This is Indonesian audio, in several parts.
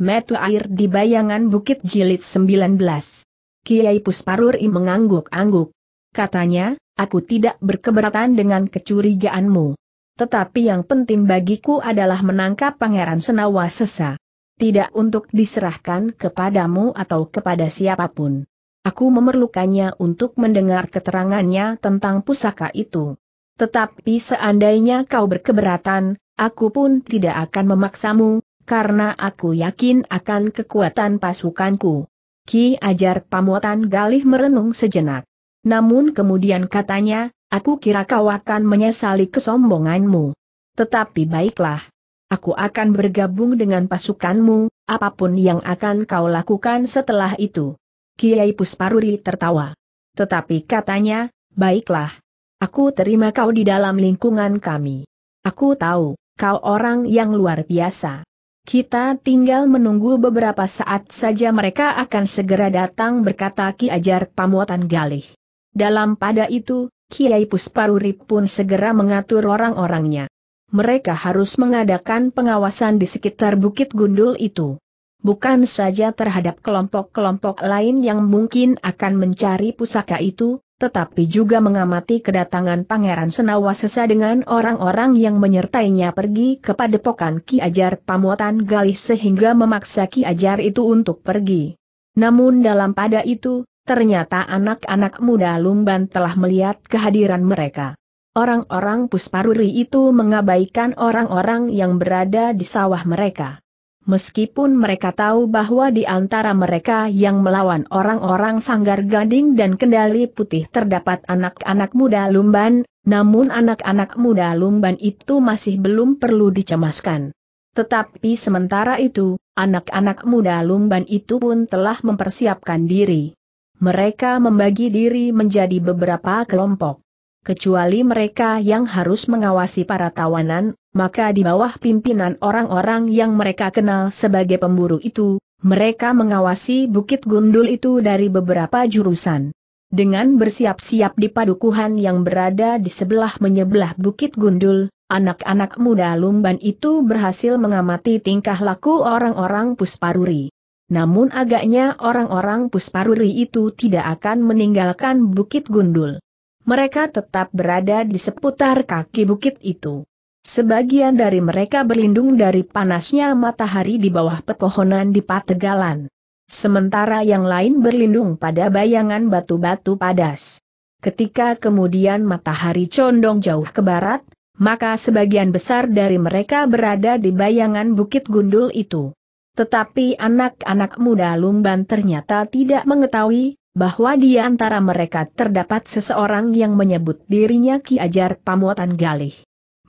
metu air di bayangan bukit jilid 19. Kiai Pusparuri mengangguk-angguk. Katanya, aku tidak berkeberatan dengan kecurigaanmu. Tetapi yang penting bagiku adalah menangkap Pangeran Senawa Sesa. Tidak untuk diserahkan kepadamu atau kepada siapapun. Aku memerlukannya untuk mendengar keterangannya tentang pusaka itu. Tetapi seandainya kau berkeberatan, aku pun tidak akan memaksamu, karena aku yakin akan kekuatan pasukanku. Ki Ajar Pamuatan Galih merenung sejenak. Namun kemudian katanya, aku kira kau akan menyesali kesombonganmu. Tetapi baiklah. Aku akan bergabung dengan pasukanmu, apapun yang akan kau lakukan setelah itu. Kiai Pusparuri tertawa. Tetapi katanya, baiklah. Aku terima kau di dalam lingkungan kami. Aku tahu, kau orang yang luar biasa. Kita tinggal menunggu beberapa saat saja mereka akan segera datang berkata Ki Ajar Pamuatan Galih. Dalam pada itu, Kiai Pusparurip pun segera mengatur orang-orangnya. Mereka harus mengadakan pengawasan di sekitar Bukit Gundul itu. Bukan saja terhadap kelompok-kelompok lain yang mungkin akan mencari pusaka itu, tetapi juga mengamati kedatangan Pangeran Senawasesa dengan orang-orang yang menyertainya pergi kepada pokan Ki Ajar Pamuatan Galih sehingga memaksa Ki Ajar itu untuk pergi. Namun dalam pada itu, ternyata anak-anak muda Lumban telah melihat kehadiran mereka. Orang-orang Pusparuri itu mengabaikan orang-orang yang berada di sawah mereka meskipun mereka tahu bahwa di antara mereka yang melawan orang-orang sanggar gading dan kendali putih terdapat anak-anak muda lumban, namun anak-anak muda lumban itu masih belum perlu dicemaskan. Tetapi sementara itu, anak-anak muda lumban itu pun telah mempersiapkan diri. Mereka membagi diri menjadi beberapa kelompok. Kecuali mereka yang harus mengawasi para tawanan, maka di bawah pimpinan orang-orang yang mereka kenal sebagai pemburu itu, mereka mengawasi Bukit Gundul itu dari beberapa jurusan. Dengan bersiap-siap di padukuhan yang berada di sebelah menyebelah Bukit Gundul, anak-anak muda Lumban itu berhasil mengamati tingkah laku orang-orang Pusparuri. Namun agaknya orang-orang Pusparuri itu tidak akan meninggalkan Bukit Gundul. Mereka tetap berada di seputar kaki bukit itu. Sebagian dari mereka berlindung dari panasnya matahari di bawah pepohonan di Pategalan. Sementara yang lain berlindung pada bayangan batu-batu padas. Ketika kemudian matahari condong jauh ke barat, maka sebagian besar dari mereka berada di bayangan bukit gundul itu. Tetapi anak-anak muda Lumban ternyata tidak mengetahui bahwa di antara mereka terdapat seseorang yang menyebut dirinya Ki Ajar Pamuatan Galih.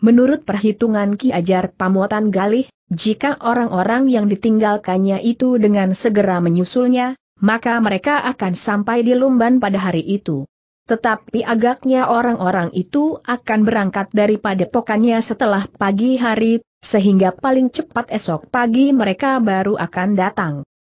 Menurut perhitungan Ki Ajar Pamotan Galih, jika orang-orang yang ditinggalkannya itu dengan segera menyusulnya, maka mereka akan sampai di Lumban pada hari itu. Tetapi agaknya orang-orang itu akan berangkat dari padepokannya setelah pagi hari, sehingga paling cepat esok pagi mereka baru akan datang.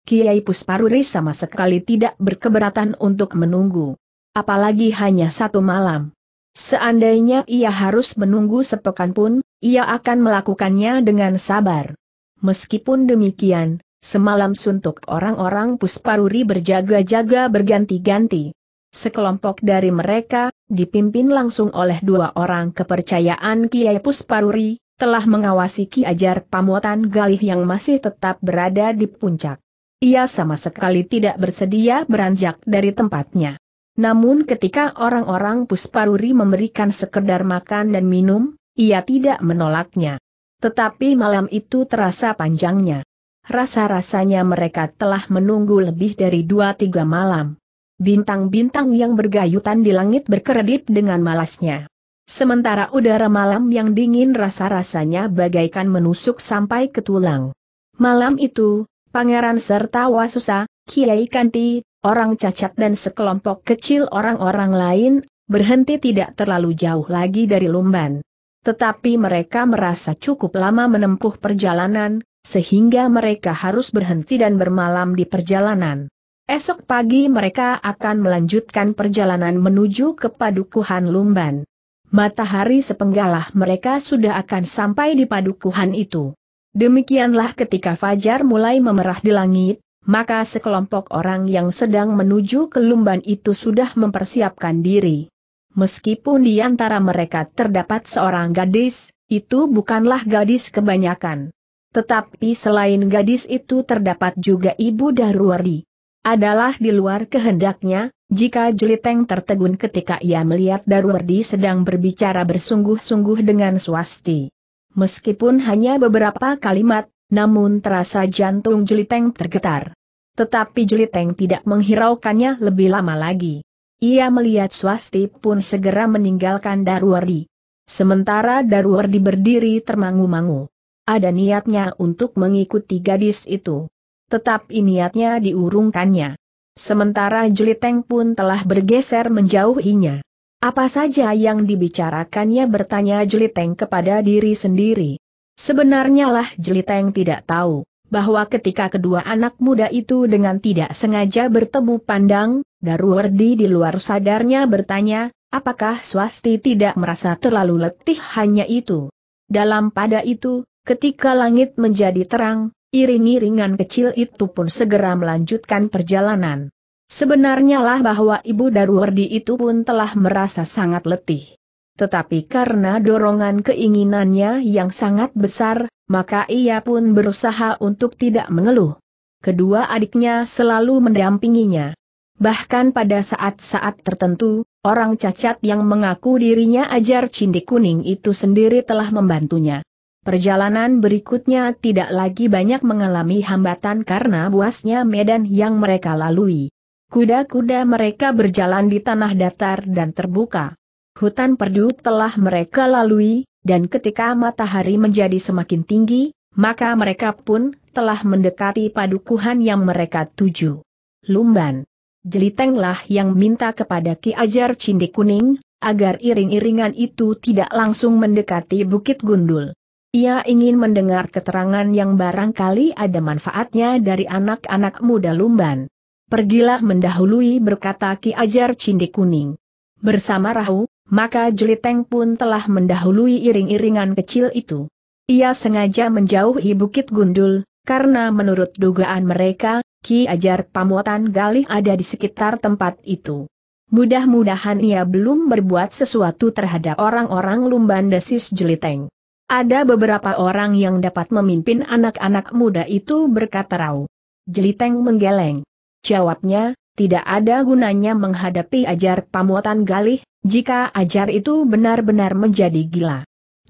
Kiai Pusparuri sama sekali tidak berkeberatan untuk menunggu. Apalagi hanya satu malam. Seandainya ia harus menunggu sepekan pun, ia akan melakukannya dengan sabar. Meskipun demikian, semalam suntuk orang-orang Pusparuri berjaga-jaga berganti-ganti. Sekelompok dari mereka, dipimpin langsung oleh dua orang kepercayaan Kiai Pusparuri, telah mengawasi Ki Ajar Pamotan Galih yang masih tetap berada di puncak. Ia sama sekali tidak bersedia beranjak dari tempatnya. Namun ketika orang-orang Pusparuri memberikan sekedar makan dan minum, ia tidak menolaknya. Tetapi malam itu terasa panjangnya. Rasa-rasanya mereka telah menunggu lebih dari dua-tiga malam. Bintang-bintang yang bergayutan di langit berkeredip dengan malasnya. Sementara udara malam yang dingin rasa-rasanya bagaikan menusuk sampai ke tulang. Malam itu, Pangeran serta Wasusa, Kiai Kanti, orang cacat dan sekelompok kecil orang-orang lain, berhenti tidak terlalu jauh lagi dari Lumban. Tetapi mereka merasa cukup lama menempuh perjalanan, sehingga mereka harus berhenti dan bermalam di perjalanan. Esok pagi mereka akan melanjutkan perjalanan menuju ke Padukuhan Lumban. Matahari sepenggalah mereka sudah akan sampai di padukuhan itu. Demikianlah ketika fajar mulai memerah di langit, maka sekelompok orang yang sedang menuju ke Lumban itu sudah mempersiapkan diri. Meskipun di antara mereka terdapat seorang gadis, itu bukanlah gadis kebanyakan. Tetapi selain gadis itu terdapat juga Ibu Darwari. Adalah di luar kehendaknya, jika Jeliteng tertegun ketika ia melihat Darwardi sedang berbicara bersungguh-sungguh dengan swasti. Meskipun hanya beberapa kalimat, namun terasa jantung Jeliteng tergetar. Tetapi Jeliteng tidak menghiraukannya lebih lama lagi. Ia melihat swasti pun segera meninggalkan Darwardi. Sementara Darwardi berdiri termangu-mangu. Ada niatnya untuk mengikuti gadis itu. Tetapi niatnya diurungkannya. Sementara Jeliteng pun telah bergeser menjauhinya. Apa saja yang dibicarakannya bertanya Jeliteng kepada diri sendiri. Sebenarnya lah Jeliteng tidak tahu, bahwa ketika kedua anak muda itu dengan tidak sengaja bertemu pandang, Darwardi di luar sadarnya bertanya, apakah swasti tidak merasa terlalu letih hanya itu. Dalam pada itu, ketika langit menjadi terang, iring-iringan kecil itu pun segera melanjutkan perjalanan. Sebenarnya lah bahwa Ibu Darwardi itu pun telah merasa sangat letih. Tetapi karena dorongan keinginannya yang sangat besar, maka ia pun berusaha untuk tidak mengeluh. Kedua adiknya selalu mendampinginya. Bahkan pada saat-saat tertentu, orang cacat yang mengaku dirinya ajar cindik kuning itu sendiri telah membantunya. Perjalanan berikutnya tidak lagi banyak mengalami hambatan karena buasnya medan yang mereka lalui. Kuda-kuda mereka berjalan di tanah datar dan terbuka. Hutan perdu telah mereka lalui, dan ketika matahari menjadi semakin tinggi, maka mereka pun telah mendekati padukuhan yang mereka tuju. Lumban. Jelitenglah yang minta kepada Ki Ajar Cindi Kuning, agar iring-iringan itu tidak langsung mendekati Bukit Gundul. Ia ingin mendengar keterangan yang barangkali ada manfaatnya dari anak-anak muda Lumban. Pergilah mendahului berkata Ki Ajar Cindi Kuning. Bersama Rahu, maka Jeliteng pun telah mendahului iring-iringan kecil itu. Ia sengaja menjauhi Bukit Gundul, karena menurut dugaan mereka, Ki Ajar Pamuatan Galih ada di sekitar tempat itu. Mudah-mudahan ia belum berbuat sesuatu terhadap orang-orang Lumban Desis Jeliteng. Ada beberapa orang yang dapat memimpin anak-anak muda itu berkata Rau. Jeliteng menggeleng. Jawabnya, tidak ada gunanya menghadapi ajar pamuatan galih, jika ajar itu benar-benar menjadi gila.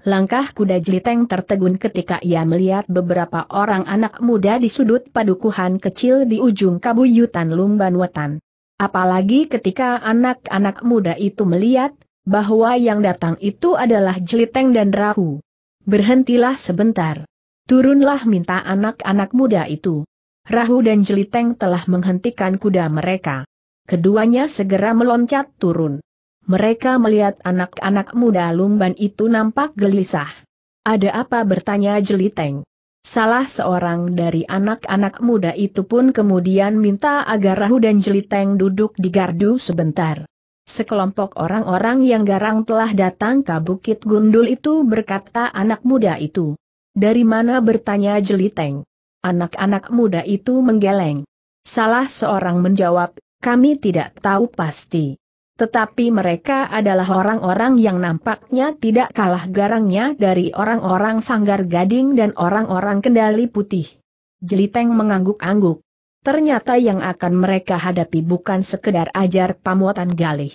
Langkah kuda jeliteng tertegun ketika ia melihat beberapa orang anak muda di sudut padukuhan kecil di ujung kabuyutan Lumban Wetan. Apalagi ketika anak-anak muda itu melihat, bahwa yang datang itu adalah jeliteng dan rahu. Berhentilah sebentar. Turunlah minta anak-anak muda itu. Rahu dan Jeliteng telah menghentikan kuda mereka. Keduanya segera meloncat turun. Mereka melihat anak-anak muda lumban itu nampak gelisah. Ada apa bertanya Jeliteng? Salah seorang dari anak-anak muda itu pun kemudian minta agar Rahu dan Jeliteng duduk di gardu sebentar. Sekelompok orang-orang yang garang telah datang ke Bukit Gundul itu berkata anak muda itu. Dari mana bertanya Jeliteng? Anak-anak muda itu menggeleng. Salah seorang menjawab, kami tidak tahu pasti. Tetapi mereka adalah orang-orang yang nampaknya tidak kalah garangnya dari orang-orang sanggar gading dan orang-orang kendali putih. Jeliteng mengangguk-angguk. Ternyata yang akan mereka hadapi bukan sekedar ajar pamuatan galih.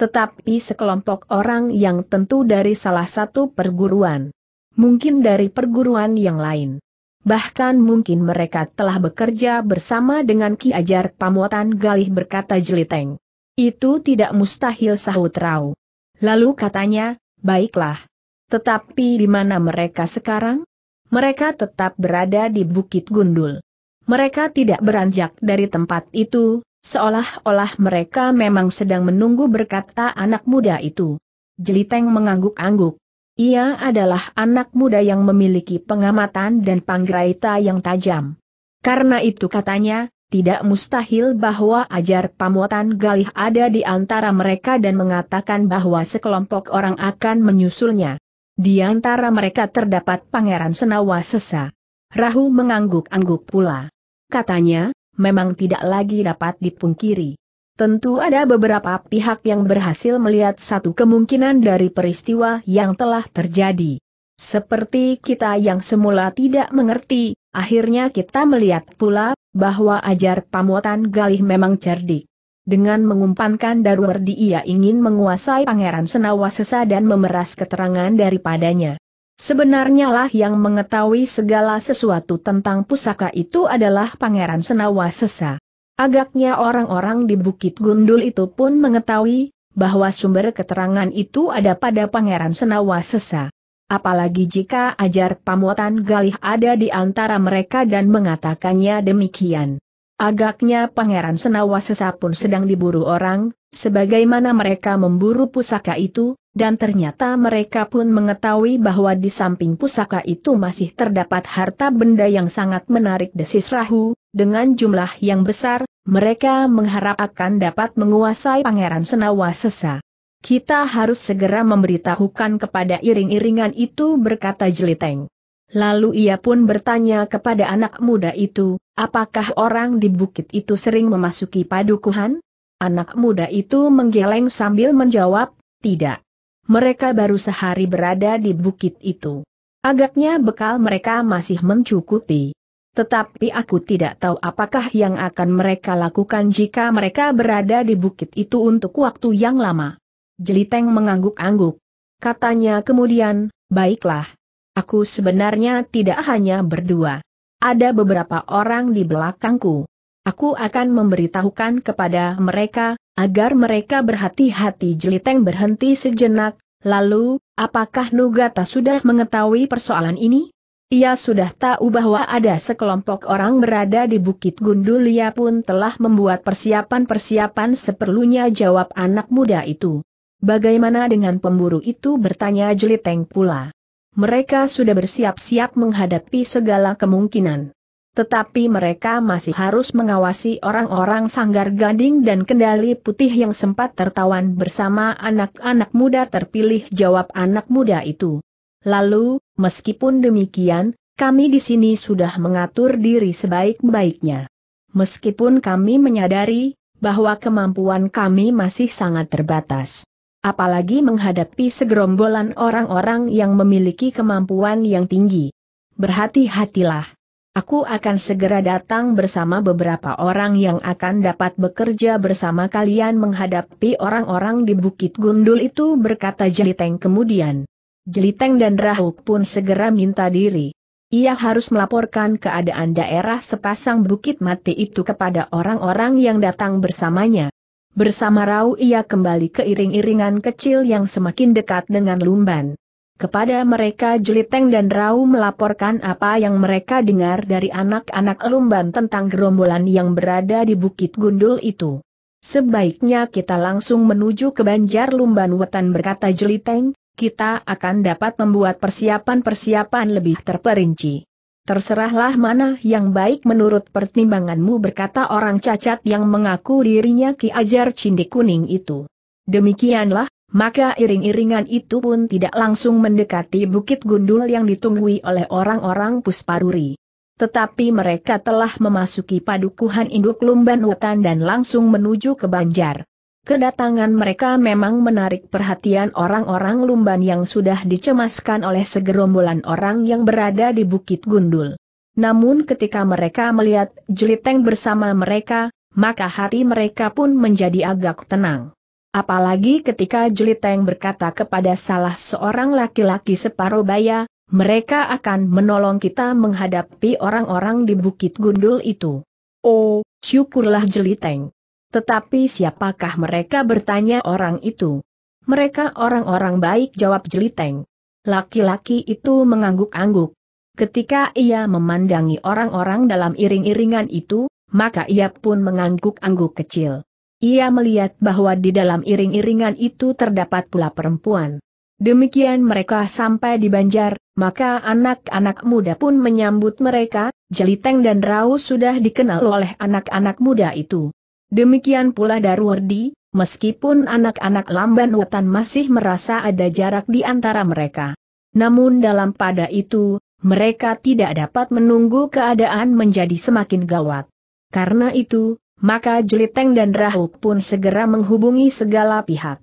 Tetapi sekelompok orang yang tentu dari salah satu perguruan. Mungkin dari perguruan yang lain bahkan mungkin mereka telah bekerja bersama dengan Ki Ajar Pamuatan Galih berkata Jeliteng. Itu tidak mustahil sahut Rau. Lalu katanya, baiklah. Tetapi di mana mereka sekarang? Mereka tetap berada di Bukit Gundul. Mereka tidak beranjak dari tempat itu, seolah-olah mereka memang sedang menunggu berkata anak muda itu. Jeliteng mengangguk-angguk. Ia adalah anak muda yang memiliki pengamatan dan panggraita yang tajam. Karena itu katanya, tidak mustahil bahwa ajar pamuatan galih ada di antara mereka dan mengatakan bahwa sekelompok orang akan menyusulnya. Di antara mereka terdapat Pangeran Senawa Sesa. Rahu mengangguk-angguk pula. Katanya, memang tidak lagi dapat dipungkiri. Tentu ada beberapa pihak yang berhasil melihat satu kemungkinan dari peristiwa yang telah terjadi. Seperti kita yang semula tidak mengerti, akhirnya kita melihat pula, bahwa ajar pamuatan Galih memang cerdik. Dengan mengumpankan Darwardi ia ingin menguasai Pangeran Senawasesa dan memeras keterangan daripadanya. Sebenarnya lah yang mengetahui segala sesuatu tentang pusaka itu adalah Pangeran Senawasesa. Agaknya orang-orang di Bukit Gundul itu pun mengetahui bahwa sumber keterangan itu ada pada Pangeran Senawa Sesa. Apalagi jika ajar pamuatan galih ada di antara mereka dan mengatakannya demikian. Agaknya Pangeran Senawa Sesa pun sedang diburu orang, sebagaimana mereka memburu pusaka itu, dan ternyata mereka pun mengetahui bahwa di samping pusaka itu masih terdapat harta benda yang sangat menarik desis Rahu, dengan jumlah yang besar, mereka mengharap akan dapat menguasai Pangeran Senawa Sesa. Kita harus segera memberitahukan kepada iring-iringan itu berkata Jeliteng. Lalu ia pun bertanya kepada anak muda itu, apakah orang di bukit itu sering memasuki padukuhan? Anak muda itu menggeleng sambil menjawab, tidak. Mereka baru sehari berada di bukit itu. Agaknya bekal mereka masih mencukupi. Tetapi aku tidak tahu apakah yang akan mereka lakukan jika mereka berada di bukit itu untuk waktu yang lama. Jeliteng mengangguk-angguk. Katanya kemudian, baiklah. Aku sebenarnya tidak hanya berdua. Ada beberapa orang di belakangku. Aku akan memberitahukan kepada mereka, agar mereka berhati-hati Jeliteng berhenti sejenak, lalu, apakah Nugata sudah mengetahui persoalan ini? Ia sudah tahu bahwa ada sekelompok orang berada di Bukit Gundul ia pun telah membuat persiapan-persiapan seperlunya jawab anak muda itu. Bagaimana dengan pemburu itu bertanya Jeliteng pula. Mereka sudah bersiap-siap menghadapi segala kemungkinan. Tetapi mereka masih harus mengawasi orang-orang sanggar gading dan kendali putih yang sempat tertawan bersama anak-anak muda terpilih jawab anak muda itu. Lalu, Meskipun demikian, kami di sini sudah mengatur diri sebaik-baiknya. Meskipun kami menyadari bahwa kemampuan kami masih sangat terbatas. Apalagi menghadapi segerombolan orang-orang yang memiliki kemampuan yang tinggi. Berhati-hatilah. Aku akan segera datang bersama beberapa orang yang akan dapat bekerja bersama kalian menghadapi orang-orang di Bukit Gundul itu berkata Jeliteng kemudian. Jeliteng dan Rahuk pun segera minta diri. Ia harus melaporkan keadaan daerah sepasang bukit mati itu kepada orang-orang yang datang bersamanya. Bersama Rau ia kembali ke iring-iringan kecil yang semakin dekat dengan Lumban. Kepada mereka Jeliteng dan Rau melaporkan apa yang mereka dengar dari anak-anak Lumban tentang gerombolan yang berada di Bukit Gundul itu. Sebaiknya kita langsung menuju ke Banjar Lumban Wetan berkata Jeliteng, kita akan dapat membuat persiapan-persiapan lebih terperinci. Terserahlah mana yang baik menurut pertimbanganmu berkata orang cacat yang mengaku dirinya Ki Ajar Cindik Kuning itu. Demikianlah, maka iring-iringan itu pun tidak langsung mendekati Bukit Gundul yang ditunggui oleh orang-orang Pusparuri. Tetapi mereka telah memasuki padukuhan induk Lumban Wetan dan langsung menuju ke Banjar. Kedatangan mereka memang menarik perhatian orang-orang Lumban yang sudah dicemaskan oleh segerombolan orang yang berada di Bukit Gundul. Namun ketika mereka melihat Jeliteng bersama mereka, maka hati mereka pun menjadi agak tenang. Apalagi ketika Jeliteng berkata kepada salah seorang laki-laki separuh baya, mereka akan menolong kita menghadapi orang-orang di Bukit Gundul itu. Oh, syukurlah Jeliteng. Tetapi siapakah mereka bertanya orang itu? Mereka orang-orang baik jawab Jeliteng. Laki-laki itu mengangguk-angguk. Ketika ia memandangi orang-orang dalam iring-iringan itu, maka ia pun mengangguk-angguk kecil. Ia melihat bahwa di dalam iring-iringan itu terdapat pula perempuan. Demikian mereka sampai di banjar, maka anak-anak muda pun menyambut mereka, Jeliteng dan Rau sudah dikenal oleh anak-anak muda itu. Demikian pula Darwardi, meskipun anak-anak Lamban Wetan masih merasa ada jarak di antara mereka. Namun dalam pada itu, mereka tidak dapat menunggu keadaan menjadi semakin gawat. Karena itu, maka Jeliteng dan Rahuk pun segera menghubungi segala pihak.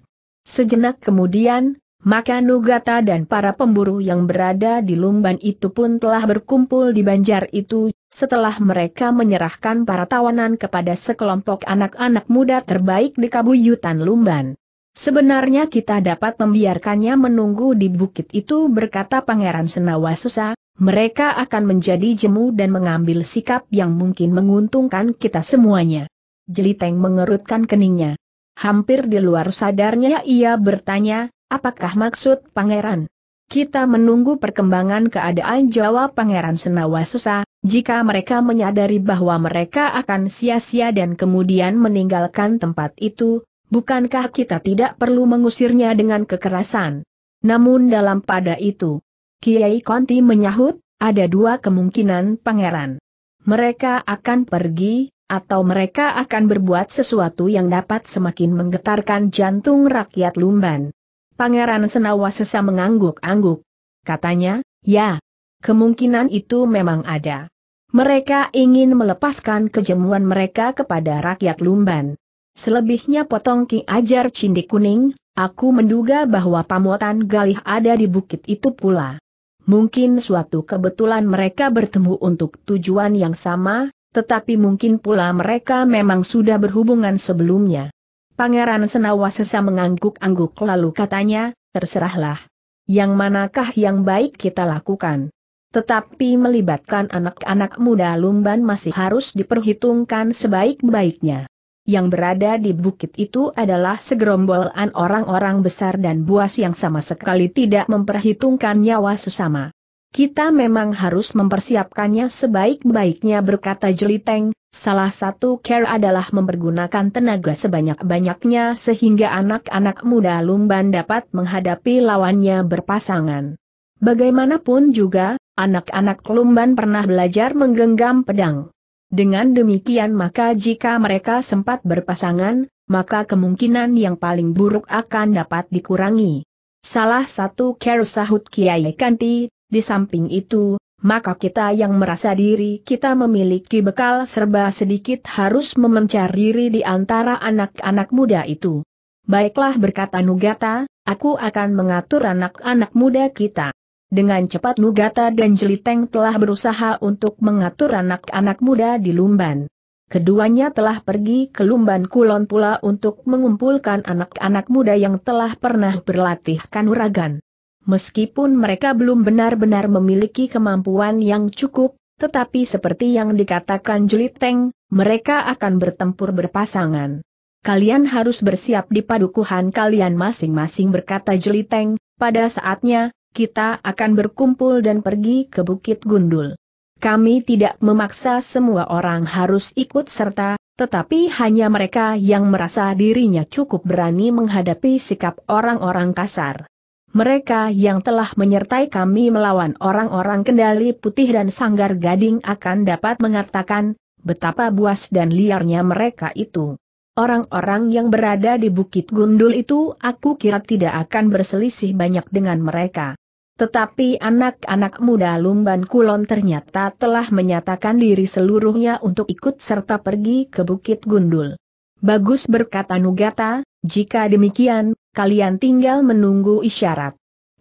Sejenak kemudian, maka Nugata dan para pemburu yang berada di Lumban itu pun telah berkumpul di banjar itu setelah mereka menyerahkan para tawanan kepada sekelompok anak-anak muda terbaik di Kabuyutan Lumban. Sebenarnya kita dapat membiarkannya menunggu di bukit itu berkata Pangeran Senawasusa. mereka akan menjadi jemu dan mengambil sikap yang mungkin menguntungkan kita semuanya. Jeliteng mengerutkan keningnya. Hampir di luar sadarnya ia bertanya, apakah maksud Pangeran? Kita menunggu perkembangan keadaan Jawa Pangeran Senawasusa. Jika mereka menyadari bahwa mereka akan sia-sia dan kemudian meninggalkan tempat itu, bukankah kita tidak perlu mengusirnya dengan kekerasan? Namun dalam pada itu, Kiai Konti menyahut, ada dua kemungkinan pangeran. Mereka akan pergi, atau mereka akan berbuat sesuatu yang dapat semakin menggetarkan jantung rakyat Lumban. Pangeran Senawa sesa mengangguk-angguk. Katanya, ya, kemungkinan itu memang ada. Mereka ingin melepaskan kejemuan mereka kepada rakyat Lumban. Selebihnya potong Ki Ajar Cindi Kuning, aku menduga bahwa pamotan Galih ada di bukit itu pula. Mungkin suatu kebetulan mereka bertemu untuk tujuan yang sama, tetapi mungkin pula mereka memang sudah berhubungan sebelumnya. Pangeran Senawa sesa mengangguk-angguk lalu katanya, terserahlah. Yang manakah yang baik kita lakukan? Tetapi melibatkan anak-anak muda Lumban masih harus diperhitungkan sebaik-baiknya. Yang berada di bukit itu adalah segerombolan orang-orang besar dan buas yang sama sekali tidak memperhitungkan nyawa sesama. Kita memang harus mempersiapkannya sebaik-baiknya berkata Jeliteng, salah satu care adalah mempergunakan tenaga sebanyak-banyaknya sehingga anak-anak muda Lumban dapat menghadapi lawannya berpasangan. Bagaimanapun juga, Anak-anak Lumban pernah belajar menggenggam pedang. Dengan demikian maka jika mereka sempat berpasangan, maka kemungkinan yang paling buruk akan dapat dikurangi. Salah satu care sahut Kiai Kanti, di samping itu, maka kita yang merasa diri kita memiliki bekal serba sedikit harus memencar diri di antara anak-anak muda itu. Baiklah berkata Nugata, aku akan mengatur anak-anak muda kita. Dengan cepat Nugata dan Jeliteng telah berusaha untuk mengatur anak-anak muda di Lumban. Keduanya telah pergi ke Lumban Kulon pula untuk mengumpulkan anak-anak muda yang telah pernah berlatih kanuragan. Meskipun mereka belum benar-benar memiliki kemampuan yang cukup, tetapi seperti yang dikatakan Jeliteng, mereka akan bertempur berpasangan. Kalian harus bersiap di padukuhan kalian masing-masing berkata Jeliteng, pada saatnya, kita akan berkumpul dan pergi ke Bukit Gundul. Kami tidak memaksa semua orang harus ikut serta, tetapi hanya mereka yang merasa dirinya cukup berani menghadapi sikap orang-orang kasar. Mereka yang telah menyertai kami melawan orang-orang kendali putih dan sanggar gading akan dapat mengatakan, betapa buas dan liarnya mereka itu. Orang-orang yang berada di Bukit Gundul itu aku kira tidak akan berselisih banyak dengan mereka. Tetapi anak-anak muda Lumban Kulon ternyata telah menyatakan diri seluruhnya untuk ikut serta pergi ke Bukit Gundul. Bagus berkata Nugata, jika demikian, kalian tinggal menunggu isyarat.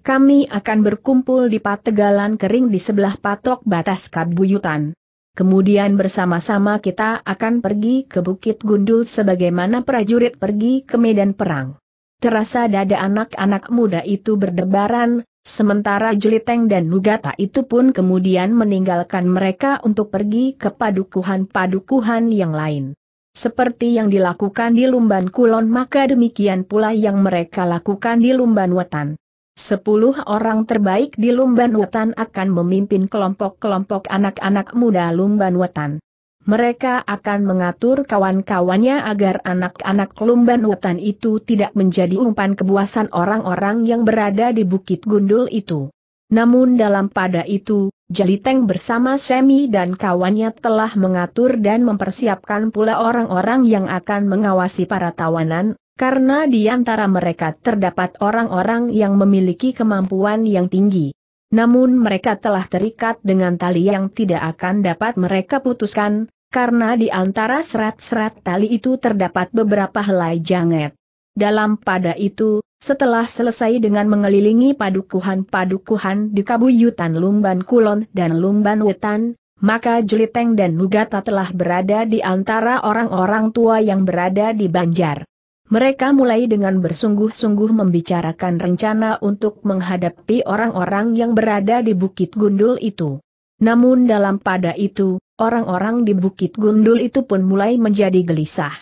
Kami akan berkumpul di pategalan kering di sebelah patok batas kabuyutan. Kemudian bersama-sama kita akan pergi ke Bukit Gundul sebagaimana prajurit pergi ke medan perang. Terasa dada anak-anak muda itu berdebaran, Sementara Jeliteng dan Nugata itu pun kemudian meninggalkan mereka untuk pergi ke padukuhan-padukuhan yang lain. Seperti yang dilakukan di Lumban Kulon maka demikian pula yang mereka lakukan di Lumban Wetan. Sepuluh orang terbaik di Lumban Wetan akan memimpin kelompok-kelompok anak-anak muda Lumban Wetan. Mereka akan mengatur kawan-kawannya agar anak-anak lumban hutan itu tidak menjadi umpan kebuasan orang-orang yang berada di Bukit Gundul itu. Namun dalam pada itu, Jaliteng bersama Semi dan kawannya telah mengatur dan mempersiapkan pula orang-orang yang akan mengawasi para tawanan, karena di antara mereka terdapat orang-orang yang memiliki kemampuan yang tinggi. Namun mereka telah terikat dengan tali yang tidak akan dapat mereka putuskan, karena di antara serat-serat tali itu terdapat beberapa helai janget. Dalam pada itu, setelah selesai dengan mengelilingi padukuhan-padukuhan di Kabuyutan Lumban Kulon dan Lumban Wetan, maka Jeliteng dan Nugata telah berada di antara orang-orang tua yang berada di Banjar. Mereka mulai dengan bersungguh-sungguh membicarakan rencana untuk menghadapi orang-orang yang berada di Bukit Gundul itu. Namun dalam pada itu, orang-orang di Bukit Gundul itu pun mulai menjadi gelisah.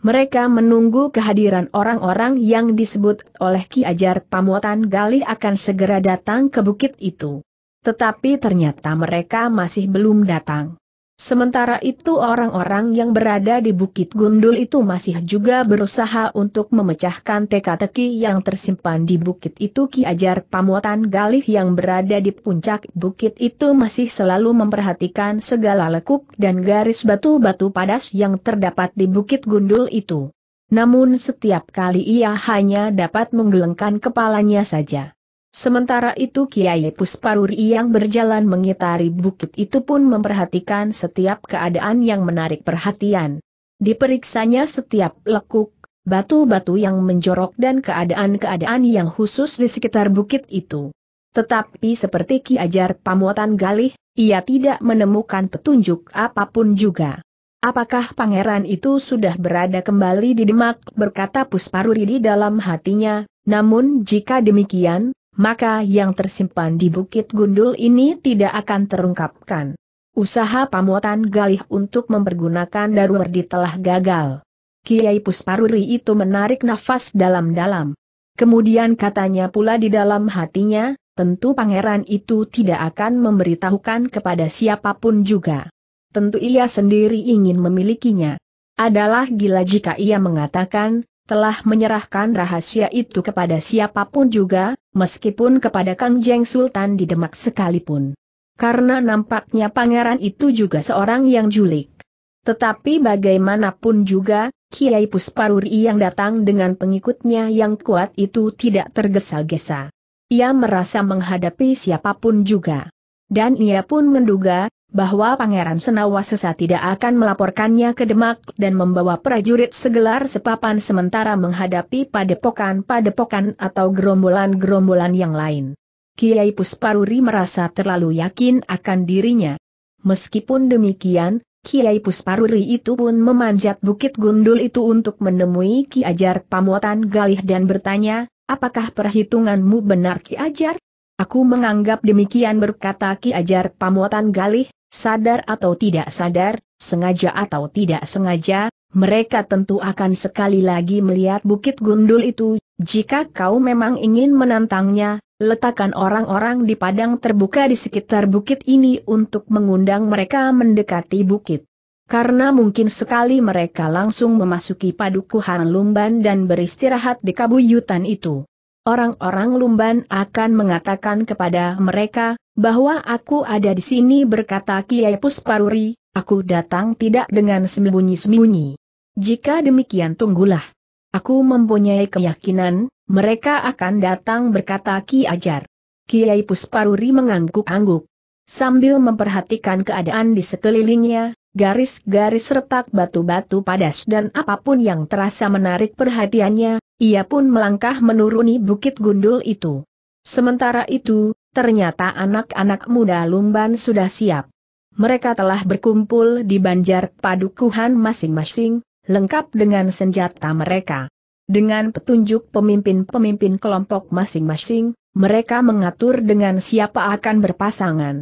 Mereka menunggu kehadiran orang-orang yang disebut oleh Ki Ajar Pamotan Galih akan segera datang ke bukit itu. Tetapi ternyata mereka masih belum datang. Sementara itu orang-orang yang berada di Bukit Gundul itu masih juga berusaha untuk memecahkan teka-teki yang tersimpan di bukit itu Ki Ajar Pamuatan Galih yang berada di puncak bukit itu masih selalu memperhatikan segala lekuk dan garis batu-batu padas yang terdapat di Bukit Gundul itu. Namun setiap kali ia hanya dapat menggelengkan kepalanya saja. Sementara itu Kiai Pusparuri yang berjalan mengitari bukit itu pun memperhatikan setiap keadaan yang menarik perhatian. Diperiksanya setiap lekuk, batu-batu yang menjorok dan keadaan-keadaan yang khusus di sekitar bukit itu. Tetapi seperti Ki Ajar Pamuatan Galih, ia tidak menemukan petunjuk apapun juga. Apakah pangeran itu sudah berada kembali di Demak berkata Pusparuri di dalam hatinya, namun jika demikian, maka yang tersimpan di Bukit Gundul ini tidak akan terungkapkan. Usaha pamuatan Galih untuk mempergunakan Darwardi telah gagal. Kiai Pusparuri itu menarik nafas dalam-dalam. Kemudian katanya pula di dalam hatinya, tentu pangeran itu tidak akan memberitahukan kepada siapapun juga. Tentu ia sendiri ingin memilikinya. Adalah gila jika ia mengatakan, telah menyerahkan rahasia itu kepada siapapun juga, meskipun kepada Kang Jeng Sultan di Demak sekalipun. Karena nampaknya pangeran itu juga seorang yang julik. Tetapi bagaimanapun juga, Kiai Pusparuri yang datang dengan pengikutnya yang kuat itu tidak tergesa-gesa. Ia merasa menghadapi siapapun juga. Dan ia pun menduga, bahwa Pangeran Senawasesa tidak akan melaporkannya ke Demak dan membawa prajurit segelar sepapan sementara menghadapi padepokan-padepokan atau gerombolan-gerombolan yang lain. Kiai Pusparuri merasa terlalu yakin akan dirinya. Meskipun demikian, Kiai Pusparuri itu pun memanjat bukit gundul itu untuk menemui Ki Ajar Pamuatan Galih dan bertanya, apakah perhitunganmu benar Ki Ajar? Aku menganggap demikian berkata Ki Ajar Pamuatan Galih, sadar atau tidak sadar, sengaja atau tidak sengaja, mereka tentu akan sekali lagi melihat bukit gundul itu, jika kau memang ingin menantangnya, letakkan orang-orang di padang terbuka di sekitar bukit ini untuk mengundang mereka mendekati bukit. Karena mungkin sekali mereka langsung memasuki padukuhan Lumban dan beristirahat di kabuyutan itu. Orang-orang Lumban akan mengatakan kepada mereka, bahwa aku ada di sini berkata Kiai Pusparuri, aku datang tidak dengan sembunyi-sembunyi. Jika demikian tunggulah. Aku mempunyai keyakinan, mereka akan datang berkata Ki Ajar. Kiai Pusparuri mengangguk-angguk. Sambil memperhatikan keadaan di sekelilingnya, garis-garis retak batu-batu padas dan apapun yang terasa menarik perhatiannya, ia pun melangkah menuruni bukit gundul itu. Sementara itu, ternyata anak-anak muda Lumban sudah siap. Mereka telah berkumpul di banjar padukuhan masing-masing, lengkap dengan senjata mereka. Dengan petunjuk pemimpin-pemimpin kelompok masing-masing, mereka mengatur dengan siapa akan berpasangan.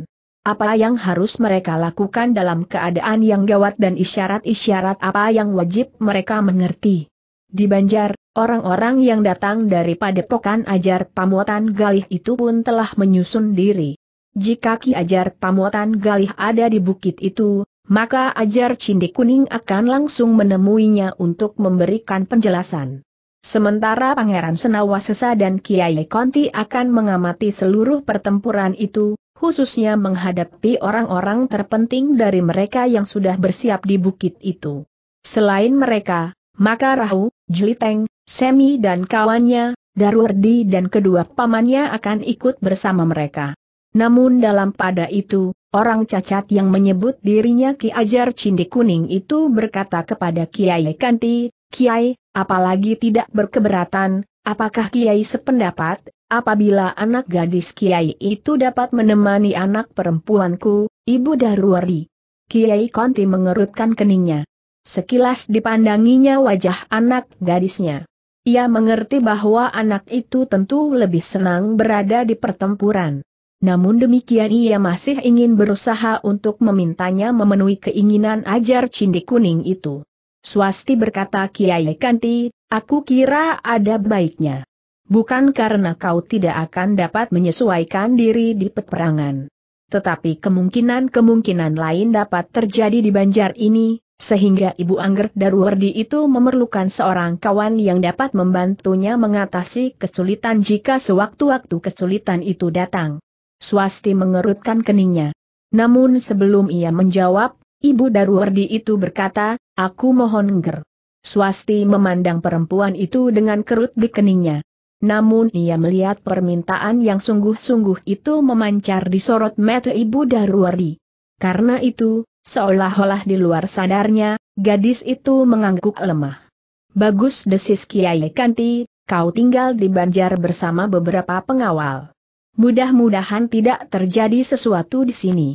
Apa yang harus mereka lakukan dalam keadaan yang gawat dan isyarat-isyarat apa yang wajib mereka mengerti. Di banjar, Orang-orang yang datang dari padepokan ajar pamuatan galih itu pun telah menyusun diri. Jika Ki Ajar Pamuatan Galih ada di bukit itu, maka Ajar Cindik Kuning akan langsung menemuinya untuk memberikan penjelasan. Sementara Pangeran Senawasesa dan Kiai Konti akan mengamati seluruh pertempuran itu, khususnya menghadapi orang-orang terpenting dari mereka yang sudah bersiap di bukit itu. Selain mereka, maka Rahu, Juliteng, Semi dan kawannya, Darwardi dan kedua pamannya akan ikut bersama mereka. Namun dalam pada itu, orang cacat yang menyebut dirinya Ki Ajar Cindi Kuning itu berkata kepada Kiai Kanti, Kiai, apalagi tidak berkeberatan, apakah Kiai sependapat, apabila anak gadis Kiai itu dapat menemani anak perempuanku, Ibu Darwardi. Kiai Kanti mengerutkan keningnya. Sekilas dipandanginya wajah anak gadisnya. Ia mengerti bahwa anak itu tentu lebih senang berada di pertempuran. Namun demikian ia masih ingin berusaha untuk memintanya memenuhi keinginan ajar cindik kuning itu. Swasti berkata Kiai Kanti, aku kira ada baiknya. Bukan karena kau tidak akan dapat menyesuaikan diri di peperangan. Tetapi kemungkinan-kemungkinan lain dapat terjadi di banjar ini, sehingga Ibu Angger Darwardi itu memerlukan seorang kawan yang dapat membantunya mengatasi kesulitan jika sewaktu-waktu kesulitan itu datang. Swasti mengerutkan keningnya. Namun sebelum ia menjawab, Ibu Darwardi itu berkata, aku mohon Ngger. Swasti memandang perempuan itu dengan kerut di keningnya. Namun ia melihat permintaan yang sungguh-sungguh itu memancar di sorot mata Ibu Darwardi. Karena itu, Seolah-olah di luar sadarnya, gadis itu mengangguk lemah. Bagus desis Kiai Kanti, kau tinggal di Banjar bersama beberapa pengawal. Mudah-mudahan tidak terjadi sesuatu di sini.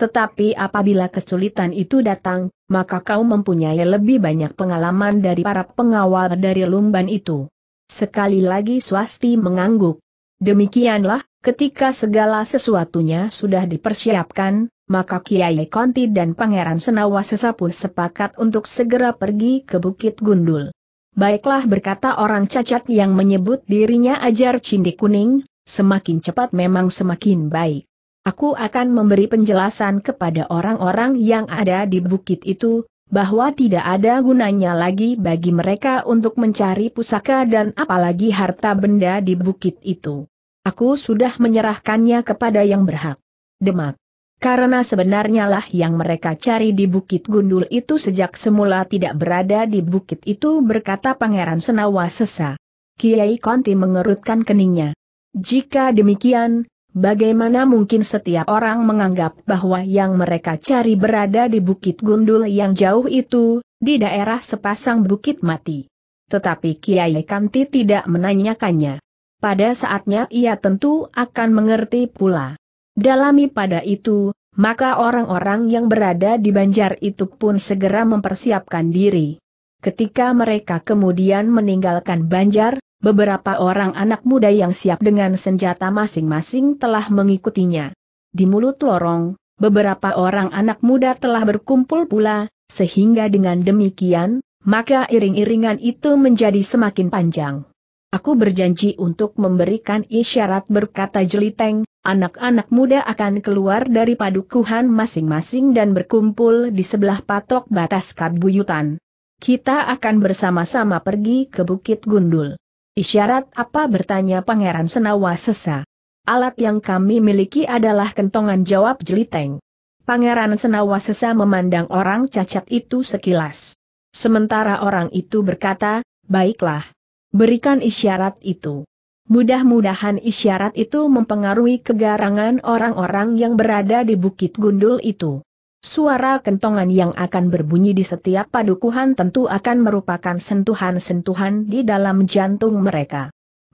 Tetapi apabila kesulitan itu datang, maka kau mempunyai lebih banyak pengalaman dari para pengawal dari lumban itu. Sekali lagi swasti mengangguk. Demikianlah, ketika segala sesuatunya sudah dipersiapkan, maka Kiai Konti dan Pangeran Senawa sesapu sepakat untuk segera pergi ke Bukit Gundul. Baiklah berkata orang cacat yang menyebut dirinya ajar cindik kuning, semakin cepat memang semakin baik. Aku akan memberi penjelasan kepada orang-orang yang ada di bukit itu, bahwa tidak ada gunanya lagi bagi mereka untuk mencari pusaka dan apalagi harta benda di bukit itu. Aku sudah menyerahkannya kepada yang berhak. Demak. Karena sebenarnya lah yang mereka cari di Bukit Gundul itu sejak semula tidak berada di bukit itu berkata Pangeran Senawa Sesa. Kiai Konti mengerutkan keningnya. Jika demikian, bagaimana mungkin setiap orang menganggap bahwa yang mereka cari berada di Bukit Gundul yang jauh itu, di daerah sepasang bukit mati? Tetapi Kiai Kanti tidak menanyakannya. Pada saatnya ia tentu akan mengerti pula. Dalami pada itu, maka orang-orang yang berada di banjar itu pun segera mempersiapkan diri. Ketika mereka kemudian meninggalkan banjar, beberapa orang anak muda yang siap dengan senjata masing-masing telah mengikutinya. Di mulut lorong, beberapa orang anak muda telah berkumpul pula, sehingga dengan demikian, maka iring-iringan itu menjadi semakin panjang. Aku berjanji untuk memberikan isyarat berkata jeliteng, anak-anak muda akan keluar dari padukuhan masing-masing dan berkumpul di sebelah patok batas kabuyutan. Kita akan bersama-sama pergi ke Bukit Gundul. Isyarat apa bertanya Pangeran Senawa sesa. Alat yang kami miliki adalah kentongan jawab jeliteng. Pangeran Senawa sesa memandang orang cacat itu sekilas. Sementara orang itu berkata, baiklah. Berikan isyarat itu. Mudah-mudahan isyarat itu mempengaruhi kegarangan orang-orang yang berada di Bukit Gundul itu. Suara kentongan yang akan berbunyi di setiap padukuhan tentu akan merupakan sentuhan-sentuhan di dalam jantung mereka.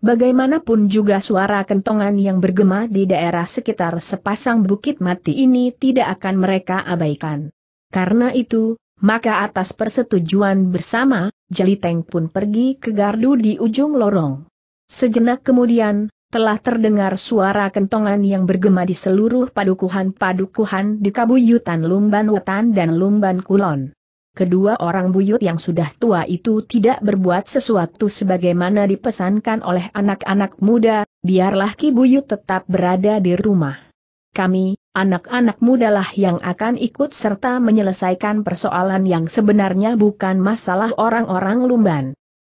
Bagaimanapun juga suara kentongan yang bergema di daerah sekitar sepasang bukit mati ini tidak akan mereka abaikan. Karena itu, maka atas persetujuan bersama, Jeliteng pun pergi ke gardu di ujung lorong. Sejenak kemudian, telah terdengar suara kentongan yang bergema di seluruh padukuhan-padukuhan di kabuyutan Lumban Wetan dan Lumban Kulon. Kedua orang buyut yang sudah tua itu tidak berbuat sesuatu sebagaimana dipesankan oleh anak-anak muda, biarlah Ki Buyut tetap berada di rumah kami, anak-anak mudalah yang akan ikut serta menyelesaikan persoalan yang sebenarnya bukan masalah orang-orang Lumban.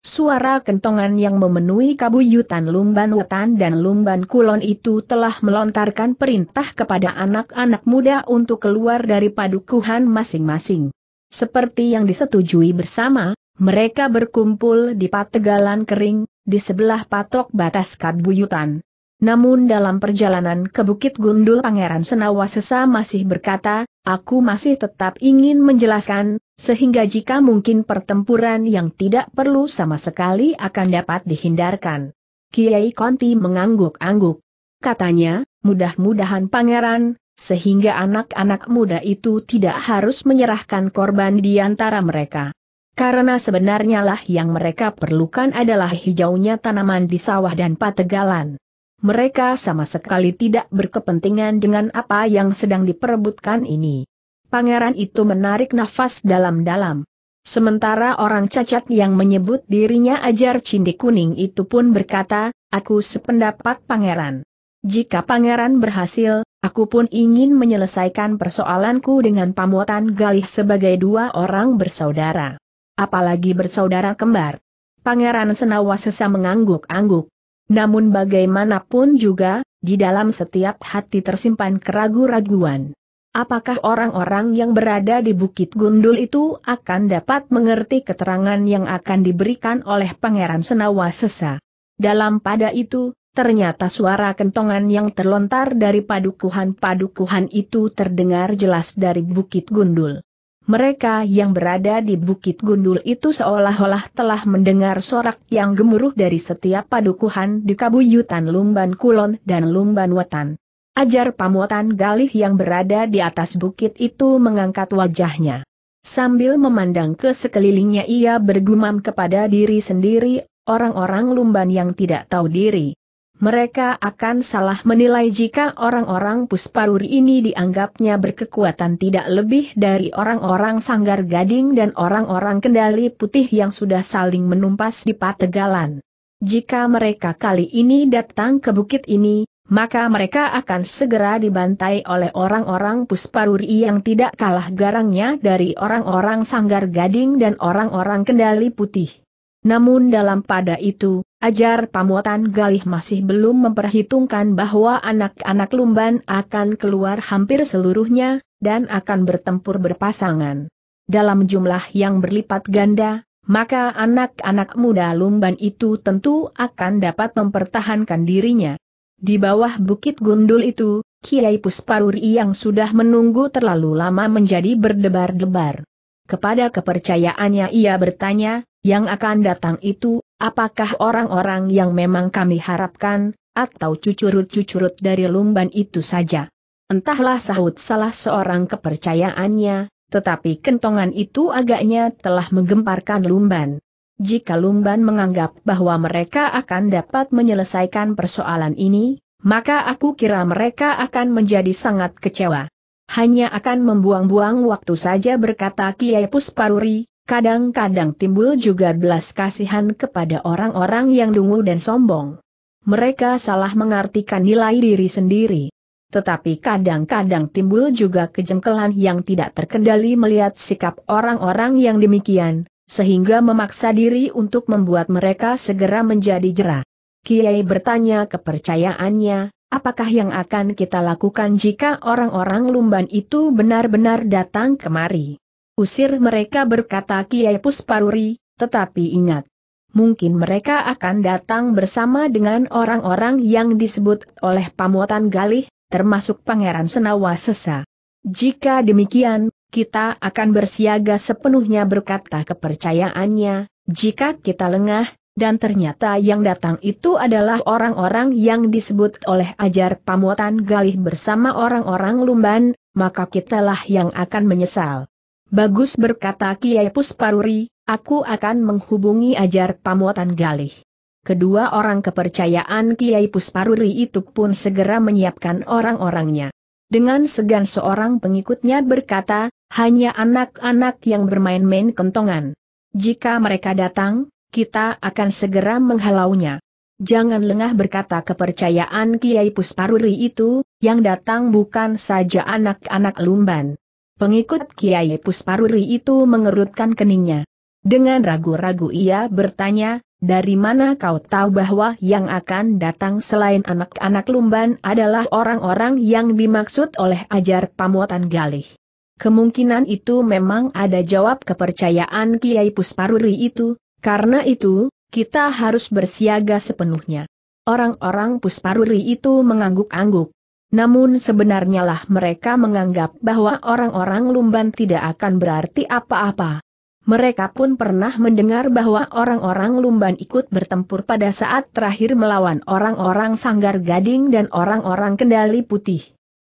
Suara kentongan yang memenuhi kabuyutan Lumban Wetan dan Lumban Kulon itu telah melontarkan perintah kepada anak-anak muda untuk keluar dari padukuhan masing-masing. Seperti yang disetujui bersama, mereka berkumpul di pategalan kering, di sebelah patok batas kabuyutan. Namun dalam perjalanan ke Bukit Gundul Pangeran Senawa masih berkata, aku masih tetap ingin menjelaskan, sehingga jika mungkin pertempuran yang tidak perlu sama sekali akan dapat dihindarkan. Kiai Konti mengangguk-angguk. Katanya, mudah-mudahan pangeran, sehingga anak-anak muda itu tidak harus menyerahkan korban di antara mereka. Karena sebenarnya lah yang mereka perlukan adalah hijaunya tanaman di sawah dan pategalan. Mereka sama sekali tidak berkepentingan dengan apa yang sedang diperebutkan ini. Pangeran itu menarik nafas dalam-dalam. Sementara orang cacat yang menyebut dirinya ajar cindi kuning itu pun berkata, aku sependapat pangeran. Jika pangeran berhasil, aku pun ingin menyelesaikan persoalanku dengan pamuatan galih sebagai dua orang bersaudara. Apalagi bersaudara kembar. Pangeran Senawa sesa mengangguk-angguk. Namun bagaimanapun juga, di dalam setiap hati tersimpan keraguan-raguan. Apakah orang-orang yang berada di Bukit Gundul itu akan dapat mengerti keterangan yang akan diberikan oleh Pangeran Senawa Sesa? Dalam pada itu, ternyata suara kentongan yang terlontar dari padukuhan-padukuhan itu terdengar jelas dari Bukit Gundul mereka yang berada di Bukit Gundul itu seolah-olah telah mendengar sorak yang gemuruh dari setiap padukuhan di Kabuyutan Lumban Kulon dan Lumban Wetan. Ajar pamuatan galih yang berada di atas bukit itu mengangkat wajahnya. Sambil memandang ke sekelilingnya ia bergumam kepada diri sendiri, orang-orang Lumban yang tidak tahu diri mereka akan salah menilai jika orang-orang Pusparuri ini dianggapnya berkekuatan tidak lebih dari orang-orang Sanggar Gading dan orang-orang Kendali Putih yang sudah saling menumpas di Pategalan. Jika mereka kali ini datang ke bukit ini, maka mereka akan segera dibantai oleh orang-orang Pusparuri yang tidak kalah garangnya dari orang-orang Sanggar Gading dan orang-orang Kendali Putih. Namun dalam pada itu, ajar pamuatan Galih masih belum memperhitungkan bahwa anak-anak Lumban akan keluar hampir seluruhnya, dan akan bertempur berpasangan. Dalam jumlah yang berlipat ganda, maka anak-anak muda Lumban itu tentu akan dapat mempertahankan dirinya. Di bawah bukit gundul itu, Kiai Pusparuri yang sudah menunggu terlalu lama menjadi berdebar-debar. Kepada kepercayaannya ia bertanya, yang akan datang itu, apakah orang-orang yang memang kami harapkan, atau cucurut-cucurut dari lumban itu saja. Entahlah sahut salah seorang kepercayaannya, tetapi kentongan itu agaknya telah menggemparkan lumban. Jika lumban menganggap bahwa mereka akan dapat menyelesaikan persoalan ini, maka aku kira mereka akan menjadi sangat kecewa. Hanya akan membuang-buang waktu saja berkata Kiai Pusparuri, Kadang-kadang timbul juga belas kasihan kepada orang-orang yang dungu dan sombong. Mereka salah mengartikan nilai diri sendiri. Tetapi kadang-kadang timbul juga kejengkelan yang tidak terkendali melihat sikap orang-orang yang demikian, sehingga memaksa diri untuk membuat mereka segera menjadi jerah. Kiai bertanya kepercayaannya, apakah yang akan kita lakukan jika orang-orang lumban itu benar-benar datang kemari? Usir mereka berkata Kiai Pusparuri, tetapi ingat. Mungkin mereka akan datang bersama dengan orang-orang yang disebut oleh pamuatan Galih, termasuk Pangeran Senawa Sesa. Jika demikian, kita akan bersiaga sepenuhnya berkata kepercayaannya, jika kita lengah, dan ternyata yang datang itu adalah orang-orang yang disebut oleh ajar pamuatan Galih bersama orang-orang Lumban, maka kitalah yang akan menyesal. Bagus berkata Kiai Pusparuri, aku akan menghubungi ajar pamuatan Galih. Kedua orang kepercayaan Kiai Pusparuri itu pun segera menyiapkan orang-orangnya. Dengan segan seorang pengikutnya berkata, hanya anak-anak yang bermain-main kentongan. Jika mereka datang, kita akan segera menghalaunya. Jangan lengah berkata kepercayaan Kiai Pusparuri itu, yang datang bukan saja anak-anak lumban. Pengikut Kiai Pusparuri itu mengerutkan keningnya. Dengan ragu-ragu ia bertanya, dari mana kau tahu bahwa yang akan datang selain anak-anak lumban adalah orang-orang yang dimaksud oleh ajar pamuatan galih? Kemungkinan itu memang ada jawab kepercayaan Kiai Pusparuri itu, karena itu, kita harus bersiaga sepenuhnya. Orang-orang Pusparuri itu mengangguk-angguk. Namun sebenarnya lah mereka menganggap bahwa orang-orang Lumban tidak akan berarti apa-apa. Mereka pun pernah mendengar bahwa orang-orang Lumban ikut bertempur pada saat terakhir melawan orang-orang Sanggar Gading dan orang-orang Kendali Putih.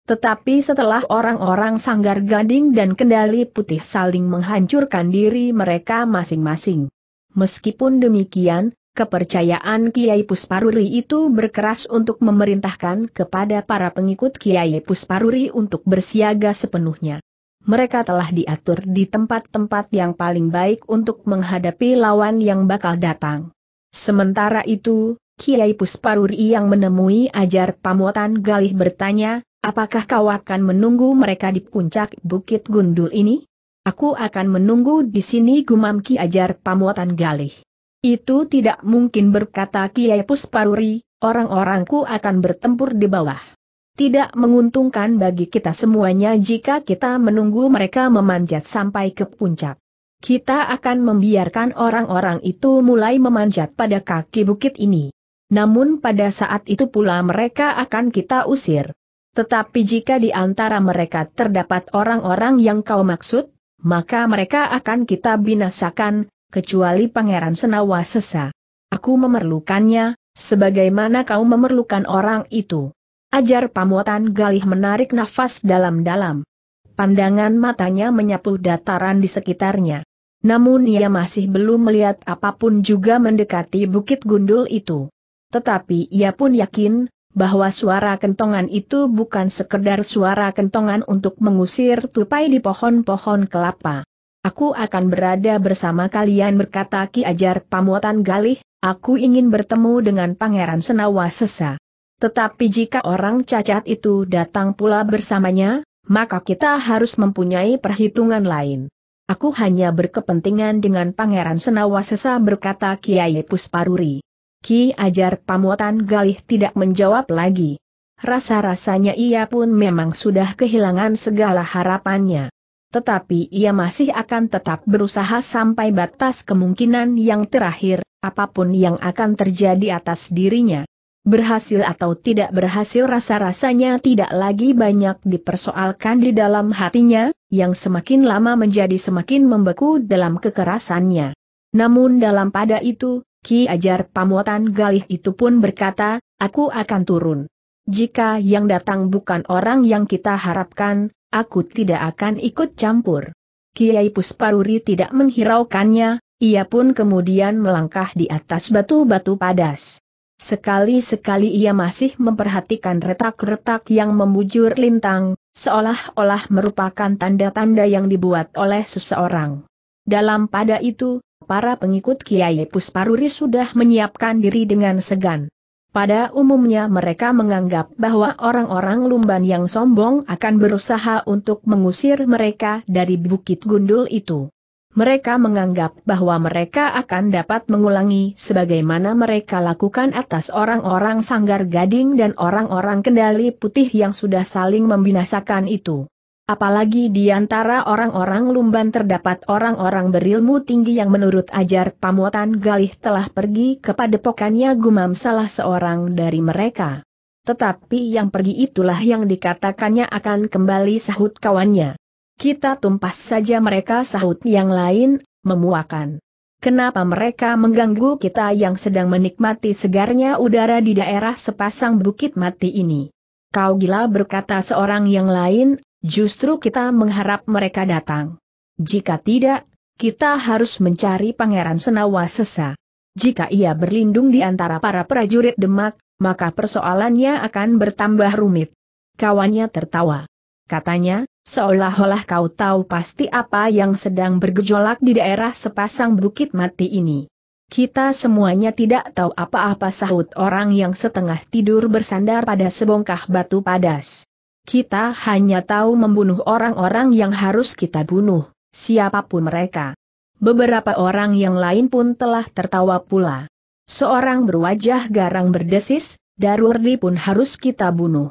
Tetapi setelah orang-orang Sanggar Gading dan Kendali Putih saling menghancurkan diri mereka masing-masing. Meskipun demikian, Kepercayaan Kiai Pusparuri itu berkeras untuk memerintahkan kepada para pengikut Kiai Pusparuri untuk bersiaga sepenuhnya. Mereka telah diatur di tempat-tempat yang paling baik untuk menghadapi lawan yang bakal datang. Sementara itu, Kiai Pusparuri yang menemui ajar pamuatan Galih bertanya, apakah kau akan menunggu mereka di puncak Bukit Gundul ini? Aku akan menunggu di sini gumam Ki ajar pamuatan Galih. Itu tidak mungkin berkata Kiai Pusparuri, orang-orangku akan bertempur di bawah. Tidak menguntungkan bagi kita semuanya jika kita menunggu mereka memanjat sampai ke puncak. Kita akan membiarkan orang-orang itu mulai memanjat pada kaki bukit ini. Namun pada saat itu pula mereka akan kita usir. Tetapi jika di antara mereka terdapat orang-orang yang kau maksud, maka mereka akan kita binasakan, kecuali Pangeran Senawa Sesa. Aku memerlukannya, sebagaimana kau memerlukan orang itu. Ajar pamuatan Galih menarik nafas dalam-dalam. Pandangan matanya menyapu dataran di sekitarnya. Namun ia masih belum melihat apapun juga mendekati bukit gundul itu. Tetapi ia pun yakin, bahwa suara kentongan itu bukan sekedar suara kentongan untuk mengusir tupai di pohon-pohon kelapa. Aku akan berada bersama kalian berkata Ki Ajar Pamuatan Galih, aku ingin bertemu dengan Pangeran Senawa Sesa. Tetapi jika orang cacat itu datang pula bersamanya, maka kita harus mempunyai perhitungan lain. Aku hanya berkepentingan dengan Pangeran Senawa Sesa berkata Kiai Pusparuri. Ki Ajar Pamuatan Galih tidak menjawab lagi. Rasa-rasanya ia pun memang sudah kehilangan segala harapannya. Tetapi ia masih akan tetap berusaha sampai batas kemungkinan yang terakhir, apapun yang akan terjadi atas dirinya. Berhasil atau tidak berhasil rasa-rasanya tidak lagi banyak dipersoalkan di dalam hatinya, yang semakin lama menjadi semakin membeku dalam kekerasannya. Namun dalam pada itu, Ki Ajar Pamuatan Galih itu pun berkata, aku akan turun. Jika yang datang bukan orang yang kita harapkan, aku tidak akan ikut campur. Kiai Pusparuri tidak menghiraukannya, ia pun kemudian melangkah di atas batu-batu padas. Sekali-sekali ia masih memperhatikan retak-retak yang membujur lintang, seolah-olah merupakan tanda-tanda yang dibuat oleh seseorang. Dalam pada itu, para pengikut Kiai Pusparuri sudah menyiapkan diri dengan segan. Pada umumnya mereka menganggap bahwa orang-orang Lumban yang sombong akan berusaha untuk mengusir mereka dari bukit gundul itu. Mereka menganggap bahwa mereka akan dapat mengulangi sebagaimana mereka lakukan atas orang-orang sanggar gading dan orang-orang kendali putih yang sudah saling membinasakan itu. Apalagi di antara orang-orang lumban terdapat orang-orang berilmu tinggi yang menurut ajar pamuatan Galih telah pergi kepada pokannya gumam salah seorang dari mereka. Tetapi yang pergi itulah yang dikatakannya akan kembali sahut kawannya. Kita tumpas saja mereka sahut yang lain, memuakan. Kenapa mereka mengganggu kita yang sedang menikmati segarnya udara di daerah sepasang bukit mati ini? Kau gila berkata seorang yang lain, Justru kita mengharap mereka datang. Jika tidak, kita harus mencari Pangeran Senawa Sesa. Jika ia berlindung di antara para prajurit Demak, maka persoalannya akan bertambah rumit. Kawannya tertawa. Katanya, seolah-olah kau tahu pasti apa yang sedang bergejolak di daerah sepasang bukit mati ini. Kita semuanya tidak tahu apa-apa sahut orang yang setengah tidur bersandar pada sebongkah batu padas. Kita hanya tahu membunuh orang-orang yang harus kita bunuh, siapapun mereka. Beberapa orang yang lain pun telah tertawa pula. Seorang berwajah garang berdesis, Darurdi pun harus kita bunuh.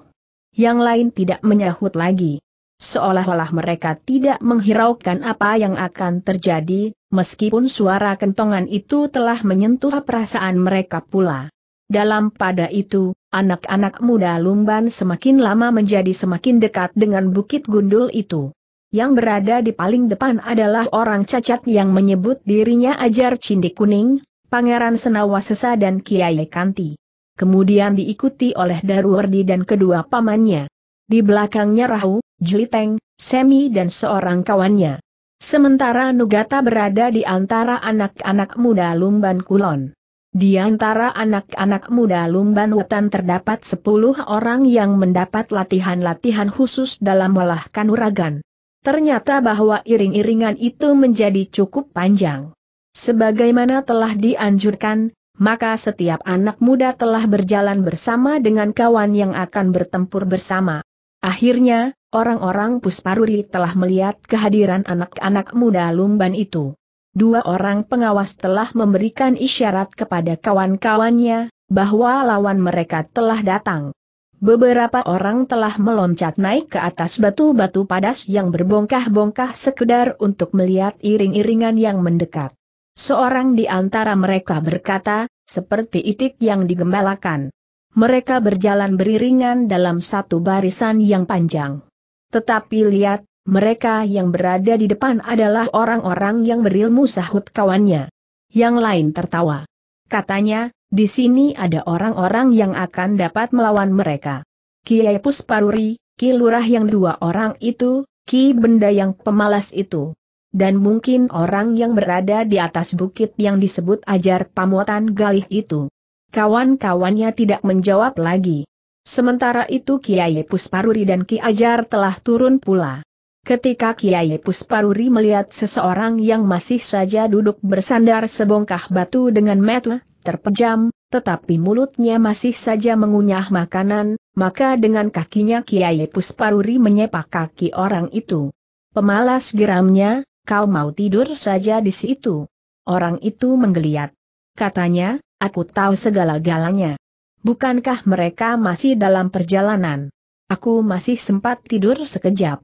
Yang lain tidak menyahut lagi. Seolah-olah mereka tidak menghiraukan apa yang akan terjadi, meskipun suara kentongan itu telah menyentuh perasaan mereka pula. Dalam pada itu, Anak-anak muda Lumban semakin lama menjadi semakin dekat dengan bukit gundul itu. Yang berada di paling depan adalah orang cacat yang menyebut dirinya Ajar Cindik Kuning, Pangeran Senawasesa dan Kiai Kanti. Kemudian diikuti oleh Darwardi dan kedua pamannya. Di belakangnya Rahu, Juliteng, Semi dan seorang kawannya. Sementara Nugata berada di antara anak-anak muda Lumban Kulon. Di antara anak-anak muda Lumban Wetan terdapat 10 orang yang mendapat latihan-latihan khusus dalam melahkan uragan. Ternyata bahwa iring-iringan itu menjadi cukup panjang. Sebagaimana telah dianjurkan, maka setiap anak muda telah berjalan bersama dengan kawan yang akan bertempur bersama. Akhirnya, orang-orang Pusparuri telah melihat kehadiran anak-anak muda Lumban itu. Dua orang pengawas telah memberikan isyarat kepada kawan-kawannya, bahwa lawan mereka telah datang. Beberapa orang telah meloncat naik ke atas batu-batu padas yang berbongkah-bongkah sekedar untuk melihat iring-iringan yang mendekat. Seorang di antara mereka berkata, seperti itik yang digembalakan. Mereka berjalan beriringan dalam satu barisan yang panjang. Tetapi lihat, mereka yang berada di depan adalah orang-orang yang berilmu sahut kawannya. Yang lain tertawa. Katanya, di sini ada orang-orang yang akan dapat melawan mereka. Kiai Pusparuri, Ki Lurah yang dua orang itu, Ki Benda yang pemalas itu. Dan mungkin orang yang berada di atas bukit yang disebut ajar pamotan galih itu. Kawan-kawannya tidak menjawab lagi. Sementara itu Kiai Pusparuri dan Ki Ajar telah turun pula. Ketika Kiai Pusparuri melihat seseorang yang masih saja duduk bersandar sebongkah batu dengan metu, terpejam, tetapi mulutnya masih saja mengunyah makanan, maka dengan kakinya Kiai Pusparuri menyepak kaki orang itu. Pemalas geramnya, kau mau tidur saja di situ. Orang itu menggeliat. Katanya, aku tahu segala-galanya. Bukankah mereka masih dalam perjalanan? Aku masih sempat tidur sekejap.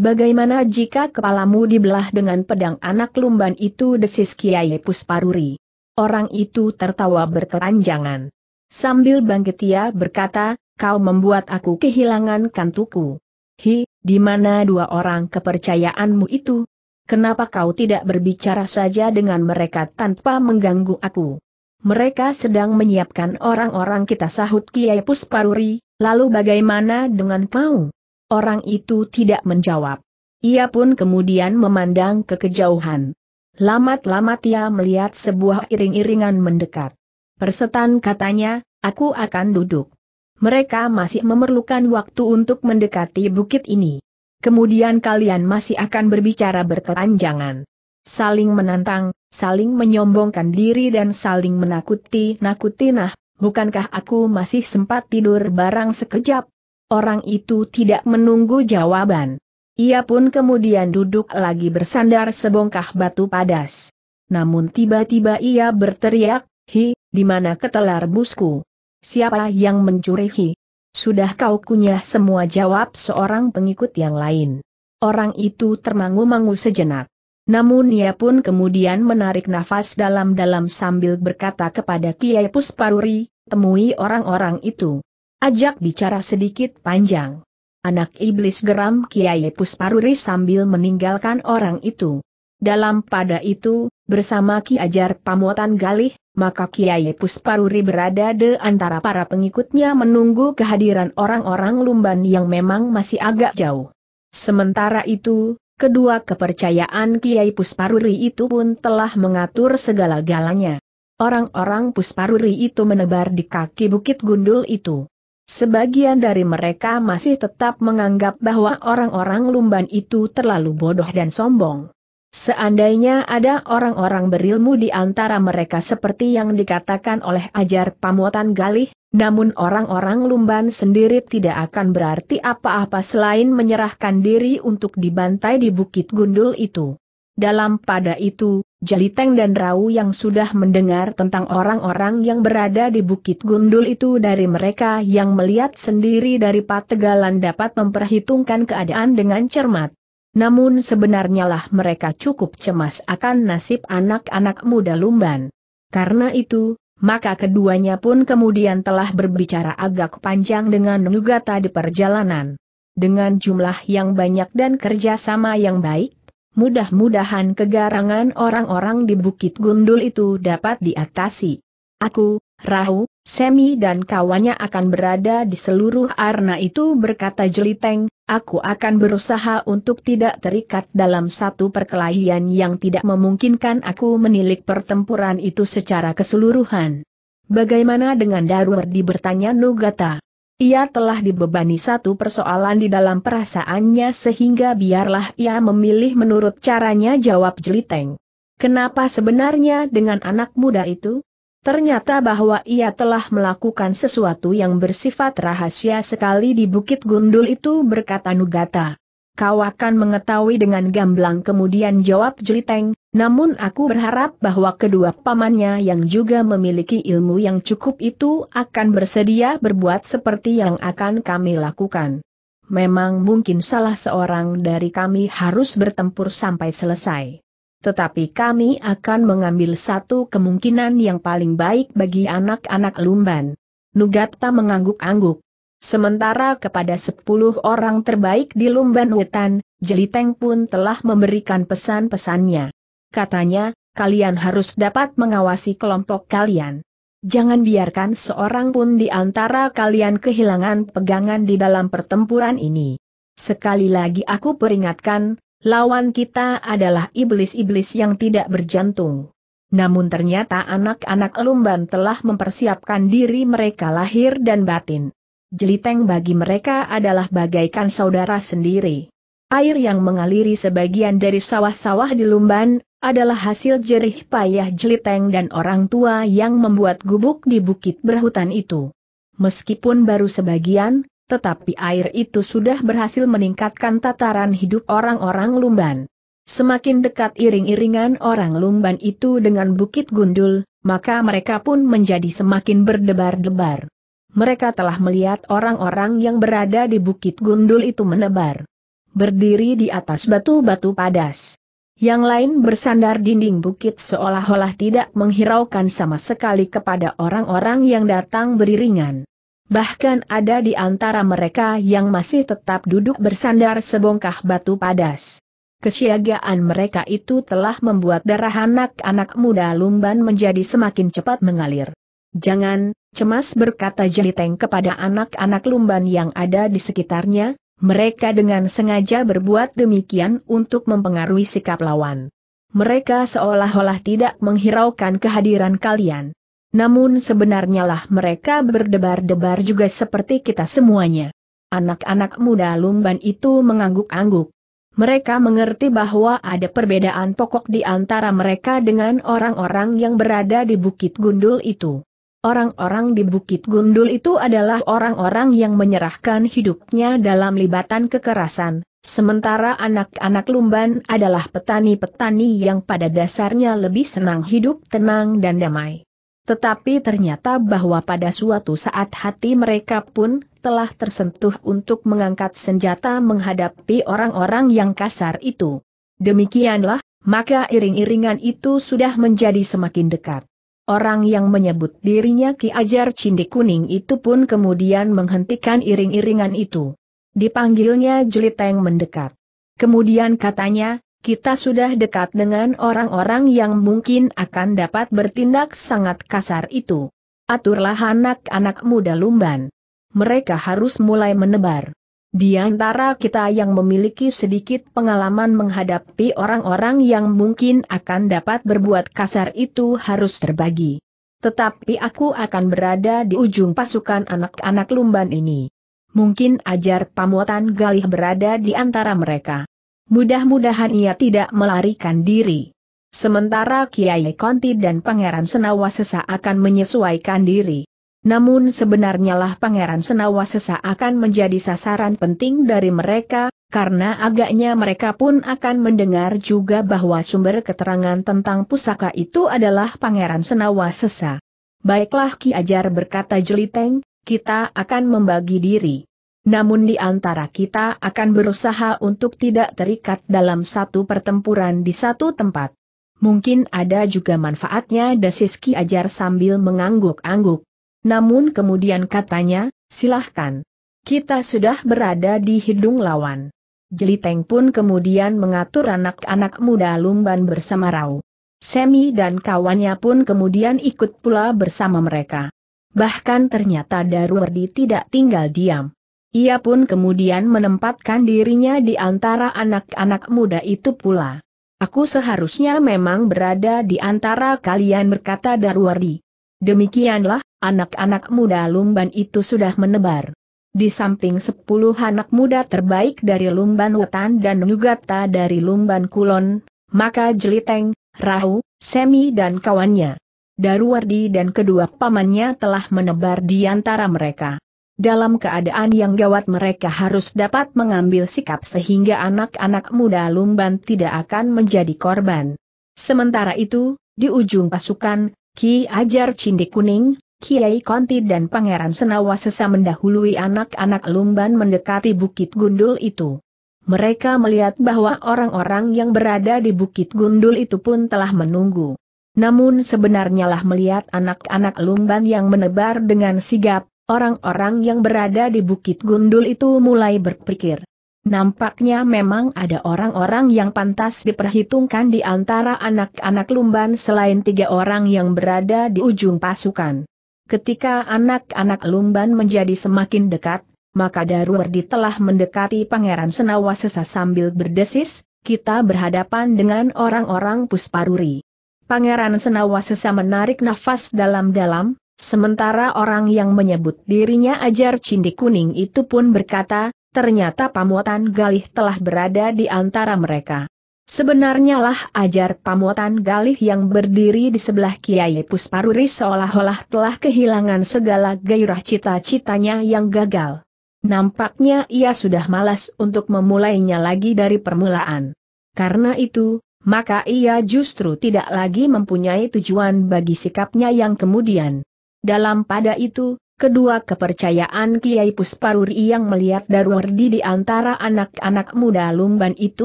Bagaimana jika kepalamu dibelah dengan pedang anak lumban itu desis Kiai Pusparuri. Orang itu tertawa berkeranjangan. Sambil bangkit ia berkata, kau membuat aku kehilangan kantuku. Hi, di mana dua orang kepercayaanmu itu? Kenapa kau tidak berbicara saja dengan mereka tanpa mengganggu aku? Mereka sedang menyiapkan orang-orang kita sahut Kiai Pusparuri, lalu bagaimana dengan kau? Orang itu tidak menjawab. Ia pun kemudian memandang ke kejauhan. Lamat-lamat ia melihat sebuah iring-iringan mendekat. Persetan katanya, aku akan duduk. Mereka masih memerlukan waktu untuk mendekati bukit ini. Kemudian kalian masih akan berbicara berkelanjangan. Saling menantang, saling menyombongkan diri dan saling menakuti-nakuti nah, bukankah aku masih sempat tidur barang sekejap? Orang itu tidak menunggu jawaban. Ia pun kemudian duduk lagi bersandar sebongkah batu padas. Namun tiba-tiba ia berteriak, Hi, di mana ketelar busku? Siapa yang mencuri Hi? Sudah kau kunyah semua jawab seorang pengikut yang lain. Orang itu termangu-mangu sejenak. Namun ia pun kemudian menarik nafas dalam-dalam sambil berkata kepada Kiai Pusparuri, temui orang-orang itu. Ajak bicara sedikit panjang. Anak iblis geram Kiai Pusparuri sambil meninggalkan orang itu. Dalam pada itu, bersama Ki Ajar Pamotan Galih, maka Kiai Pusparuri berada di antara para pengikutnya menunggu kehadiran orang-orang lumban yang memang masih agak jauh. Sementara itu, kedua kepercayaan Kiai Pusparuri itu pun telah mengatur segala galanya. Orang-orang Pusparuri itu menebar di kaki bukit gundul itu. Sebagian dari mereka masih tetap menganggap bahwa orang-orang Lumban itu terlalu bodoh dan sombong. Seandainya ada orang-orang berilmu di antara mereka seperti yang dikatakan oleh ajar pamuatan galih, namun orang-orang Lumban sendiri tidak akan berarti apa-apa selain menyerahkan diri untuk dibantai di Bukit Gundul itu. Dalam pada itu, Jaliteng dan Rau yang sudah mendengar tentang orang-orang yang berada di Bukit Gundul itu dari mereka yang melihat sendiri dari Pategalan dapat memperhitungkan keadaan dengan cermat. Namun sebenarnya lah mereka cukup cemas akan nasib anak-anak muda Lumban. Karena itu, maka keduanya pun kemudian telah berbicara agak panjang dengan Nugata di perjalanan. Dengan jumlah yang banyak dan kerjasama yang baik, mudah-mudahan kegarangan orang-orang di Bukit Gundul itu dapat diatasi. Aku, Rahu, Semi dan kawannya akan berada di seluruh arna itu berkata Jeliteng, aku akan berusaha untuk tidak terikat dalam satu perkelahian yang tidak memungkinkan aku menilik pertempuran itu secara keseluruhan. Bagaimana dengan Darwardi bertanya Nugata? Ia telah dibebani satu persoalan di dalam perasaannya sehingga biarlah ia memilih menurut caranya jawab Jeliteng. Kenapa sebenarnya dengan anak muda itu? Ternyata bahwa ia telah melakukan sesuatu yang bersifat rahasia sekali di Bukit Gundul itu berkata Nugata. Kau akan mengetahui dengan gamblang kemudian jawab Jeliteng, namun aku berharap bahwa kedua pamannya yang juga memiliki ilmu yang cukup itu akan bersedia berbuat seperti yang akan kami lakukan. Memang mungkin salah seorang dari kami harus bertempur sampai selesai. Tetapi kami akan mengambil satu kemungkinan yang paling baik bagi anak-anak Lumban. Nugata mengangguk-angguk. Sementara kepada sepuluh orang terbaik di Lumban Wetan, Jeliteng pun telah memberikan pesan-pesannya katanya, kalian harus dapat mengawasi kelompok kalian. Jangan biarkan seorang pun di antara kalian kehilangan pegangan di dalam pertempuran ini. Sekali lagi aku peringatkan, lawan kita adalah iblis-iblis yang tidak berjantung. Namun ternyata anak-anak Lumban telah mempersiapkan diri mereka lahir dan batin. Jeliteng bagi mereka adalah bagaikan saudara sendiri. Air yang mengaliri sebagian dari sawah-sawah di Lumban, adalah hasil jerih payah Jeliteng dan orang tua yang membuat gubuk di bukit berhutan itu. Meskipun baru sebagian, tetapi air itu sudah berhasil meningkatkan tataran hidup orang-orang Lumban. Semakin dekat iring-iringan orang Lumban itu dengan Bukit Gundul, maka mereka pun menjadi semakin berdebar-debar. Mereka telah melihat orang-orang yang berada di Bukit Gundul itu menebar. Berdiri di atas batu-batu padas. Yang lain bersandar dinding bukit seolah-olah tidak menghiraukan sama sekali kepada orang-orang yang datang beriringan. Bahkan ada di antara mereka yang masih tetap duduk bersandar sebongkah batu padas. Kesiagaan mereka itu telah membuat darah anak-anak muda Lumban menjadi semakin cepat mengalir. Jangan, cemas berkata Jeliteng kepada anak-anak Lumban yang ada di sekitarnya, mereka dengan sengaja berbuat demikian untuk mempengaruhi sikap lawan. Mereka seolah-olah tidak menghiraukan kehadiran kalian. Namun sebenarnya lah mereka berdebar-debar juga seperti kita semuanya. Anak-anak muda lumban itu mengangguk-angguk. Mereka mengerti bahwa ada perbedaan pokok di antara mereka dengan orang-orang yang berada di Bukit Gundul itu. Orang-orang di Bukit Gundul itu adalah orang-orang yang menyerahkan hidupnya dalam libatan kekerasan, sementara anak-anak Lumban adalah petani-petani yang pada dasarnya lebih senang hidup tenang dan damai. Tetapi ternyata bahwa pada suatu saat hati mereka pun telah tersentuh untuk mengangkat senjata menghadapi orang-orang yang kasar itu. Demikianlah, maka iring-iringan itu sudah menjadi semakin dekat. Orang yang menyebut dirinya Ki Ajar Cindik Kuning itu pun kemudian menghentikan iring-iringan itu. Dipanggilnya Jeliteng mendekat. Kemudian katanya, kita sudah dekat dengan orang-orang yang mungkin akan dapat bertindak sangat kasar itu. Aturlah anak-anak muda lumban. Mereka harus mulai menebar. Di antara kita yang memiliki sedikit pengalaman menghadapi orang-orang yang mungkin akan dapat berbuat kasar itu harus terbagi. Tetapi aku akan berada di ujung pasukan anak-anak lumban ini. Mungkin ajar pamuatan galih berada di antara mereka. Mudah-mudahan ia tidak melarikan diri. Sementara Kiai Konti dan Pangeran Senawasesa akan menyesuaikan diri. Namun sebenarnya lah Pangeran Senawasesa akan menjadi sasaran penting dari mereka, karena agaknya mereka pun akan mendengar juga bahwa sumber keterangan tentang pusaka itu adalah Pangeran Senawasesa. Baiklah Ki Ajar berkata Jeliteng, kita akan membagi diri. Namun di antara kita akan berusaha untuk tidak terikat dalam satu pertempuran di satu tempat. Mungkin ada juga manfaatnya desis Ajar sambil mengangguk-angguk. Namun kemudian katanya, silahkan. Kita sudah berada di hidung lawan. Jeliteng pun kemudian mengatur anak-anak muda Lumban bersama Rau. Semi dan kawannya pun kemudian ikut pula bersama mereka. Bahkan ternyata Darwardi tidak tinggal diam. Ia pun kemudian menempatkan dirinya di antara anak-anak muda itu pula. Aku seharusnya memang berada di antara kalian berkata Darwardi. Demikianlah, anak-anak muda Lumban itu sudah menebar. Di samping sepuluh anak muda terbaik dari Lumban Wetan dan Nugata dari Lumban Kulon, maka Jeliteng, Rahu, Semi dan kawannya. Daruwardi dan kedua pamannya telah menebar di antara mereka. Dalam keadaan yang gawat mereka harus dapat mengambil sikap sehingga anak-anak muda Lumban tidak akan menjadi korban. Sementara itu, di ujung pasukan, Ki Ajar Cindi Kuning, Kiai Konti dan Pangeran Senawa sesa mendahului anak-anak Lumban mendekati Bukit Gundul itu. Mereka melihat bahwa orang-orang yang berada di Bukit Gundul itu pun telah menunggu. Namun sebenarnya lah melihat anak-anak Lumban yang menebar dengan sigap, orang-orang yang berada di Bukit Gundul itu mulai berpikir. Nampaknya memang ada orang-orang yang pantas diperhitungkan di antara anak-anak Lumban selain tiga orang yang berada di ujung pasukan. Ketika anak-anak Lumban menjadi semakin dekat, maka Darwardi telah mendekati Pangeran Senawasesa sambil berdesis, kita berhadapan dengan orang-orang Pusparuri. Pangeran Senawasesa menarik nafas dalam-dalam, sementara orang yang menyebut dirinya ajar cindik kuning itu pun berkata, ternyata pamuatan galih telah berada di antara mereka. Sebenarnya lah ajar Pamotan galih yang berdiri di sebelah Kiai Pusparuri seolah-olah telah kehilangan segala gairah cita-citanya yang gagal. Nampaknya ia sudah malas untuk memulainya lagi dari permulaan. Karena itu, maka ia justru tidak lagi mempunyai tujuan bagi sikapnya yang kemudian. Dalam pada itu, Kedua kepercayaan Kiai Pusparuri yang melihat Darwardi di antara anak-anak muda Lumban itu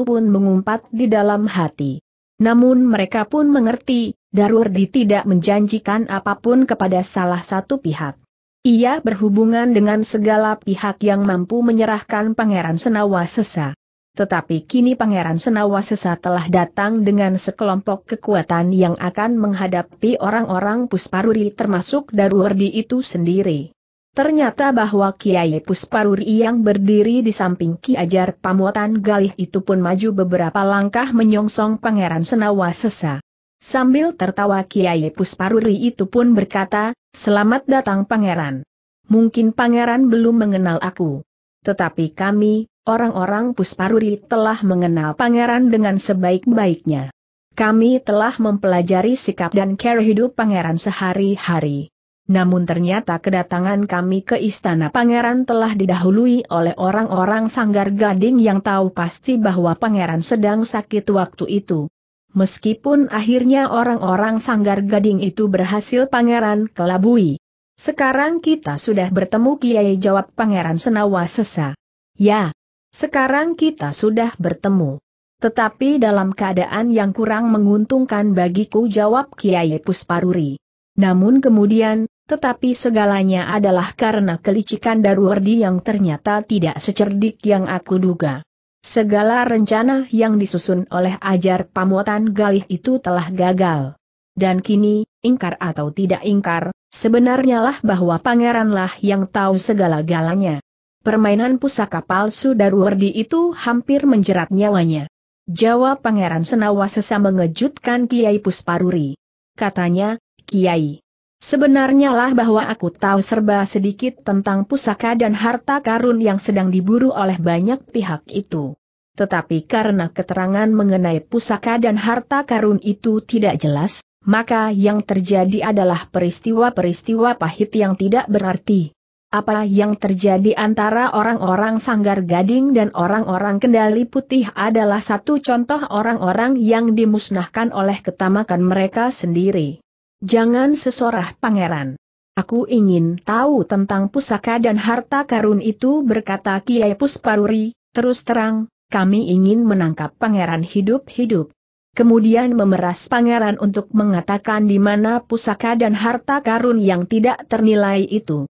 pun mengumpat di dalam hati. Namun mereka pun mengerti, Darwardi tidak menjanjikan apapun kepada salah satu pihak. Ia berhubungan dengan segala pihak yang mampu menyerahkan Pangeran Senawa Sesa. Tetapi kini Pangeran Senawasesa telah datang dengan sekelompok kekuatan yang akan menghadapi orang-orang Pusparuri termasuk Daruwerdi itu sendiri. Ternyata bahwa Kiai Pusparuri yang berdiri di samping Ki Ajar Pamuatan Galih itu pun maju beberapa langkah menyongsong Pangeran Senawasesa. Sambil tertawa Kiai Pusparuri itu pun berkata, Selamat datang Pangeran. Mungkin Pangeran belum mengenal aku. Tetapi kami, Orang-orang Pusparuri telah mengenal pangeran dengan sebaik-baiknya. Kami telah mempelajari sikap dan cara hidup pangeran sehari-hari. Namun ternyata kedatangan kami ke istana pangeran telah didahului oleh orang-orang sanggar gading yang tahu pasti bahwa pangeran sedang sakit waktu itu. Meskipun akhirnya orang-orang sanggar gading itu berhasil pangeran kelabui. Sekarang kita sudah bertemu Kiai jawab pangeran Senawa Sesa. Ya, sekarang kita sudah bertemu. Tetapi dalam keadaan yang kurang menguntungkan bagiku jawab Kiai Pusparuri. Namun kemudian, tetapi segalanya adalah karena kelicikan Darwardi yang ternyata tidak secerdik yang aku duga. Segala rencana yang disusun oleh ajar pamuatan galih itu telah gagal. Dan kini, ingkar atau tidak ingkar, sebenarnya lah bahwa pangeranlah yang tahu segala galanya. Permainan pusaka palsu Darwardi itu hampir menjerat nyawanya. Jawab Pangeran Senawa sesa mengejutkan Kiai Pusparuri. Katanya, Kiai. Sebenarnya lah bahwa aku tahu serba sedikit tentang pusaka dan harta karun yang sedang diburu oleh banyak pihak itu. Tetapi karena keterangan mengenai pusaka dan harta karun itu tidak jelas, maka yang terjadi adalah peristiwa-peristiwa pahit yang tidak berarti. Apa yang terjadi antara orang-orang Sanggar Gading dan orang-orang Kendali Putih adalah satu contoh orang-orang yang dimusnahkan oleh ketamakan mereka sendiri. Jangan sesorah pangeran. Aku ingin tahu tentang pusaka dan harta karun itu berkata Kiai Pusparuri, terus terang, kami ingin menangkap pangeran hidup-hidup. Kemudian memeras pangeran untuk mengatakan di mana pusaka dan harta karun yang tidak ternilai itu.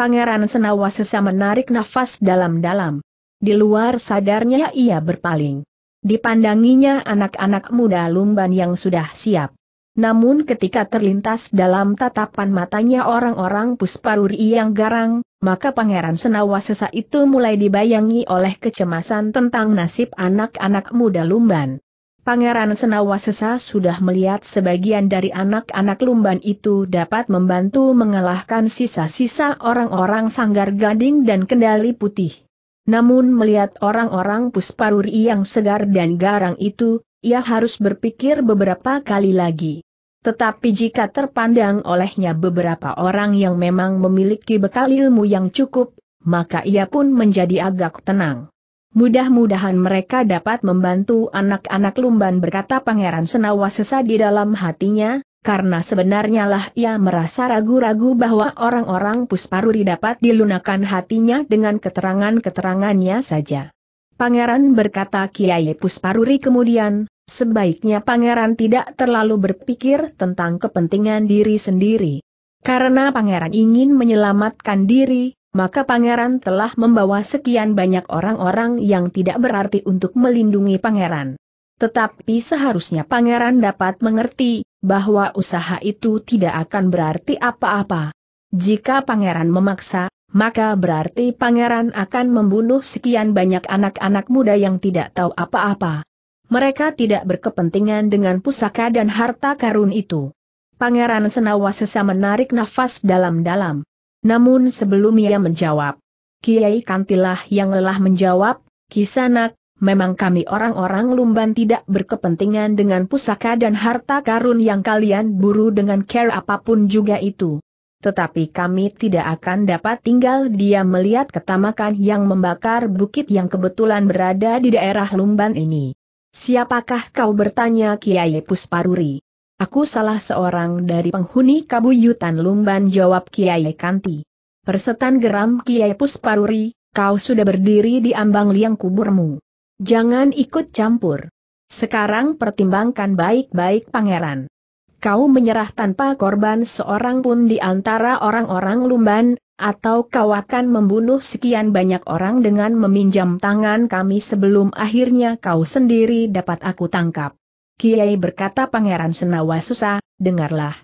Pangeran Senawa sesa menarik nafas dalam-dalam. Di luar sadarnya ia berpaling. Dipandanginya anak-anak muda lumban yang sudah siap. Namun ketika terlintas dalam tatapan matanya orang-orang Pusparuri yang garang, maka Pangeran Senawa sesa itu mulai dibayangi oleh kecemasan tentang nasib anak-anak muda lumban. Pangeran Senawa sudah melihat sebagian dari anak-anak lumban itu dapat membantu mengalahkan sisa-sisa orang-orang sanggar gading dan kendali putih. Namun melihat orang-orang pusparuri yang segar dan garang itu, ia harus berpikir beberapa kali lagi. Tetapi jika terpandang olehnya beberapa orang yang memang memiliki bekal ilmu yang cukup, maka ia pun menjadi agak tenang. Mudah-mudahan mereka dapat membantu anak-anak Lumban berkata Pangeran Senawa sesat di dalam hatinya, karena sebenarnya lah ia merasa ragu-ragu bahwa orang-orang Pusparuri dapat dilunakan hatinya dengan keterangan-keterangannya saja. Pangeran berkata Kiai Pusparuri kemudian, sebaiknya pangeran tidak terlalu berpikir tentang kepentingan diri sendiri. Karena pangeran ingin menyelamatkan diri, maka pangeran telah membawa sekian banyak orang-orang yang tidak berarti untuk melindungi pangeran. Tetapi seharusnya pangeran dapat mengerti bahwa usaha itu tidak akan berarti apa-apa. Jika pangeran memaksa, maka berarti pangeran akan membunuh sekian banyak anak-anak muda yang tidak tahu apa-apa. Mereka tidak berkepentingan dengan pusaka dan harta karun itu. Pangeran Senawa sesama menarik nafas dalam-dalam. Namun sebelum ia menjawab, Kiai Kantilah yang lelah menjawab, Kisanak, memang kami orang-orang lumban tidak berkepentingan dengan pusaka dan harta karun yang kalian buru dengan care apapun juga itu. Tetapi kami tidak akan dapat tinggal dia melihat ketamakan yang membakar bukit yang kebetulan berada di daerah lumban ini. Siapakah kau bertanya Kiai Pusparuri? Aku salah seorang dari penghuni kabuyutan Lumban jawab Kiai Kanti. Persetan geram Kiai Pusparuri, kau sudah berdiri di ambang liang kuburmu. Jangan ikut campur. Sekarang pertimbangkan baik-baik pangeran. Kau menyerah tanpa korban seorang pun di antara orang-orang Lumban, atau kau akan membunuh sekian banyak orang dengan meminjam tangan kami sebelum akhirnya kau sendiri dapat aku tangkap. Kiai berkata Pangeran Senawa susah, dengarlah.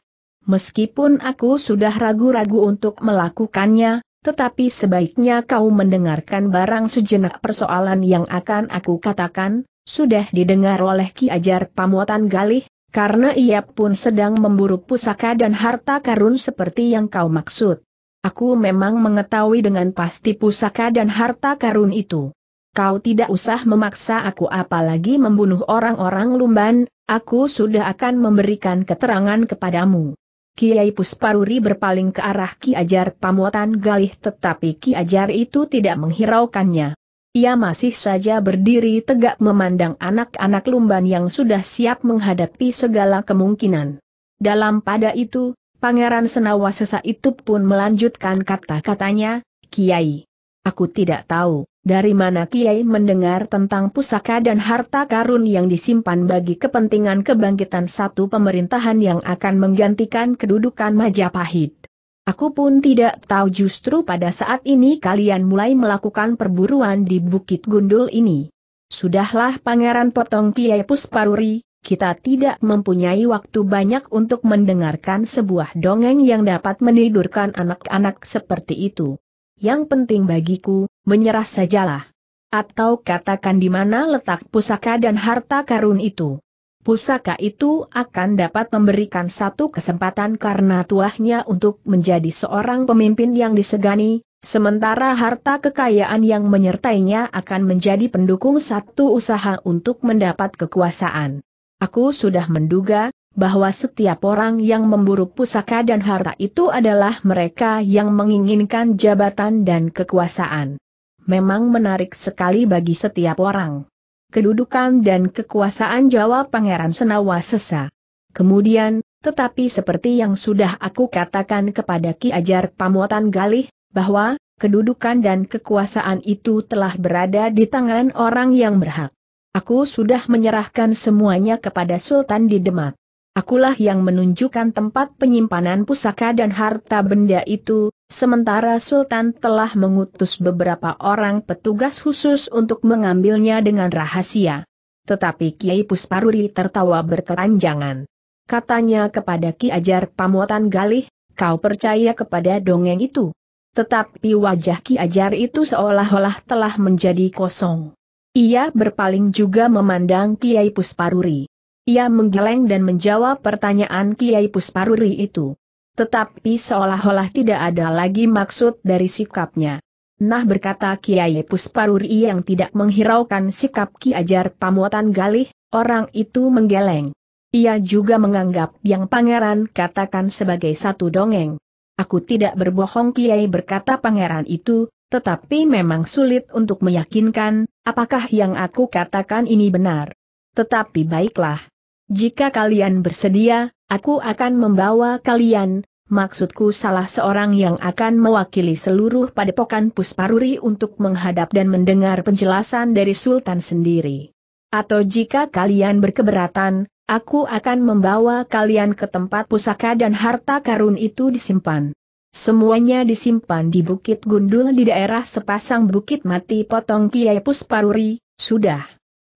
Meskipun aku sudah ragu-ragu untuk melakukannya, tetapi sebaiknya kau mendengarkan barang sejenak persoalan yang akan aku katakan, sudah didengar oleh Ki Ajar Pamuatan Galih, karena ia pun sedang memburu pusaka dan harta karun seperti yang kau maksud. Aku memang mengetahui dengan pasti pusaka dan harta karun itu kau tidak usah memaksa aku apalagi membunuh orang-orang lumban, aku sudah akan memberikan keterangan kepadamu. Kiai Pusparuri berpaling ke arah Ki Ajar Pamuatan Galih tetapi Ki Ajar itu tidak menghiraukannya. Ia masih saja berdiri tegak memandang anak-anak lumban yang sudah siap menghadapi segala kemungkinan. Dalam pada itu, Pangeran Senawa Sesa itu pun melanjutkan kata-katanya, Kiai. Aku tidak tahu dari mana Kiai mendengar tentang pusaka dan harta karun yang disimpan bagi kepentingan kebangkitan satu pemerintahan yang akan menggantikan kedudukan Majapahit? Aku pun tidak tahu justru pada saat ini kalian mulai melakukan perburuan di Bukit Gundul ini. Sudahlah Pangeran Potong Kiai Pusparuri, kita tidak mempunyai waktu banyak untuk mendengarkan sebuah dongeng yang dapat menidurkan anak-anak seperti itu. Yang penting bagiku, menyerah sajalah. Atau katakan di mana letak pusaka dan harta karun itu. Pusaka itu akan dapat memberikan satu kesempatan karena tuahnya untuk menjadi seorang pemimpin yang disegani, sementara harta kekayaan yang menyertainya akan menjadi pendukung satu usaha untuk mendapat kekuasaan. Aku sudah menduga, bahwa setiap orang yang memburu pusaka dan harta itu adalah mereka yang menginginkan jabatan dan kekuasaan memang menarik sekali bagi setiap orang. Kedudukan dan kekuasaan Jawa Pangeran Senawa sesa. Kemudian, tetapi seperti yang sudah aku katakan kepada Ki Ajar Pamuatan Galih, bahwa kedudukan dan kekuasaan itu telah berada di tangan orang yang berhak. Aku sudah menyerahkan semuanya kepada Sultan di Demak. Akulah yang menunjukkan tempat penyimpanan pusaka dan harta benda itu, sementara Sultan telah mengutus beberapa orang petugas khusus untuk mengambilnya dengan rahasia. Tetapi Kiai Pusparuri tertawa berkeranjangan. Katanya kepada Ki Ajar Pamuatan Galih, kau percaya kepada dongeng itu. Tetapi wajah Ki Ajar itu seolah-olah telah menjadi kosong. Ia berpaling juga memandang Kiai Pusparuri. Ia menggeleng dan menjawab pertanyaan Kiai Pusparuri itu. Tetapi seolah-olah tidak ada lagi maksud dari sikapnya. Nah berkata Kiai Pusparuri yang tidak menghiraukan sikap Ki Ajar Pamuatan Galih, orang itu menggeleng. Ia juga menganggap yang pangeran katakan sebagai satu dongeng. Aku tidak berbohong Kiai berkata pangeran itu, tetapi memang sulit untuk meyakinkan, apakah yang aku katakan ini benar. Tetapi baiklah, jika kalian bersedia, aku akan membawa kalian, maksudku salah seorang yang akan mewakili seluruh padepokan Pusparuri untuk menghadap dan mendengar penjelasan dari Sultan sendiri. Atau jika kalian berkeberatan, aku akan membawa kalian ke tempat pusaka dan harta karun itu disimpan. Semuanya disimpan di Bukit Gundul di daerah sepasang Bukit Mati Potong Kiai Pusparuri, sudah.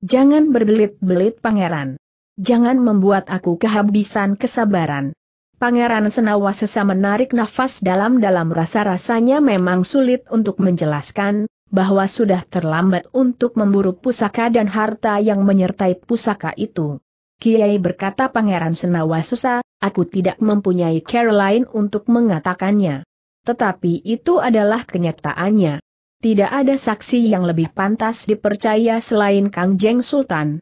Jangan berbelit-belit pangeran. Jangan membuat aku kehabisan kesabaran. Pangeran Senawa sesa menarik nafas dalam-dalam rasa-rasanya memang sulit untuk menjelaskan, bahwa sudah terlambat untuk memburu pusaka dan harta yang menyertai pusaka itu. Kiai berkata Pangeran Senawa sesa, aku tidak mempunyai Caroline untuk mengatakannya. Tetapi itu adalah kenyataannya. Tidak ada saksi yang lebih pantas dipercaya selain Kang Jeng Sultan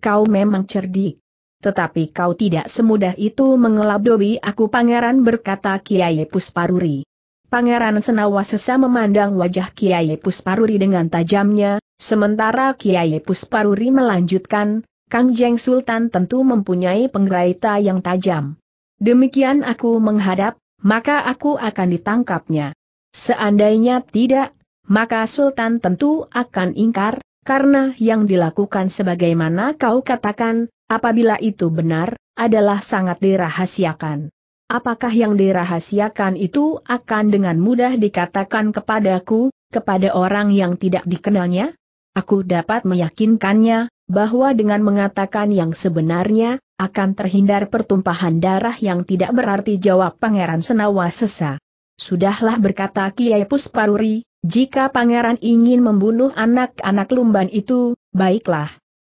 kau memang cerdik. Tetapi kau tidak semudah itu mengelabdobi aku pangeran berkata Kiai Pusparuri. Pangeran Senawa sesa memandang wajah Kiai Pusparuri dengan tajamnya, sementara Kiai Pusparuri melanjutkan, Kang Jeng Sultan tentu mempunyai penggeraita yang tajam. Demikian aku menghadap, maka aku akan ditangkapnya. Seandainya tidak, maka Sultan tentu akan ingkar, karena yang dilakukan sebagaimana kau katakan, apabila itu benar, adalah sangat dirahasiakan. Apakah yang dirahasiakan itu akan dengan mudah dikatakan kepadaku, kepada orang yang tidak dikenalnya? Aku dapat meyakinkannya, bahwa dengan mengatakan yang sebenarnya, akan terhindar pertumpahan darah yang tidak berarti jawab Pangeran Senawa Sesa. Sudahlah berkata Kiai Pusparuri, jika pangeran ingin membunuh anak-anak lumban itu, baiklah.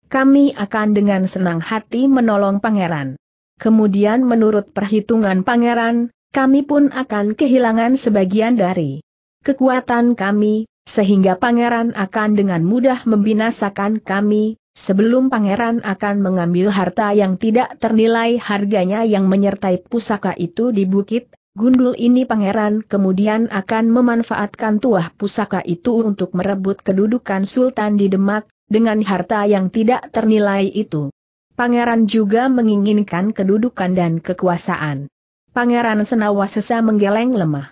Kami akan dengan senang hati menolong pangeran. Kemudian menurut perhitungan pangeran, kami pun akan kehilangan sebagian dari kekuatan kami, sehingga pangeran akan dengan mudah membinasakan kami, sebelum pangeran akan mengambil harta yang tidak ternilai harganya yang menyertai pusaka itu di bukit Gundul ini pangeran kemudian akan memanfaatkan tuah pusaka itu untuk merebut kedudukan sultan di Demak, dengan harta yang tidak ternilai itu. Pangeran juga menginginkan kedudukan dan kekuasaan. Pangeran Senawa sesa menggeleng lemah.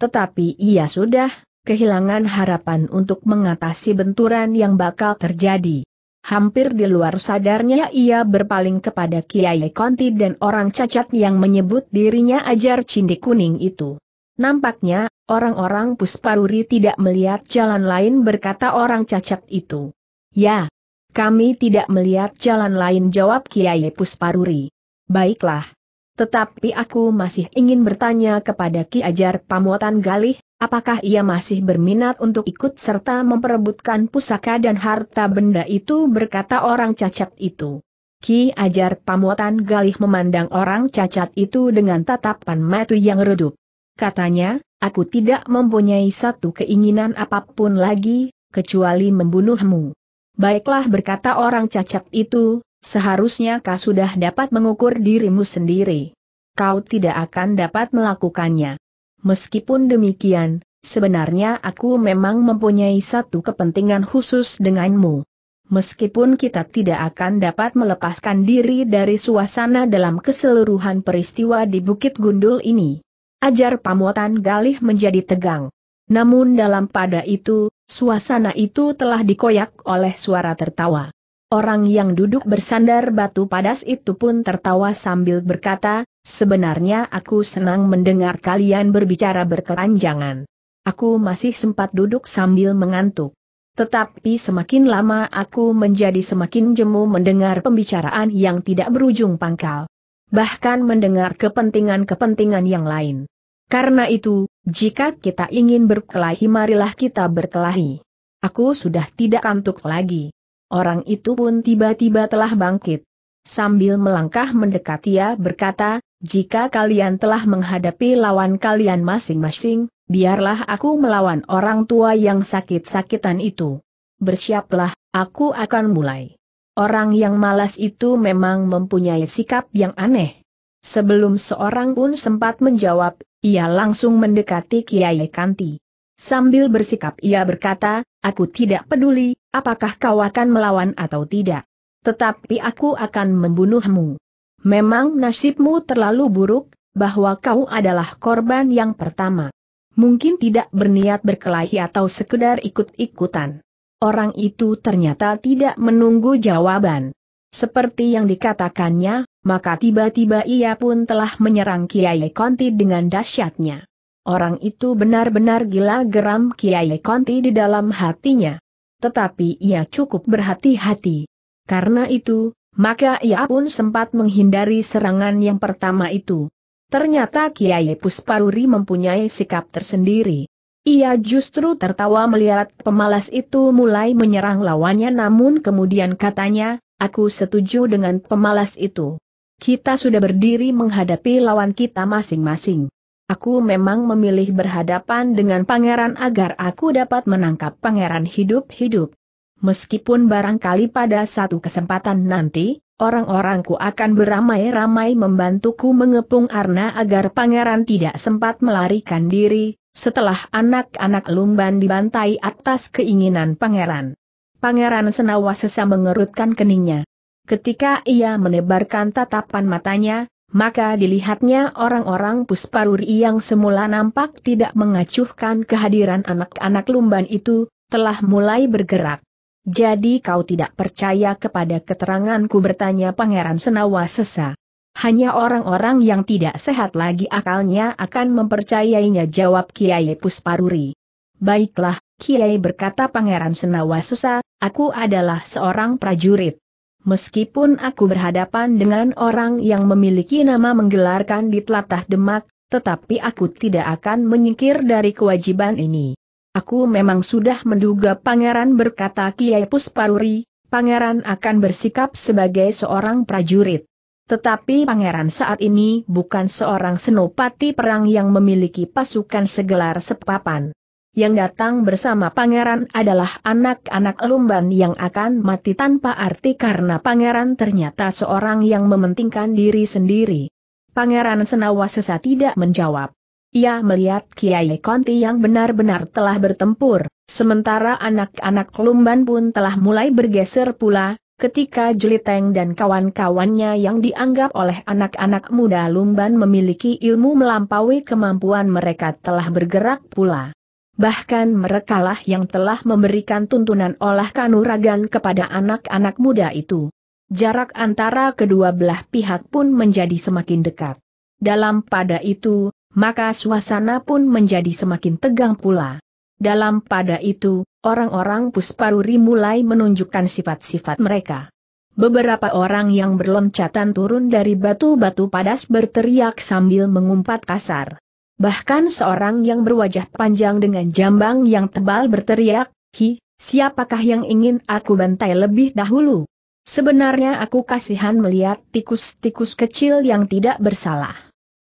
Tetapi ia sudah kehilangan harapan untuk mengatasi benturan yang bakal terjadi. Hampir di luar sadarnya ia berpaling kepada Kiai Konti dan orang cacat yang menyebut dirinya ajar cindi kuning itu. Nampaknya, orang-orang Pusparuri tidak melihat jalan lain berkata orang cacat itu. Ya, kami tidak melihat jalan lain jawab Kiai Pusparuri. Baiklah, tetapi aku masih ingin bertanya kepada Ki Ajar Pamuatan Galih, apakah ia masih berminat untuk ikut serta memperebutkan pusaka dan harta benda itu berkata orang cacat itu. Ki Ajar Pamuatan Galih memandang orang cacat itu dengan tatapan mata yang redup. Katanya, aku tidak mempunyai satu keinginan apapun lagi, kecuali membunuhmu. Baiklah berkata orang cacat itu, Seharusnya kau sudah dapat mengukur dirimu sendiri. Kau tidak akan dapat melakukannya. Meskipun demikian, sebenarnya aku memang mempunyai satu kepentingan khusus denganmu. Meskipun kita tidak akan dapat melepaskan diri dari suasana dalam keseluruhan peristiwa di Bukit Gundul ini. Ajar pamuatan Galih menjadi tegang. Namun dalam pada itu, suasana itu telah dikoyak oleh suara tertawa. Orang yang duduk bersandar batu padas itu pun tertawa sambil berkata, sebenarnya aku senang mendengar kalian berbicara berkepanjangan. Aku masih sempat duduk sambil mengantuk. Tetapi semakin lama aku menjadi semakin jemu mendengar pembicaraan yang tidak berujung pangkal. Bahkan mendengar kepentingan-kepentingan yang lain. Karena itu, jika kita ingin berkelahi marilah kita berkelahi. Aku sudah tidak kantuk lagi. Orang itu pun tiba-tiba telah bangkit. Sambil melangkah mendekat ia berkata, jika kalian telah menghadapi lawan kalian masing-masing, biarlah aku melawan orang tua yang sakit-sakitan itu. Bersiaplah, aku akan mulai. Orang yang malas itu memang mempunyai sikap yang aneh. Sebelum seorang pun sempat menjawab, ia langsung mendekati Kiai Kanti. Sambil bersikap ia berkata, Aku tidak peduli, apakah kau akan melawan atau tidak. Tetapi aku akan membunuhmu. Memang nasibmu terlalu buruk, bahwa kau adalah korban yang pertama. Mungkin tidak berniat berkelahi atau sekedar ikut-ikutan. Orang itu ternyata tidak menunggu jawaban. Seperti yang dikatakannya, maka tiba-tiba ia pun telah menyerang Kiai Konti dengan dahsyatnya. Orang itu benar-benar gila geram Kiai Konti di dalam hatinya. Tetapi ia cukup berhati-hati. Karena itu, maka ia pun sempat menghindari serangan yang pertama itu. Ternyata Kiai Pusparuri mempunyai sikap tersendiri. Ia justru tertawa melihat pemalas itu mulai menyerang lawannya namun kemudian katanya, aku setuju dengan pemalas itu. Kita sudah berdiri menghadapi lawan kita masing-masing. Aku memang memilih berhadapan dengan pangeran agar aku dapat menangkap pangeran hidup-hidup. Meskipun barangkali pada satu kesempatan nanti, orang-orangku akan beramai-ramai membantuku mengepung Arna agar pangeran tidak sempat melarikan diri, setelah anak-anak lumban dibantai atas keinginan pangeran. Pangeran Senawasesa mengerutkan keningnya. Ketika ia menebarkan tatapan matanya, maka dilihatnya orang-orang Pusparuri yang semula nampak tidak mengacuhkan kehadiran anak-anak lumban itu, telah mulai bergerak. Jadi kau tidak percaya kepada keteranganku bertanya Pangeran Senawa sesa. Hanya orang-orang yang tidak sehat lagi akalnya akan mempercayainya jawab Kiai Pusparuri. Baiklah, Kiai berkata Pangeran Senawa sesa, aku adalah seorang prajurit meskipun aku berhadapan dengan orang yang memiliki nama menggelarkan di telatah Demak, tetapi aku tidak akan menyingkir dari kewajiban ini. Aku memang sudah menduga pangeran berkata Kiai Pusparuri, pangeran akan bersikap sebagai seorang prajurit. Tetapi pangeran saat ini bukan seorang senopati perang yang memiliki pasukan segelar sepapan. Yang datang bersama pangeran adalah anak-anak Lumban yang akan mati tanpa arti karena pangeran ternyata seorang yang mementingkan diri sendiri. Pangeran Senawa sesa tidak menjawab. Ia melihat Kiai Konti yang benar-benar telah bertempur, sementara anak-anak Lumban pun telah mulai bergeser pula, ketika Jeliteng dan kawan-kawannya yang dianggap oleh anak-anak muda Lumban memiliki ilmu melampaui kemampuan mereka telah bergerak pula bahkan merekalah yang telah memberikan tuntunan olah kanuragan kepada anak-anak muda itu. Jarak antara kedua belah pihak pun menjadi semakin dekat. Dalam pada itu, maka suasana pun menjadi semakin tegang pula. Dalam pada itu, orang-orang Pusparuri mulai menunjukkan sifat-sifat mereka. Beberapa orang yang berloncatan turun dari batu-batu padas berteriak sambil mengumpat kasar. Bahkan seorang yang berwajah panjang dengan jambang yang tebal berteriak, Hi, siapakah yang ingin aku bantai lebih dahulu? Sebenarnya aku kasihan melihat tikus-tikus kecil yang tidak bersalah.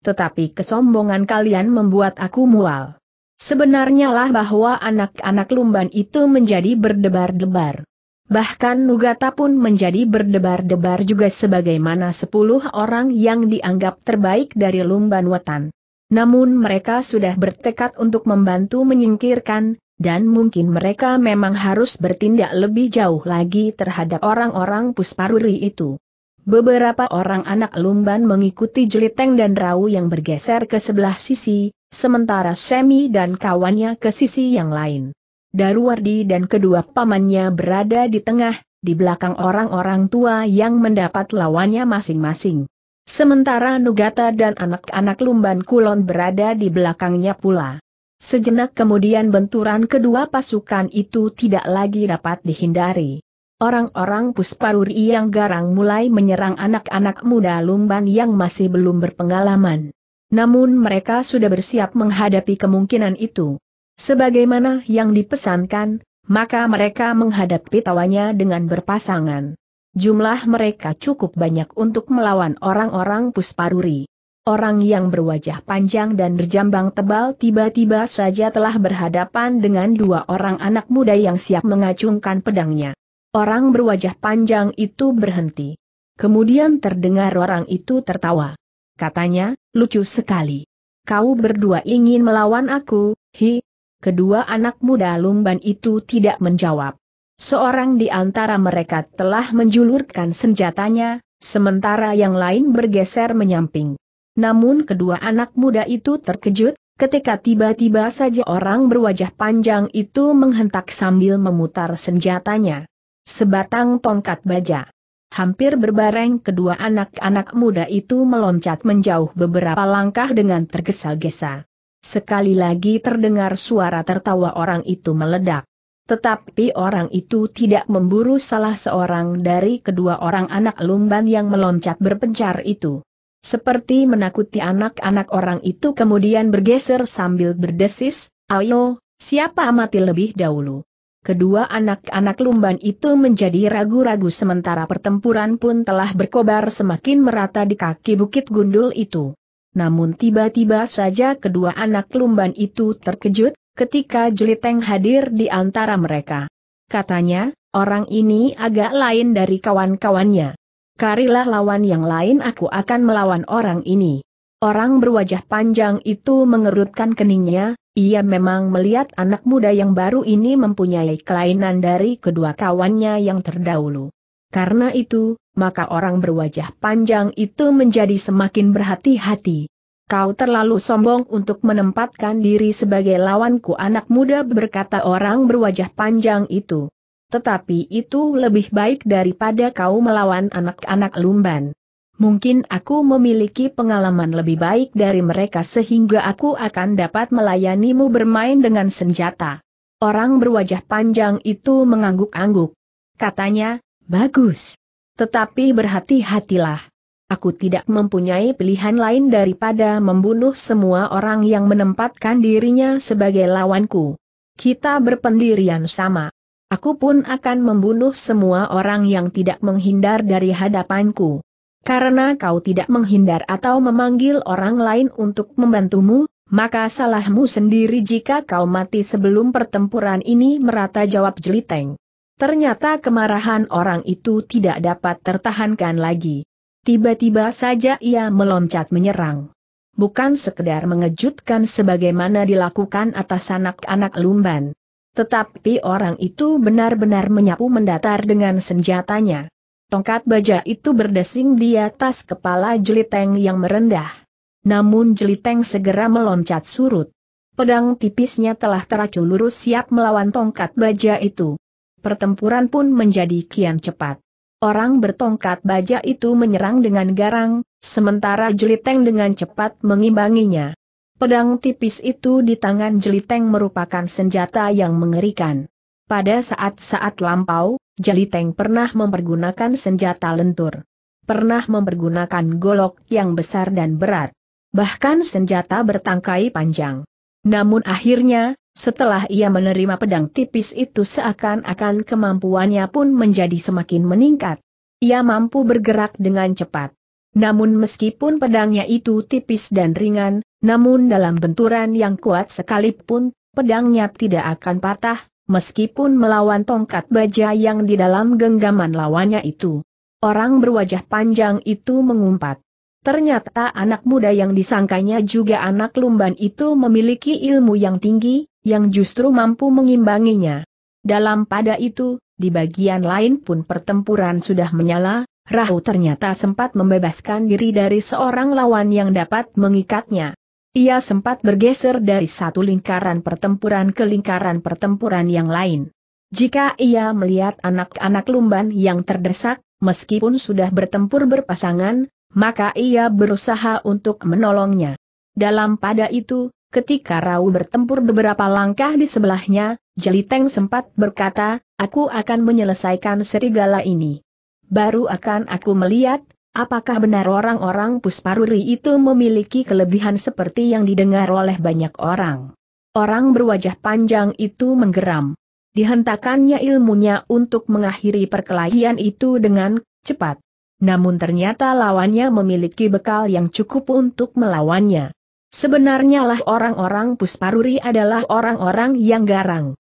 Tetapi kesombongan kalian membuat aku mual. Sebenarnya lah bahwa anak-anak lumban itu menjadi berdebar-debar. Bahkan Nugata pun menjadi berdebar-debar juga sebagaimana sepuluh orang yang dianggap terbaik dari lumban wetan. Namun mereka sudah bertekad untuk membantu menyingkirkan, dan mungkin mereka memang harus bertindak lebih jauh lagi terhadap orang-orang Pusparuri itu. Beberapa orang anak lumban mengikuti Jeliteng dan Rau yang bergeser ke sebelah sisi, sementara Semi dan kawannya ke sisi yang lain. Daruwardi dan kedua pamannya berada di tengah, di belakang orang-orang tua yang mendapat lawannya masing-masing. Sementara Nugata dan anak-anak Lumban Kulon berada di belakangnya pula. Sejenak kemudian benturan kedua pasukan itu tidak lagi dapat dihindari. Orang-orang Pusparuri yang garang mulai menyerang anak-anak muda Lumban yang masih belum berpengalaman. Namun mereka sudah bersiap menghadapi kemungkinan itu. Sebagaimana yang dipesankan, maka mereka menghadapi tawanya dengan berpasangan jumlah mereka cukup banyak untuk melawan orang-orang Pusparuri. Orang yang berwajah panjang dan berjambang tebal tiba-tiba saja telah berhadapan dengan dua orang anak muda yang siap mengacungkan pedangnya. Orang berwajah panjang itu berhenti. Kemudian terdengar orang itu tertawa. Katanya, lucu sekali. Kau berdua ingin melawan aku, hi? Kedua anak muda lumban itu tidak menjawab. Seorang di antara mereka telah menjulurkan senjatanya, sementara yang lain bergeser menyamping. Namun kedua anak muda itu terkejut, ketika tiba-tiba saja orang berwajah panjang itu menghentak sambil memutar senjatanya. Sebatang tongkat baja. Hampir berbareng kedua anak-anak muda itu meloncat menjauh beberapa langkah dengan tergesa-gesa. Sekali lagi terdengar suara tertawa orang itu meledak. Tetapi orang itu tidak memburu salah seorang dari kedua orang anak lumban yang meloncat berpencar itu. Seperti menakuti anak-anak orang itu kemudian bergeser sambil berdesis, ayo, siapa mati lebih dahulu. Kedua anak-anak lumban itu menjadi ragu-ragu sementara pertempuran pun telah berkobar semakin merata di kaki bukit gundul itu. Namun tiba-tiba saja kedua anak lumban itu terkejut, ketika Jeliteng hadir di antara mereka. Katanya, orang ini agak lain dari kawan-kawannya. Karilah lawan yang lain aku akan melawan orang ini. Orang berwajah panjang itu mengerutkan keningnya, ia memang melihat anak muda yang baru ini mempunyai kelainan dari kedua kawannya yang terdahulu. Karena itu, maka orang berwajah panjang itu menjadi semakin berhati-hati. Kau terlalu sombong untuk menempatkan diri sebagai lawanku anak muda berkata orang berwajah panjang itu. Tetapi itu lebih baik daripada kau melawan anak-anak lumban. Mungkin aku memiliki pengalaman lebih baik dari mereka sehingga aku akan dapat melayanimu bermain dengan senjata. Orang berwajah panjang itu mengangguk-angguk. Katanya, bagus. Tetapi berhati-hatilah aku tidak mempunyai pilihan lain daripada membunuh semua orang yang menempatkan dirinya sebagai lawanku. Kita berpendirian sama. Aku pun akan membunuh semua orang yang tidak menghindar dari hadapanku. Karena kau tidak menghindar atau memanggil orang lain untuk membantumu, maka salahmu sendiri jika kau mati sebelum pertempuran ini merata jawab Jeliteng. Ternyata kemarahan orang itu tidak dapat tertahankan lagi. Tiba-tiba saja ia meloncat menyerang. Bukan sekedar mengejutkan sebagaimana dilakukan atas anak-anak lumban. Tetapi orang itu benar-benar menyapu mendatar dengan senjatanya. Tongkat baja itu berdesing di atas kepala jeliteng yang merendah. Namun jeliteng segera meloncat surut. Pedang tipisnya telah teracu lurus siap melawan tongkat baja itu. Pertempuran pun menjadi kian cepat. Orang bertongkat baja itu menyerang dengan garang, sementara Jeliteng dengan cepat mengimbanginya. Pedang tipis itu di tangan Jeliteng merupakan senjata yang mengerikan. Pada saat-saat lampau, Jeliteng pernah mempergunakan senjata lentur. Pernah mempergunakan golok yang besar dan berat. Bahkan senjata bertangkai panjang. Namun akhirnya, setelah ia menerima pedang tipis itu seakan-akan kemampuannya pun menjadi semakin meningkat. Ia mampu bergerak dengan cepat. Namun meskipun pedangnya itu tipis dan ringan, namun dalam benturan yang kuat sekalipun, pedangnya tidak akan patah, meskipun melawan tongkat baja yang di dalam genggaman lawannya itu. Orang berwajah panjang itu mengumpat. Ternyata anak muda yang disangkanya juga anak lumban itu memiliki ilmu yang tinggi, yang justru mampu mengimbanginya. Dalam pada itu, di bagian lain pun pertempuran sudah menyala, Rahu ternyata sempat membebaskan diri dari seorang lawan yang dapat mengikatnya. Ia sempat bergeser dari satu lingkaran pertempuran ke lingkaran pertempuran yang lain. Jika ia melihat anak-anak lumban yang terdesak, meskipun sudah bertempur berpasangan, maka ia berusaha untuk menolongnya. Dalam pada itu, ketika Rau bertempur beberapa langkah di sebelahnya, Jeliteng sempat berkata, aku akan menyelesaikan serigala ini. Baru akan aku melihat, apakah benar orang-orang Pusparuri itu memiliki kelebihan seperti yang didengar oleh banyak orang. Orang berwajah panjang itu menggeram. Dihentakannya ilmunya untuk mengakhiri perkelahian itu dengan cepat namun ternyata lawannya memiliki bekal yang cukup untuk melawannya. Sebenarnya lah orang-orang Pusparuri adalah orang-orang yang garang.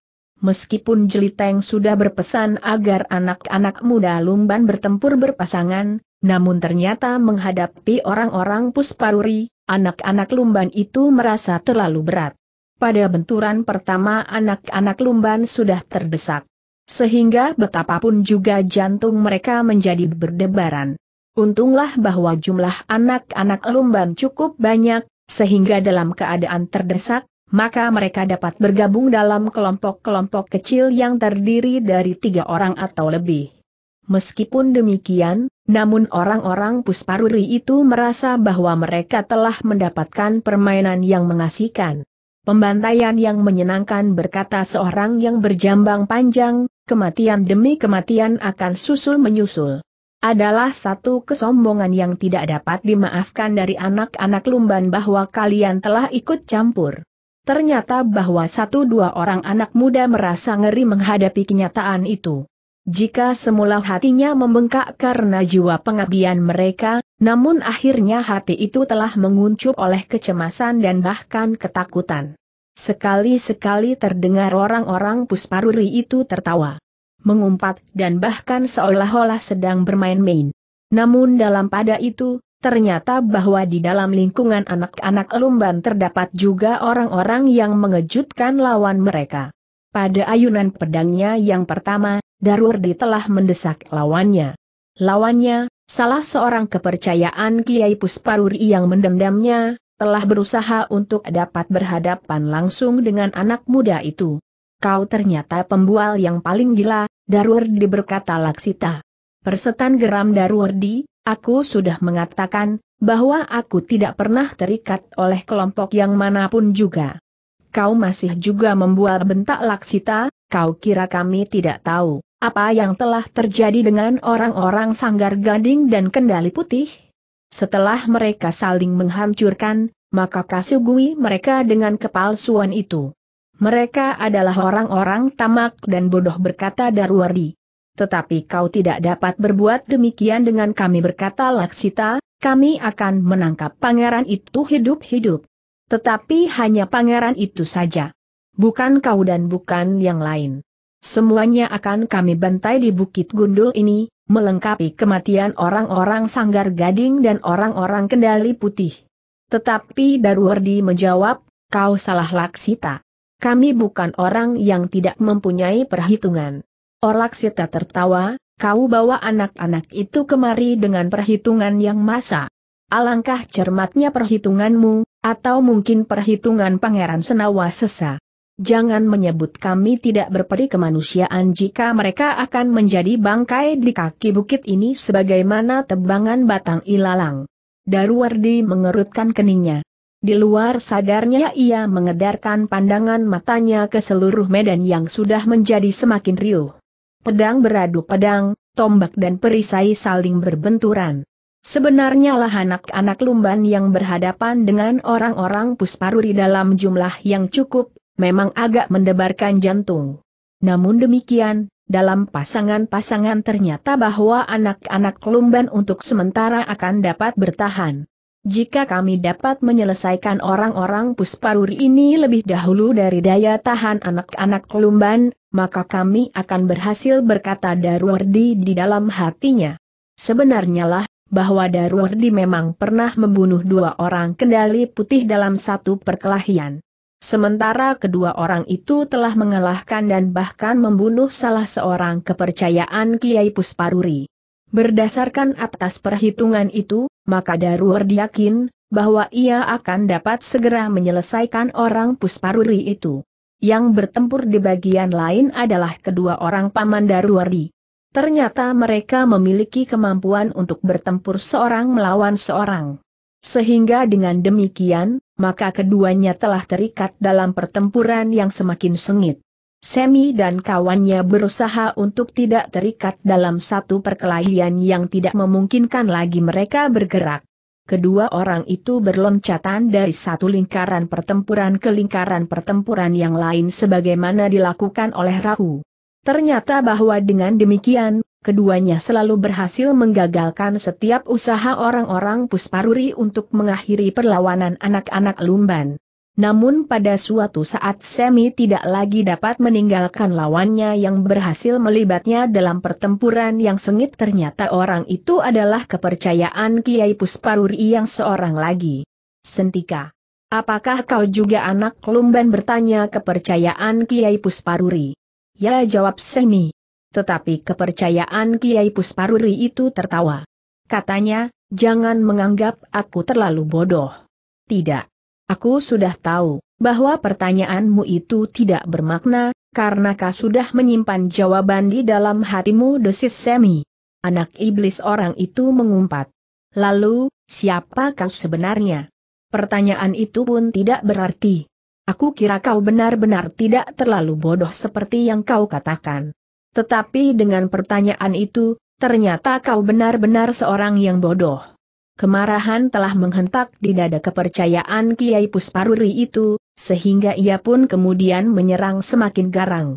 Meskipun Jeliteng sudah berpesan agar anak-anak muda Lumban bertempur berpasangan, namun ternyata menghadapi orang-orang Pusparuri, anak-anak Lumban itu merasa terlalu berat. Pada benturan pertama anak-anak Lumban sudah terdesak. Sehingga betapapun juga jantung mereka menjadi berdebaran. Untunglah bahwa jumlah anak-anak lumban cukup banyak, sehingga dalam keadaan terdesak, maka mereka dapat bergabung dalam kelompok-kelompok kecil yang terdiri dari tiga orang atau lebih. Meskipun demikian, namun orang-orang Pusparuri itu merasa bahwa mereka telah mendapatkan permainan yang mengasihkan. Pembantaian yang menyenangkan berkata seorang yang berjambang panjang, kematian demi kematian akan susul-menyusul. Adalah satu kesombongan yang tidak dapat dimaafkan dari anak-anak lumban bahwa kalian telah ikut campur. Ternyata bahwa satu dua orang anak muda merasa ngeri menghadapi kenyataan itu. Jika semula hatinya membengkak karena jiwa pengabdian mereka, namun akhirnya hati itu telah menguncup oleh kecemasan dan bahkan ketakutan. Sekali-sekali terdengar orang-orang Pusparuri itu tertawa, mengumpat dan bahkan seolah-olah sedang bermain-main. Namun dalam pada itu, ternyata bahwa di dalam lingkungan anak-anak Lumban terdapat juga orang-orang yang mengejutkan lawan mereka. Pada ayunan pedangnya yang pertama, Darurdi telah mendesak lawannya. Lawannya, salah seorang kepercayaan Kiai Pusparuri yang mendendamnya, telah berusaha untuk dapat berhadapan langsung dengan anak muda itu. Kau ternyata pembual yang paling gila, Darurdi berkata Laksita. Persetan geram Darurdi, aku sudah mengatakan, bahwa aku tidak pernah terikat oleh kelompok yang manapun juga. Kau masih juga membual bentak Laksita, kau kira kami tidak tahu. Apa yang telah terjadi dengan orang-orang sanggar gading dan kendali putih? Setelah mereka saling menghancurkan, maka kasugui mereka dengan kepalsuan itu. Mereka adalah orang-orang tamak dan bodoh berkata Darwardi. Tetapi kau tidak dapat berbuat demikian dengan kami berkata Laksita, kami akan menangkap pangeran itu hidup-hidup. Tetapi hanya pangeran itu saja. Bukan kau dan bukan yang lain. Semuanya akan kami bantai di Bukit Gundul ini, melengkapi kematian orang-orang Sanggar Gading dan orang-orang Kendali Putih. Tetapi Darwardi menjawab, kau salah Laksita. Kami bukan orang yang tidak mempunyai perhitungan. Orlaksita tertawa, kau bawa anak-anak itu kemari dengan perhitungan yang masa. Alangkah cermatnya perhitunganmu, atau mungkin perhitungan Pangeran Senawa Sesa. Jangan menyebut kami tidak berperi kemanusiaan jika mereka akan menjadi bangkai di kaki bukit ini sebagaimana tebangan batang ilalang. Darwardi mengerutkan keningnya. Di luar sadarnya ia mengedarkan pandangan matanya ke seluruh medan yang sudah menjadi semakin riuh. Pedang beradu pedang, tombak dan perisai saling berbenturan. Sebenarnya lah anak-anak lumban yang berhadapan dengan orang-orang pusparuri dalam jumlah yang cukup memang agak mendebarkan jantung. Namun demikian, dalam pasangan-pasangan ternyata bahwa anak-anak Lumban untuk sementara akan dapat bertahan. Jika kami dapat menyelesaikan orang-orang Pusparuri ini lebih dahulu dari daya tahan anak-anak Lumban, maka kami akan berhasil berkata Darwardi di dalam hatinya. Sebenarnya lah, bahwa Darwardi memang pernah membunuh dua orang kendali putih dalam satu perkelahian. Sementara kedua orang itu telah mengalahkan dan bahkan membunuh salah seorang kepercayaan Kiai Pusparuri. Berdasarkan atas perhitungan itu, maka Darur yakin bahwa ia akan dapat segera menyelesaikan orang Pusparuri itu. Yang bertempur di bagian lain adalah kedua orang Paman Daruwardi. Ternyata mereka memiliki kemampuan untuk bertempur seorang melawan seorang. Sehingga dengan demikian, maka keduanya telah terikat dalam pertempuran yang semakin sengit. Semi dan kawannya berusaha untuk tidak terikat dalam satu perkelahian yang tidak memungkinkan lagi mereka bergerak. Kedua orang itu berloncatan dari satu lingkaran pertempuran ke lingkaran pertempuran yang lain sebagaimana dilakukan oleh Rahu. Ternyata bahwa dengan demikian, keduanya selalu berhasil menggagalkan setiap usaha orang-orang Pusparuri untuk mengakhiri perlawanan anak-anak Lumban. Namun pada suatu saat Semi tidak lagi dapat meninggalkan lawannya yang berhasil melibatnya dalam pertempuran yang sengit ternyata orang itu adalah kepercayaan Kiai Pusparuri yang seorang lagi. Sentika. Apakah kau juga anak Lumban bertanya kepercayaan Kiai Pusparuri? Ya jawab Semi. Tetapi kepercayaan Kiai Pusparuri itu tertawa. Katanya, jangan menganggap aku terlalu bodoh. Tidak. Aku sudah tahu, bahwa pertanyaanmu itu tidak bermakna, karena kau sudah menyimpan jawaban di dalam hatimu desis semi. Anak iblis orang itu mengumpat. Lalu, siapa kau sebenarnya? Pertanyaan itu pun tidak berarti. Aku kira kau benar-benar tidak terlalu bodoh seperti yang kau katakan. Tetapi dengan pertanyaan itu, ternyata kau benar-benar seorang yang bodoh. Kemarahan telah menghentak di dada kepercayaan Kiai Pusparuri itu, sehingga ia pun kemudian menyerang semakin garang.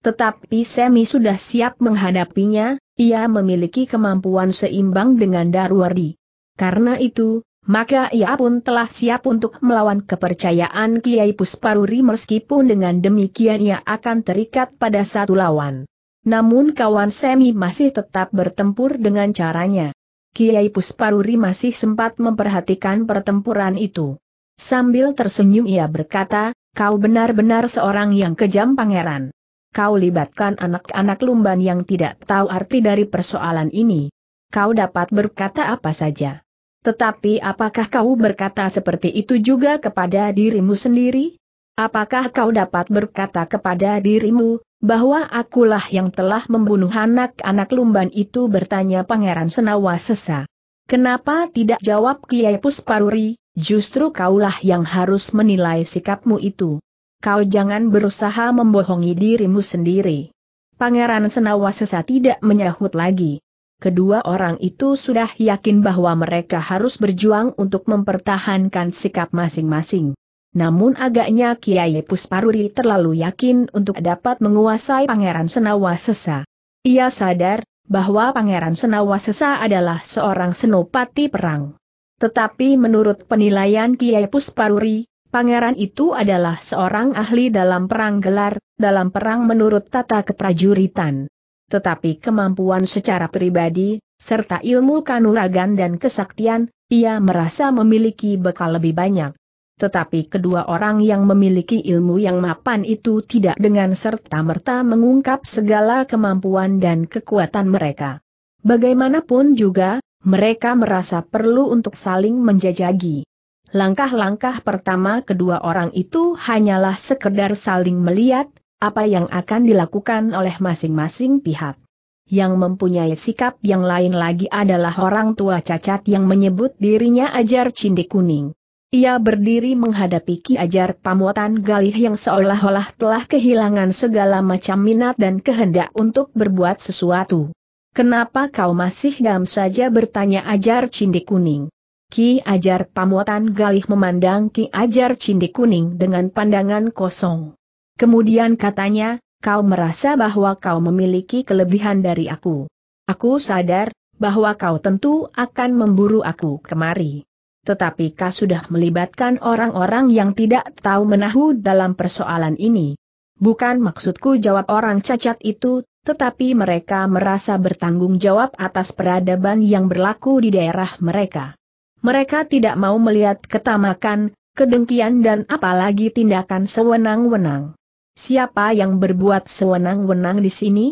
Tetapi Semi sudah siap menghadapinya, ia memiliki kemampuan seimbang dengan Darwardi. Karena itu, maka ia pun telah siap untuk melawan kepercayaan Kiai Pusparuri meskipun dengan demikian ia akan terikat pada satu lawan. Namun kawan Semi masih tetap bertempur dengan caranya. Kiai Pusparuri masih sempat memperhatikan pertempuran itu. Sambil tersenyum ia berkata, kau benar-benar seorang yang kejam pangeran. Kau libatkan anak-anak lumban yang tidak tahu arti dari persoalan ini. Kau dapat berkata apa saja. Tetapi apakah kau berkata seperti itu juga kepada dirimu sendiri? Apakah kau dapat berkata kepada dirimu, bahwa akulah yang telah membunuh anak-anak lumban itu bertanya Pangeran Senawa sesa. Kenapa tidak jawab Kiai Pusparuri, justru kaulah yang harus menilai sikapmu itu. Kau jangan berusaha membohongi dirimu sendiri. Pangeran Senawa sesa tidak menyahut lagi. Kedua orang itu sudah yakin bahwa mereka harus berjuang untuk mempertahankan sikap masing-masing. Namun agaknya Kiai Pusparuri terlalu yakin untuk dapat menguasai Pangeran Senawa Sesa. Ia sadar bahwa Pangeran Senawa Sesa adalah seorang senopati perang. Tetapi menurut penilaian Kiai Pusparuri, pangeran itu adalah seorang ahli dalam perang gelar, dalam perang menurut tata keprajuritan. Tetapi kemampuan secara pribadi, serta ilmu kanuragan dan kesaktian, ia merasa memiliki bekal lebih banyak. Tetapi kedua orang yang memiliki ilmu yang mapan itu tidak dengan serta-merta mengungkap segala kemampuan dan kekuatan mereka. Bagaimanapun juga, mereka merasa perlu untuk saling menjajagi. Langkah-langkah pertama kedua orang itu hanyalah sekedar saling melihat, apa yang akan dilakukan oleh masing-masing pihak. Yang mempunyai sikap yang lain lagi adalah orang tua cacat yang menyebut dirinya ajar cindik kuning. Ia berdiri menghadapi Ki Ajar Pamuatan Galih yang seolah-olah telah kehilangan segala macam minat dan kehendak untuk berbuat sesuatu. Kenapa kau masih diam saja bertanya Ajar Cindik Kuning? Ki Ajar Pamuatan Galih memandang Ki Ajar Cindik Kuning dengan pandangan kosong. Kemudian katanya, kau merasa bahwa kau memiliki kelebihan dari aku. Aku sadar, bahwa kau tentu akan memburu aku kemari tetapi kau sudah melibatkan orang-orang yang tidak tahu menahu dalam persoalan ini. Bukan maksudku jawab orang cacat itu, tetapi mereka merasa bertanggung jawab atas peradaban yang berlaku di daerah mereka. Mereka tidak mau melihat ketamakan, kedengkian dan apalagi tindakan sewenang-wenang. Siapa yang berbuat sewenang-wenang di sini?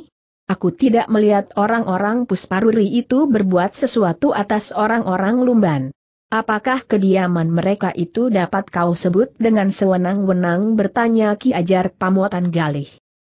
Aku tidak melihat orang-orang Pusparuri itu berbuat sesuatu atas orang-orang Lumban. Apakah kediaman mereka itu dapat kau sebut dengan sewenang-wenang bertanya Ki Ajar Pamuatan Galih?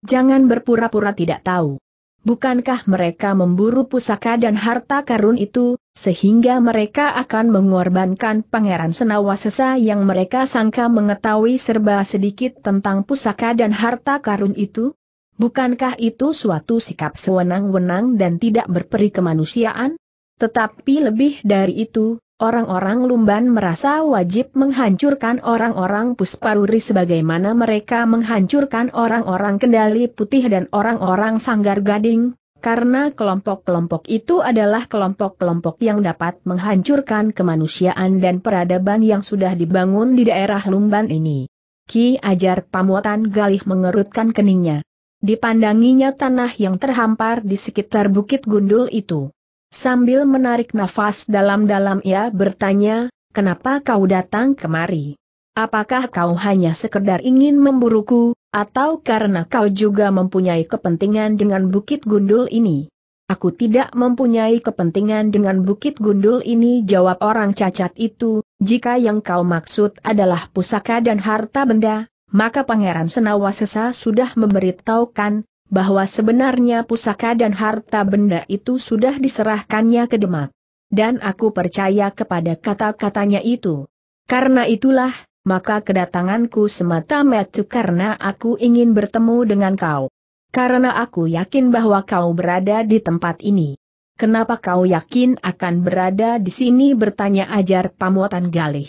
Jangan berpura-pura tidak tahu. Bukankah mereka memburu pusaka dan harta karun itu, sehingga mereka akan mengorbankan Pangeran Senawasesa yang mereka sangka mengetahui serba sedikit tentang pusaka dan harta karun itu? Bukankah itu suatu sikap sewenang-wenang dan tidak berperi kemanusiaan? Tetapi lebih dari itu, Orang-orang Lumban merasa wajib menghancurkan orang-orang Pusparuri sebagaimana mereka menghancurkan orang-orang Kendali Putih dan orang-orang Sanggar Gading, karena kelompok-kelompok itu adalah kelompok-kelompok yang dapat menghancurkan kemanusiaan dan peradaban yang sudah dibangun di daerah Lumban ini. Ki Ajar Pamuatan Galih mengerutkan keningnya. Dipandanginya tanah yang terhampar di sekitar Bukit Gundul itu. Sambil menarik nafas dalam-dalam ia bertanya, kenapa kau datang kemari? Apakah kau hanya sekedar ingin memburuku, atau karena kau juga mempunyai kepentingan dengan Bukit Gundul ini? Aku tidak mempunyai kepentingan dengan Bukit Gundul ini jawab orang cacat itu, jika yang kau maksud adalah pusaka dan harta benda, maka Pangeran Senawa sudah memberitahukan, bahwa sebenarnya pusaka dan harta benda itu sudah diserahkannya ke Demak. Dan aku percaya kepada kata-katanya itu. Karena itulah, maka kedatanganku semata-mata karena aku ingin bertemu dengan kau. Karena aku yakin bahwa kau berada di tempat ini. Kenapa kau yakin akan berada di sini bertanya ajar pamuatan galih.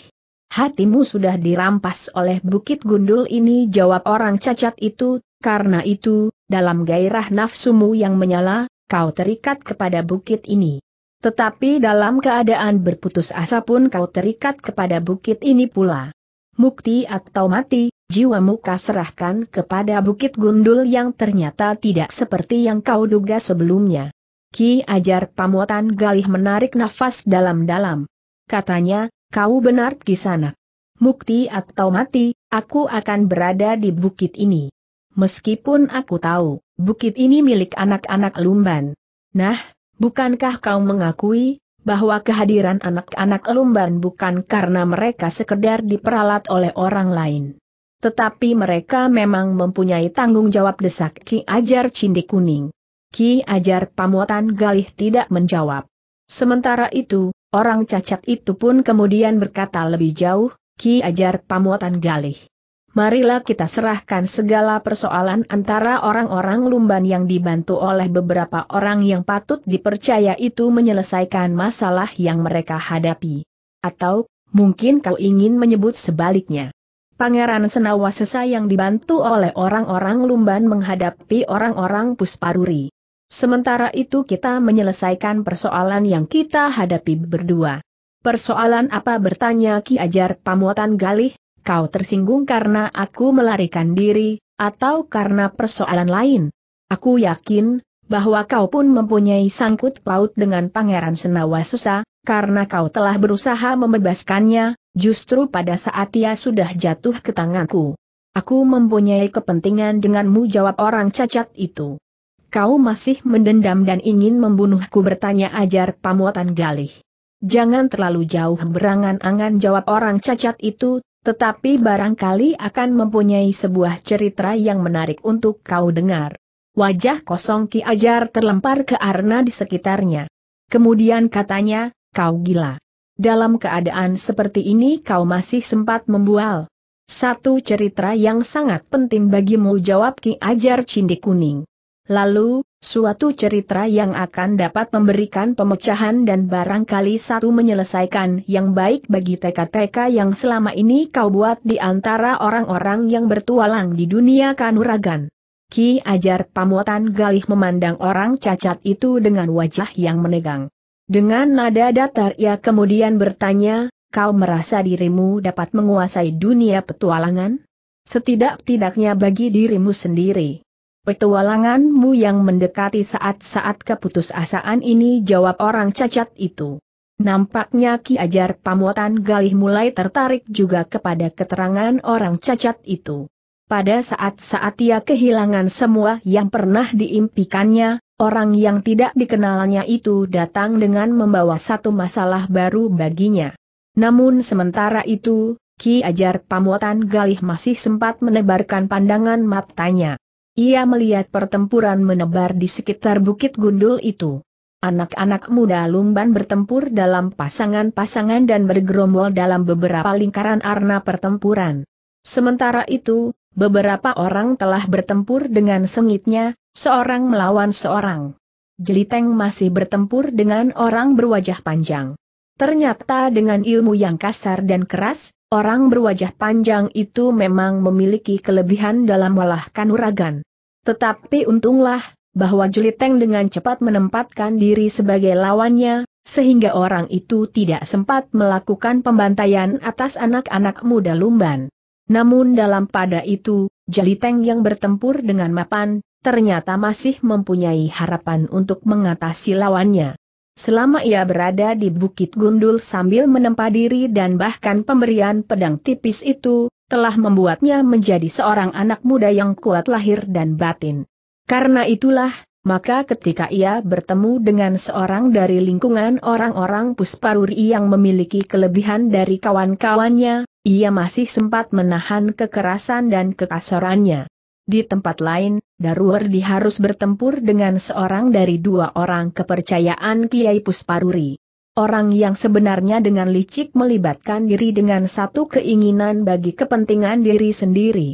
Hatimu sudah dirampas oleh bukit gundul ini jawab orang cacat itu, karena itu, dalam gairah nafsumu yang menyala, kau terikat kepada bukit ini. Tetapi dalam keadaan berputus asa pun kau terikat kepada bukit ini pula. Mukti atau mati, jiwamu kau serahkan kepada bukit gundul yang ternyata tidak seperti yang kau duga sebelumnya. Ki ajar pamuatan galih menarik nafas dalam-dalam. Katanya, kau benar kisanak. Mukti atau mati, aku akan berada di bukit ini meskipun aku tahu, bukit ini milik anak-anak Lumban. Nah, bukankah kau mengakui, bahwa kehadiran anak-anak Lumban bukan karena mereka sekedar diperalat oleh orang lain. Tetapi mereka memang mempunyai tanggung jawab desak Ki Ajar Cindi Kuning. Ki Ajar Pamuatan Galih tidak menjawab. Sementara itu, orang cacat itu pun kemudian berkata lebih jauh, Ki Ajar Pamuatan Galih marilah kita serahkan segala persoalan antara orang-orang lumban yang dibantu oleh beberapa orang yang patut dipercaya itu menyelesaikan masalah yang mereka hadapi. Atau, mungkin kau ingin menyebut sebaliknya. Pangeran Senawasesa yang dibantu oleh orang-orang lumban menghadapi orang-orang Pusparuri. Sementara itu kita menyelesaikan persoalan yang kita hadapi berdua. Persoalan apa bertanya Ki Ajar Pamuatan Galih, kau tersinggung karena aku melarikan diri, atau karena persoalan lain. Aku yakin, bahwa kau pun mempunyai sangkut paut dengan Pangeran Senawa Susa, karena kau telah berusaha membebaskannya, justru pada saat ia sudah jatuh ke tanganku. Aku mempunyai kepentingan denganmu jawab orang cacat itu. Kau masih mendendam dan ingin membunuhku bertanya ajar pamuatan galih. Jangan terlalu jauh berangan-angan jawab orang cacat itu, tetapi barangkali akan mempunyai sebuah cerita yang menarik untuk kau dengar. Wajah kosong Ki Ajar terlempar ke Arna di sekitarnya. Kemudian katanya, kau gila. Dalam keadaan seperti ini kau masih sempat membual. Satu cerita yang sangat penting bagimu jawab Ki Ajar Cindi Kuning. Lalu, suatu cerita yang akan dapat memberikan pemecahan dan barangkali satu menyelesaikan yang baik bagi teka-teka yang selama ini kau buat di antara orang-orang yang bertualang di dunia kanuragan. Ki Ajar Pamuatan Galih memandang orang cacat itu dengan wajah yang menegang. Dengan nada datar ia kemudian bertanya, kau merasa dirimu dapat menguasai dunia petualangan? Setidak-tidaknya bagi dirimu sendiri. Petualanganmu yang mendekati saat-saat keputusasaan ini jawab orang cacat itu. Nampaknya Ki Ajar Pamuatan Galih mulai tertarik juga kepada keterangan orang cacat itu. Pada saat-saat ia kehilangan semua yang pernah diimpikannya, orang yang tidak dikenalnya itu datang dengan membawa satu masalah baru baginya. Namun sementara itu, Ki Ajar Pamuatan Galih masih sempat menebarkan pandangan matanya. Ia melihat pertempuran menebar di sekitar bukit gundul itu. Anak-anak muda lumban bertempur dalam pasangan-pasangan dan bergerombol dalam beberapa lingkaran arna pertempuran. Sementara itu, beberapa orang telah bertempur dengan sengitnya, seorang melawan seorang. Jeliteng masih bertempur dengan orang berwajah panjang. Ternyata dengan ilmu yang kasar dan keras, Orang berwajah panjang itu memang memiliki kelebihan dalam olah kanuragan. Tetapi untunglah, bahwa Jeliteng dengan cepat menempatkan diri sebagai lawannya, sehingga orang itu tidak sempat melakukan pembantaian atas anak-anak muda Lumban. Namun dalam pada itu, Jeliteng yang bertempur dengan mapan, ternyata masih mempunyai harapan untuk mengatasi lawannya. Selama ia berada di Bukit Gundul sambil menempa diri dan bahkan pemberian pedang tipis itu, telah membuatnya menjadi seorang anak muda yang kuat lahir dan batin. Karena itulah, maka ketika ia bertemu dengan seorang dari lingkungan orang-orang Pusparuri yang memiliki kelebihan dari kawan-kawannya, ia masih sempat menahan kekerasan dan kekasarannya. Di tempat lain, Darwardi harus bertempur dengan seorang dari dua orang kepercayaan Kiai Pusparuri. Orang yang sebenarnya dengan licik melibatkan diri dengan satu keinginan bagi kepentingan diri sendiri.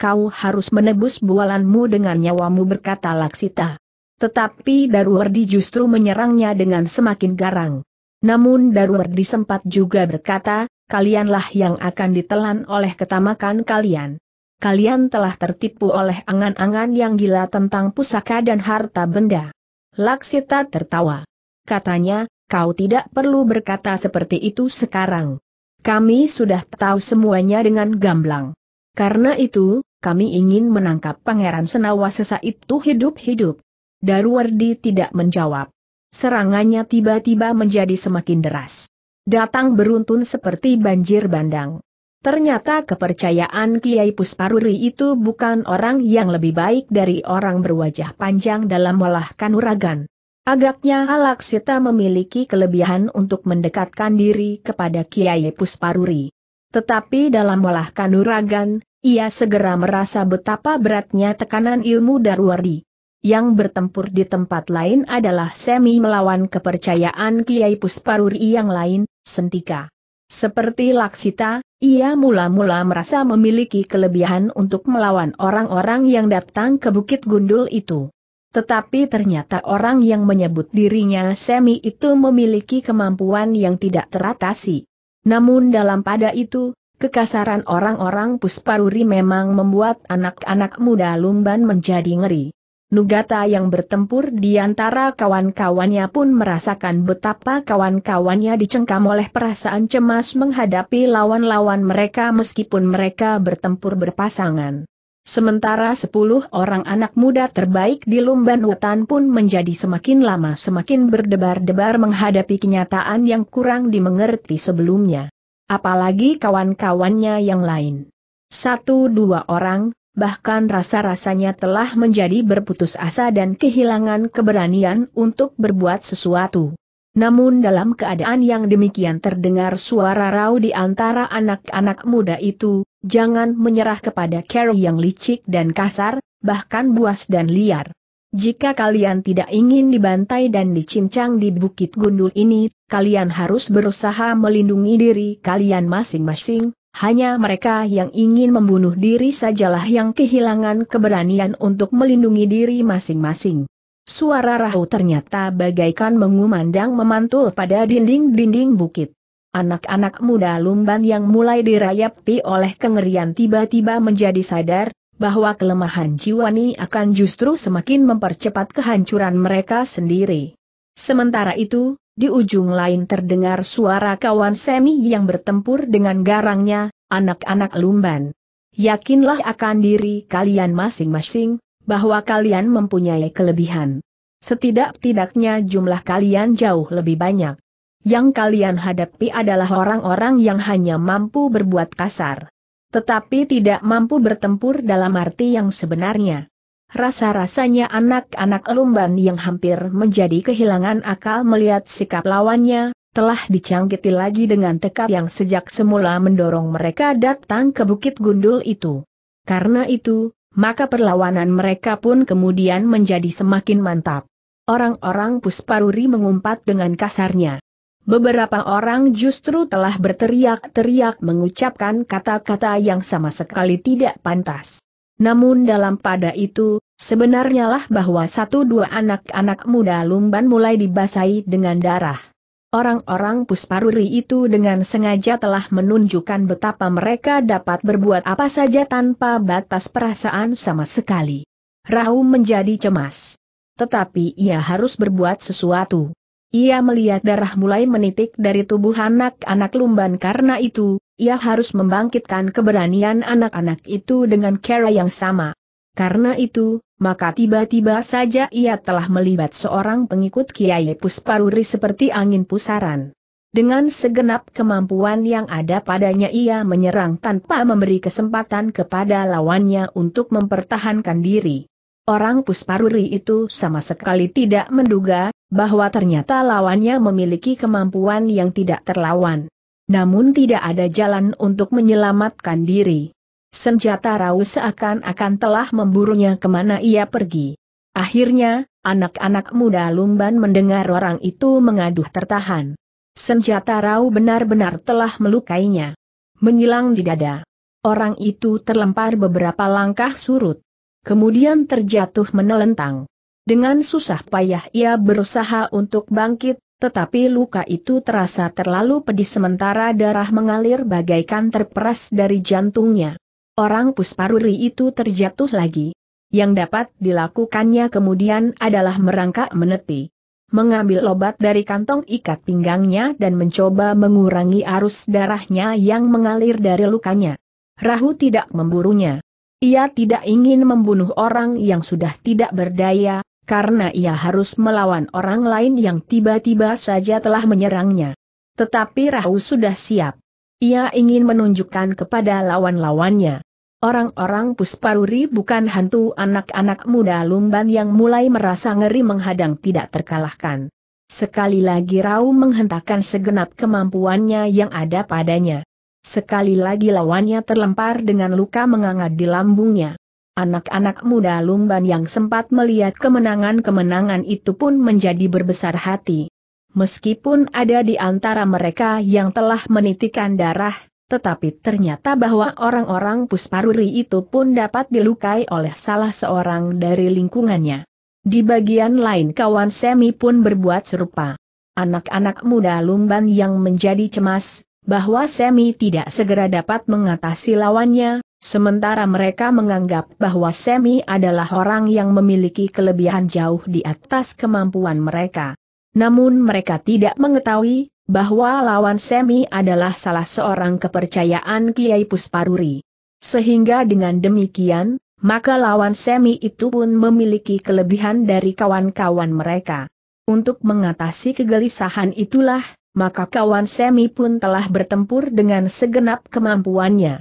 Kau harus menebus bualanmu dengan nyawamu berkata Laksita. Tetapi Darwardi justru menyerangnya dengan semakin garang. Namun Darwardi sempat juga berkata, kalianlah yang akan ditelan oleh ketamakan kalian kalian telah tertipu oleh angan-angan yang gila tentang pusaka dan harta benda. Laksita tertawa. Katanya, kau tidak perlu berkata seperti itu sekarang. Kami sudah tahu semuanya dengan gamblang. Karena itu, kami ingin menangkap Pangeran Senawa sesa itu hidup-hidup. Darwardi tidak menjawab. Serangannya tiba-tiba menjadi semakin deras. Datang beruntun seperti banjir bandang. Ternyata kepercayaan Kiai Pusparuri itu bukan orang yang lebih baik dari orang berwajah panjang dalam olah kanuragan. Agaknya Alaksita memiliki kelebihan untuk mendekatkan diri kepada Kiai Pusparuri. Tetapi dalam olah kanuragan, ia segera merasa betapa beratnya tekanan ilmu Darwardi. Yang bertempur di tempat lain adalah semi melawan kepercayaan Kiai Pusparuri yang lain, Sentika. Seperti Laksita, ia mula-mula merasa memiliki kelebihan untuk melawan orang-orang yang datang ke Bukit Gundul itu. Tetapi ternyata orang yang menyebut dirinya Semi itu memiliki kemampuan yang tidak teratasi. Namun dalam pada itu, kekasaran orang-orang Pusparuri memang membuat anak-anak muda Lumban menjadi ngeri. Nugata yang bertempur di antara kawan-kawannya pun merasakan betapa kawan-kawannya dicengkam oleh perasaan cemas menghadapi lawan-lawan mereka meskipun mereka bertempur berpasangan. Sementara sepuluh orang anak muda terbaik di Lumban hutan pun menjadi semakin lama semakin berdebar-debar menghadapi kenyataan yang kurang dimengerti sebelumnya. Apalagi kawan-kawannya yang lain. Satu dua orang, bahkan rasa-rasanya telah menjadi berputus asa dan kehilangan keberanian untuk berbuat sesuatu. Namun dalam keadaan yang demikian terdengar suara rau di antara anak-anak muda itu, jangan menyerah kepada Carol yang licik dan kasar, bahkan buas dan liar. Jika kalian tidak ingin dibantai dan dicincang di bukit gundul ini, kalian harus berusaha melindungi diri kalian masing-masing, hanya mereka yang ingin membunuh diri sajalah yang kehilangan keberanian untuk melindungi diri masing-masing. Suara rahu ternyata bagaikan mengumandang memantul pada dinding-dinding bukit. Anak-anak muda lumban yang mulai dirayapi oleh kengerian tiba-tiba menjadi sadar, bahwa kelemahan jiwani akan justru semakin mempercepat kehancuran mereka sendiri. Sementara itu, di ujung lain terdengar suara kawan Semi yang bertempur dengan garangnya, anak-anak lumban. Yakinlah akan diri kalian masing-masing, bahwa kalian mempunyai kelebihan. Setidak-tidaknya jumlah kalian jauh lebih banyak. Yang kalian hadapi adalah orang-orang yang hanya mampu berbuat kasar. Tetapi tidak mampu bertempur dalam arti yang sebenarnya. Rasa-rasanya anak-anak Lumban yang hampir menjadi kehilangan akal melihat sikap lawannya, telah dicangkiti lagi dengan tekad yang sejak semula mendorong mereka datang ke Bukit Gundul itu. Karena itu, maka perlawanan mereka pun kemudian menjadi semakin mantap. Orang-orang Pusparuri mengumpat dengan kasarnya. Beberapa orang justru telah berteriak-teriak mengucapkan kata-kata yang sama sekali tidak pantas. Namun dalam pada itu, sebenarnya lah bahwa satu dua anak-anak muda Lumban mulai dibasahi dengan darah. Orang-orang Pusparuri itu dengan sengaja telah menunjukkan betapa mereka dapat berbuat apa saja tanpa batas perasaan sama sekali. Rahu menjadi cemas. Tetapi ia harus berbuat sesuatu. Ia melihat darah mulai menitik dari tubuh anak-anak Lumban karena itu, ia harus membangkitkan keberanian anak-anak itu dengan cara yang sama. Karena itu, maka tiba-tiba saja ia telah melibat seorang pengikut Kiai Pusparuri seperti angin pusaran. Dengan segenap kemampuan yang ada padanya ia menyerang tanpa memberi kesempatan kepada lawannya untuk mempertahankan diri. Orang Pusparuri itu sama sekali tidak menduga bahwa ternyata lawannya memiliki kemampuan yang tidak terlawan namun tidak ada jalan untuk menyelamatkan diri. Senjata rau seakan-akan telah memburunya kemana ia pergi. Akhirnya, anak-anak muda Lumban mendengar orang itu mengaduh tertahan. Senjata rau benar-benar telah melukainya. Menyilang di dada. Orang itu terlempar beberapa langkah surut. Kemudian terjatuh menelentang. Dengan susah payah ia berusaha untuk bangkit, tetapi luka itu terasa terlalu pedih sementara darah mengalir bagaikan terperas dari jantungnya. Orang Pusparuri itu terjatuh lagi. Yang dapat dilakukannya kemudian adalah merangkak meneti. Mengambil obat dari kantong ikat pinggangnya dan mencoba mengurangi arus darahnya yang mengalir dari lukanya. Rahu tidak memburunya. Ia tidak ingin membunuh orang yang sudah tidak berdaya, karena ia harus melawan orang lain yang tiba-tiba saja telah menyerangnya. Tetapi Rahu sudah siap. Ia ingin menunjukkan kepada lawan-lawannya. Orang-orang Pusparuri bukan hantu anak-anak muda lumban yang mulai merasa ngeri menghadang tidak terkalahkan. Sekali lagi Rau menghentakkan segenap kemampuannya yang ada padanya. Sekali lagi lawannya terlempar dengan luka menganga di lambungnya. Anak-anak muda Lumban yang sempat melihat kemenangan-kemenangan itu pun menjadi berbesar hati. Meskipun ada di antara mereka yang telah menitikan darah, tetapi ternyata bahwa orang-orang Pusparuri itu pun dapat dilukai oleh salah seorang dari lingkungannya. Di bagian lain kawan Semi pun berbuat serupa. Anak-anak muda Lumban yang menjadi cemas, bahwa Semi tidak segera dapat mengatasi lawannya, Sementara mereka menganggap bahwa Semi adalah orang yang memiliki kelebihan jauh di atas kemampuan mereka. Namun mereka tidak mengetahui bahwa lawan Semi adalah salah seorang kepercayaan Kiai Pusparuri. Sehingga dengan demikian, maka lawan Semi itu pun memiliki kelebihan dari kawan-kawan mereka. Untuk mengatasi kegelisahan itulah, maka kawan Semi pun telah bertempur dengan segenap kemampuannya.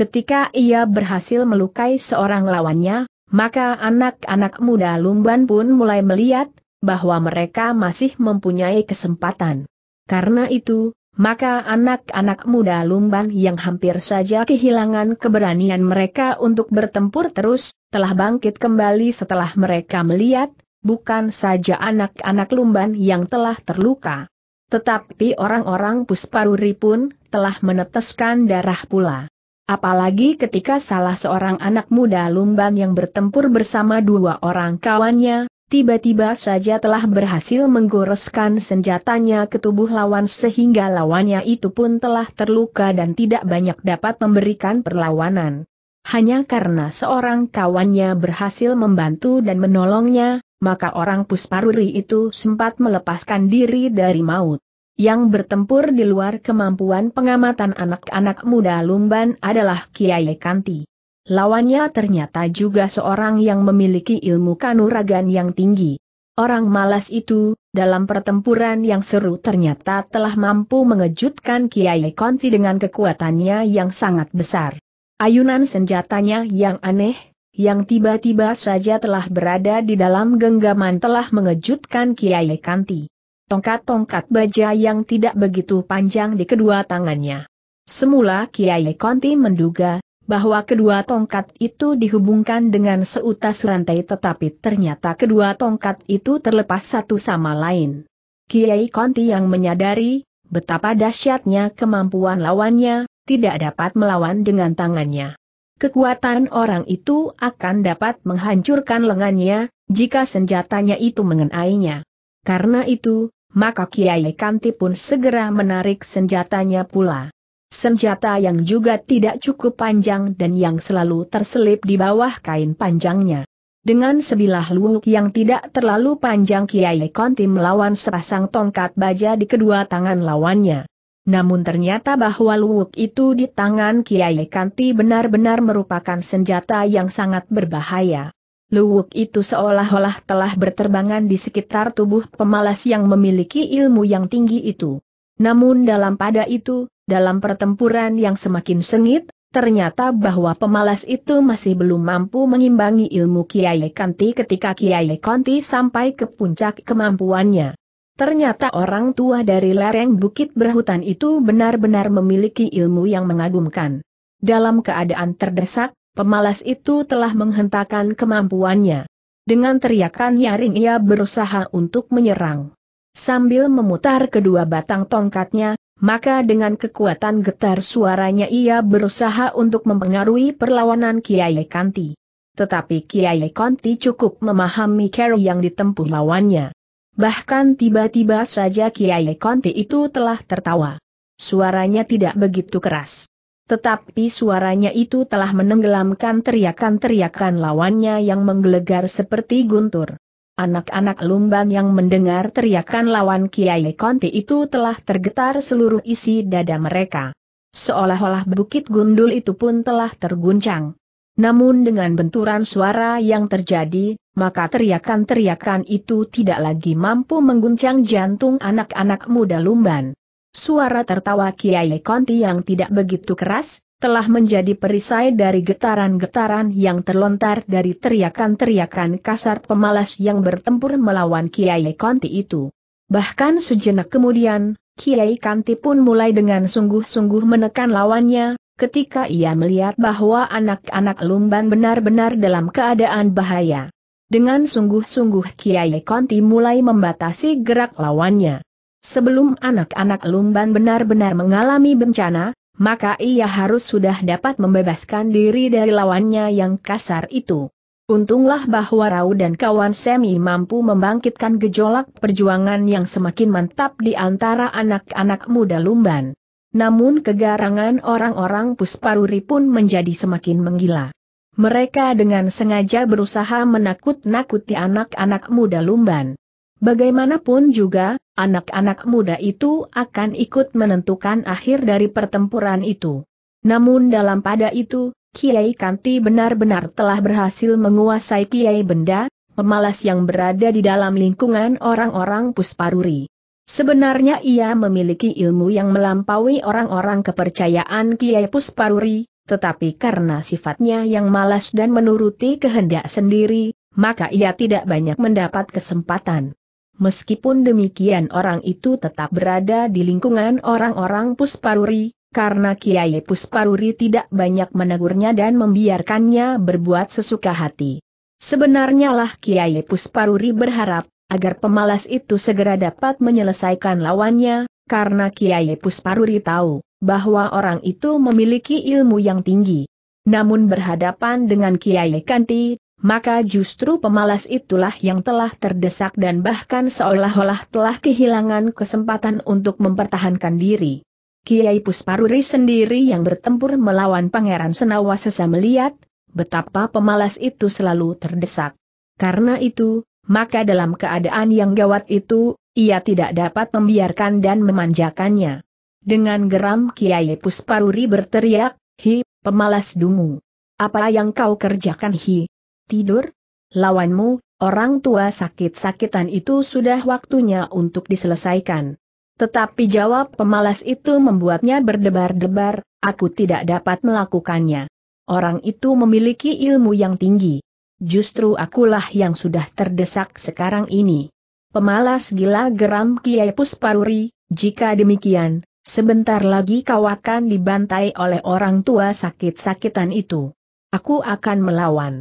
Ketika ia berhasil melukai seorang lawannya, maka anak-anak muda Lumban pun mulai melihat bahwa mereka masih mempunyai kesempatan. Karena itu, maka anak-anak muda Lumban yang hampir saja kehilangan keberanian mereka untuk bertempur terus, telah bangkit kembali setelah mereka melihat, bukan saja anak-anak Lumban yang telah terluka. Tetapi orang-orang Pusparuri pun telah meneteskan darah pula. Apalagi ketika salah seorang anak muda lumban yang bertempur bersama dua orang kawannya, tiba-tiba saja telah berhasil menggoreskan senjatanya ke tubuh lawan sehingga lawannya itu pun telah terluka dan tidak banyak dapat memberikan perlawanan. Hanya karena seorang kawannya berhasil membantu dan menolongnya, maka orang Pusparuri itu sempat melepaskan diri dari maut yang bertempur di luar kemampuan pengamatan anak-anak muda Lumban adalah Kiai Kanti. Lawannya ternyata juga seorang yang memiliki ilmu kanuragan yang tinggi. Orang malas itu, dalam pertempuran yang seru ternyata telah mampu mengejutkan Kiai Kanti dengan kekuatannya yang sangat besar. Ayunan senjatanya yang aneh, yang tiba-tiba saja telah berada di dalam genggaman telah mengejutkan Kiai Kanti tongkat-tongkat baja yang tidak begitu panjang di kedua tangannya. Semula Kiai Konti menduga bahwa kedua tongkat itu dihubungkan dengan seutas rantai tetapi ternyata kedua tongkat itu terlepas satu sama lain. Kiai Konti yang menyadari betapa dahsyatnya kemampuan lawannya, tidak dapat melawan dengan tangannya. Kekuatan orang itu akan dapat menghancurkan lengannya, jika senjatanya itu mengenainya. Karena itu, maka Kiai Kanti pun segera menarik senjatanya pula. Senjata yang juga tidak cukup panjang dan yang selalu terselip di bawah kain panjangnya. Dengan sebilah luluk yang tidak terlalu panjang Kiai Kanti melawan sepasang tongkat baja di kedua tangan lawannya. Namun ternyata bahwa luwuk itu di tangan Kiai Kanti benar-benar merupakan senjata yang sangat berbahaya. Luwuk itu seolah-olah telah berterbangan di sekitar tubuh pemalas yang memiliki ilmu yang tinggi itu. Namun dalam pada itu, dalam pertempuran yang semakin sengit, ternyata bahwa pemalas itu masih belum mampu mengimbangi ilmu Kiai Kanti ketika Kiai Kanti sampai ke puncak kemampuannya. Ternyata orang tua dari lereng bukit berhutan itu benar-benar memiliki ilmu yang mengagumkan. Dalam keadaan terdesak, pemalas itu telah menghentakkan kemampuannya. Dengan teriakan nyaring ia berusaha untuk menyerang. Sambil memutar kedua batang tongkatnya, maka dengan kekuatan getar suaranya ia berusaha untuk mempengaruhi perlawanan Kiai Kanti. Tetapi Kiai Kanti cukup memahami cara yang ditempuh lawannya. Bahkan tiba-tiba saja Kiai Kanti itu telah tertawa. Suaranya tidak begitu keras. Tetapi suaranya itu telah menenggelamkan teriakan-teriakan lawannya yang menggelegar seperti guntur. Anak-anak lumban yang mendengar teriakan lawan Kiai Konti itu telah tergetar seluruh isi dada mereka. Seolah-olah bukit gundul itu pun telah terguncang. Namun dengan benturan suara yang terjadi, maka teriakan-teriakan itu tidak lagi mampu mengguncang jantung anak-anak muda lumban. Suara tertawa Kiai Konti yang tidak begitu keras, telah menjadi perisai dari getaran-getaran yang terlontar dari teriakan-teriakan kasar pemalas yang bertempur melawan Kiai Konti itu. Bahkan sejenak kemudian, Kiai Kanti pun mulai dengan sungguh-sungguh menekan lawannya, ketika ia melihat bahwa anak-anak lumban benar-benar dalam keadaan bahaya. Dengan sungguh-sungguh Kiai Konti mulai membatasi gerak lawannya. Sebelum anak-anak Lumban benar-benar mengalami bencana, maka ia harus sudah dapat membebaskan diri dari lawannya yang kasar itu. Untunglah bahwa Rau dan kawan Semi mampu membangkitkan gejolak perjuangan yang semakin mantap di antara anak-anak muda Lumban. Namun kegarangan orang-orang Pusparuri pun menjadi semakin menggila. Mereka dengan sengaja berusaha menakut-nakuti anak-anak muda Lumban. Bagaimanapun juga, anak-anak muda itu akan ikut menentukan akhir dari pertempuran itu. Namun dalam pada itu, Kiai Kanti benar-benar telah berhasil menguasai Kiai Benda, pemalas yang berada di dalam lingkungan orang-orang Pusparuri. Sebenarnya ia memiliki ilmu yang melampaui orang-orang kepercayaan Kiai Pusparuri, tetapi karena sifatnya yang malas dan menuruti kehendak sendiri, maka ia tidak banyak mendapat kesempatan. Meskipun demikian orang itu tetap berada di lingkungan orang-orang Pusparuri, karena Kiai Pusparuri tidak banyak menegurnya dan membiarkannya berbuat sesuka hati. Sebenarnya lah Kiai Pusparuri berharap, agar pemalas itu segera dapat menyelesaikan lawannya, karena Kiai Pusparuri tahu, bahwa orang itu memiliki ilmu yang tinggi. Namun berhadapan dengan Kiai Kanti, maka justru pemalas itulah yang telah terdesak dan bahkan seolah-olah telah kehilangan kesempatan untuk mempertahankan diri. Kiai Pusparuri sendiri yang bertempur melawan Pangeran Senawasesa melihat betapa pemalas itu selalu terdesak. Karena itu, maka dalam keadaan yang gawat itu, ia tidak dapat membiarkan dan memanjakannya. Dengan geram Kiai Pusparuri berteriak, Hi, pemalas dungu. Apa yang kau kerjakan Hi? Tidur? Lawanmu, orang tua sakit-sakitan itu sudah waktunya untuk diselesaikan. Tetapi jawab pemalas itu membuatnya berdebar-debar, aku tidak dapat melakukannya. Orang itu memiliki ilmu yang tinggi. Justru akulah yang sudah terdesak sekarang ini. Pemalas gila geram Kiai Pusparuri, jika demikian, sebentar lagi kau akan dibantai oleh orang tua sakit-sakitan itu. Aku akan melawan.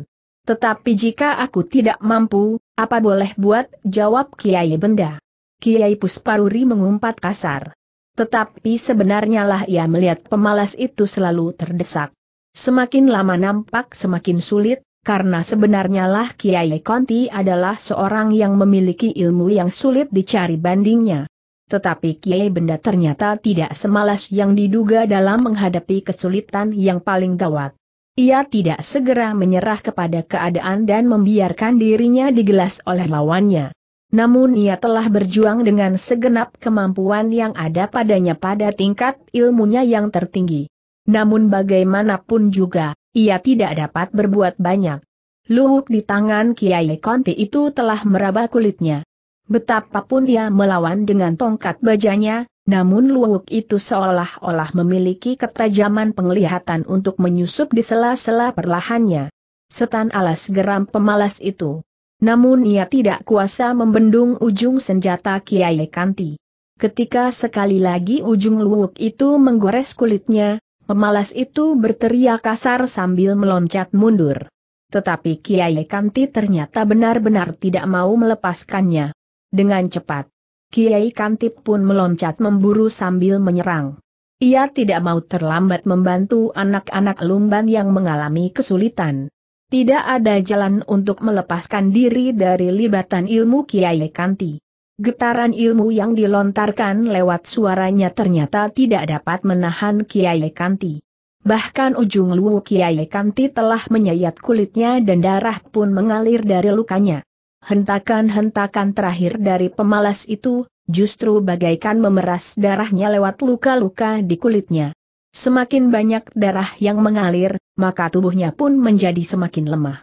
Tetapi jika aku tidak mampu, apa boleh buat, jawab Kiai Benda. Kiai Pusparuri mengumpat kasar. Tetapi sebenarnya lah ia melihat pemalas itu selalu terdesak. Semakin lama nampak semakin sulit, karena sebenarnya lah Kiai Konti adalah seorang yang memiliki ilmu yang sulit dicari bandingnya. Tetapi Kiai Benda ternyata tidak semalas yang diduga dalam menghadapi kesulitan yang paling gawat. Ia tidak segera menyerah kepada keadaan dan membiarkan dirinya digelas oleh lawannya. Namun ia telah berjuang dengan segenap kemampuan yang ada padanya pada tingkat ilmunya yang tertinggi. Namun bagaimanapun juga, ia tidak dapat berbuat banyak. Luhuk di tangan Kiai Konti itu telah meraba kulitnya. Betapapun dia melawan dengan tongkat bajanya, namun Luwuk itu seolah-olah memiliki ketajaman penglihatan untuk menyusup di sela-sela perlahannya. Setan alas geram pemalas itu. Namun ia tidak kuasa membendung ujung senjata Kiai Kanti. Ketika sekali lagi ujung luwuk itu menggores kulitnya, pemalas itu berteriak kasar sambil meloncat mundur. Tetapi Kiai Kanti ternyata benar-benar tidak mau melepaskannya dengan cepat. Kiai Kantip pun meloncat memburu sambil menyerang. Ia tidak mau terlambat membantu anak-anak lumban yang mengalami kesulitan. Tidak ada jalan untuk melepaskan diri dari libatan ilmu Kiai Kanti. Getaran ilmu yang dilontarkan lewat suaranya ternyata tidak dapat menahan Kiai Kanti. Bahkan ujung luwu Kiai Kanti telah menyayat kulitnya dan darah pun mengalir dari lukanya. Hentakan-hentakan terakhir dari pemalas itu, justru bagaikan memeras darahnya lewat luka-luka di kulitnya. Semakin banyak darah yang mengalir, maka tubuhnya pun menjadi semakin lemah.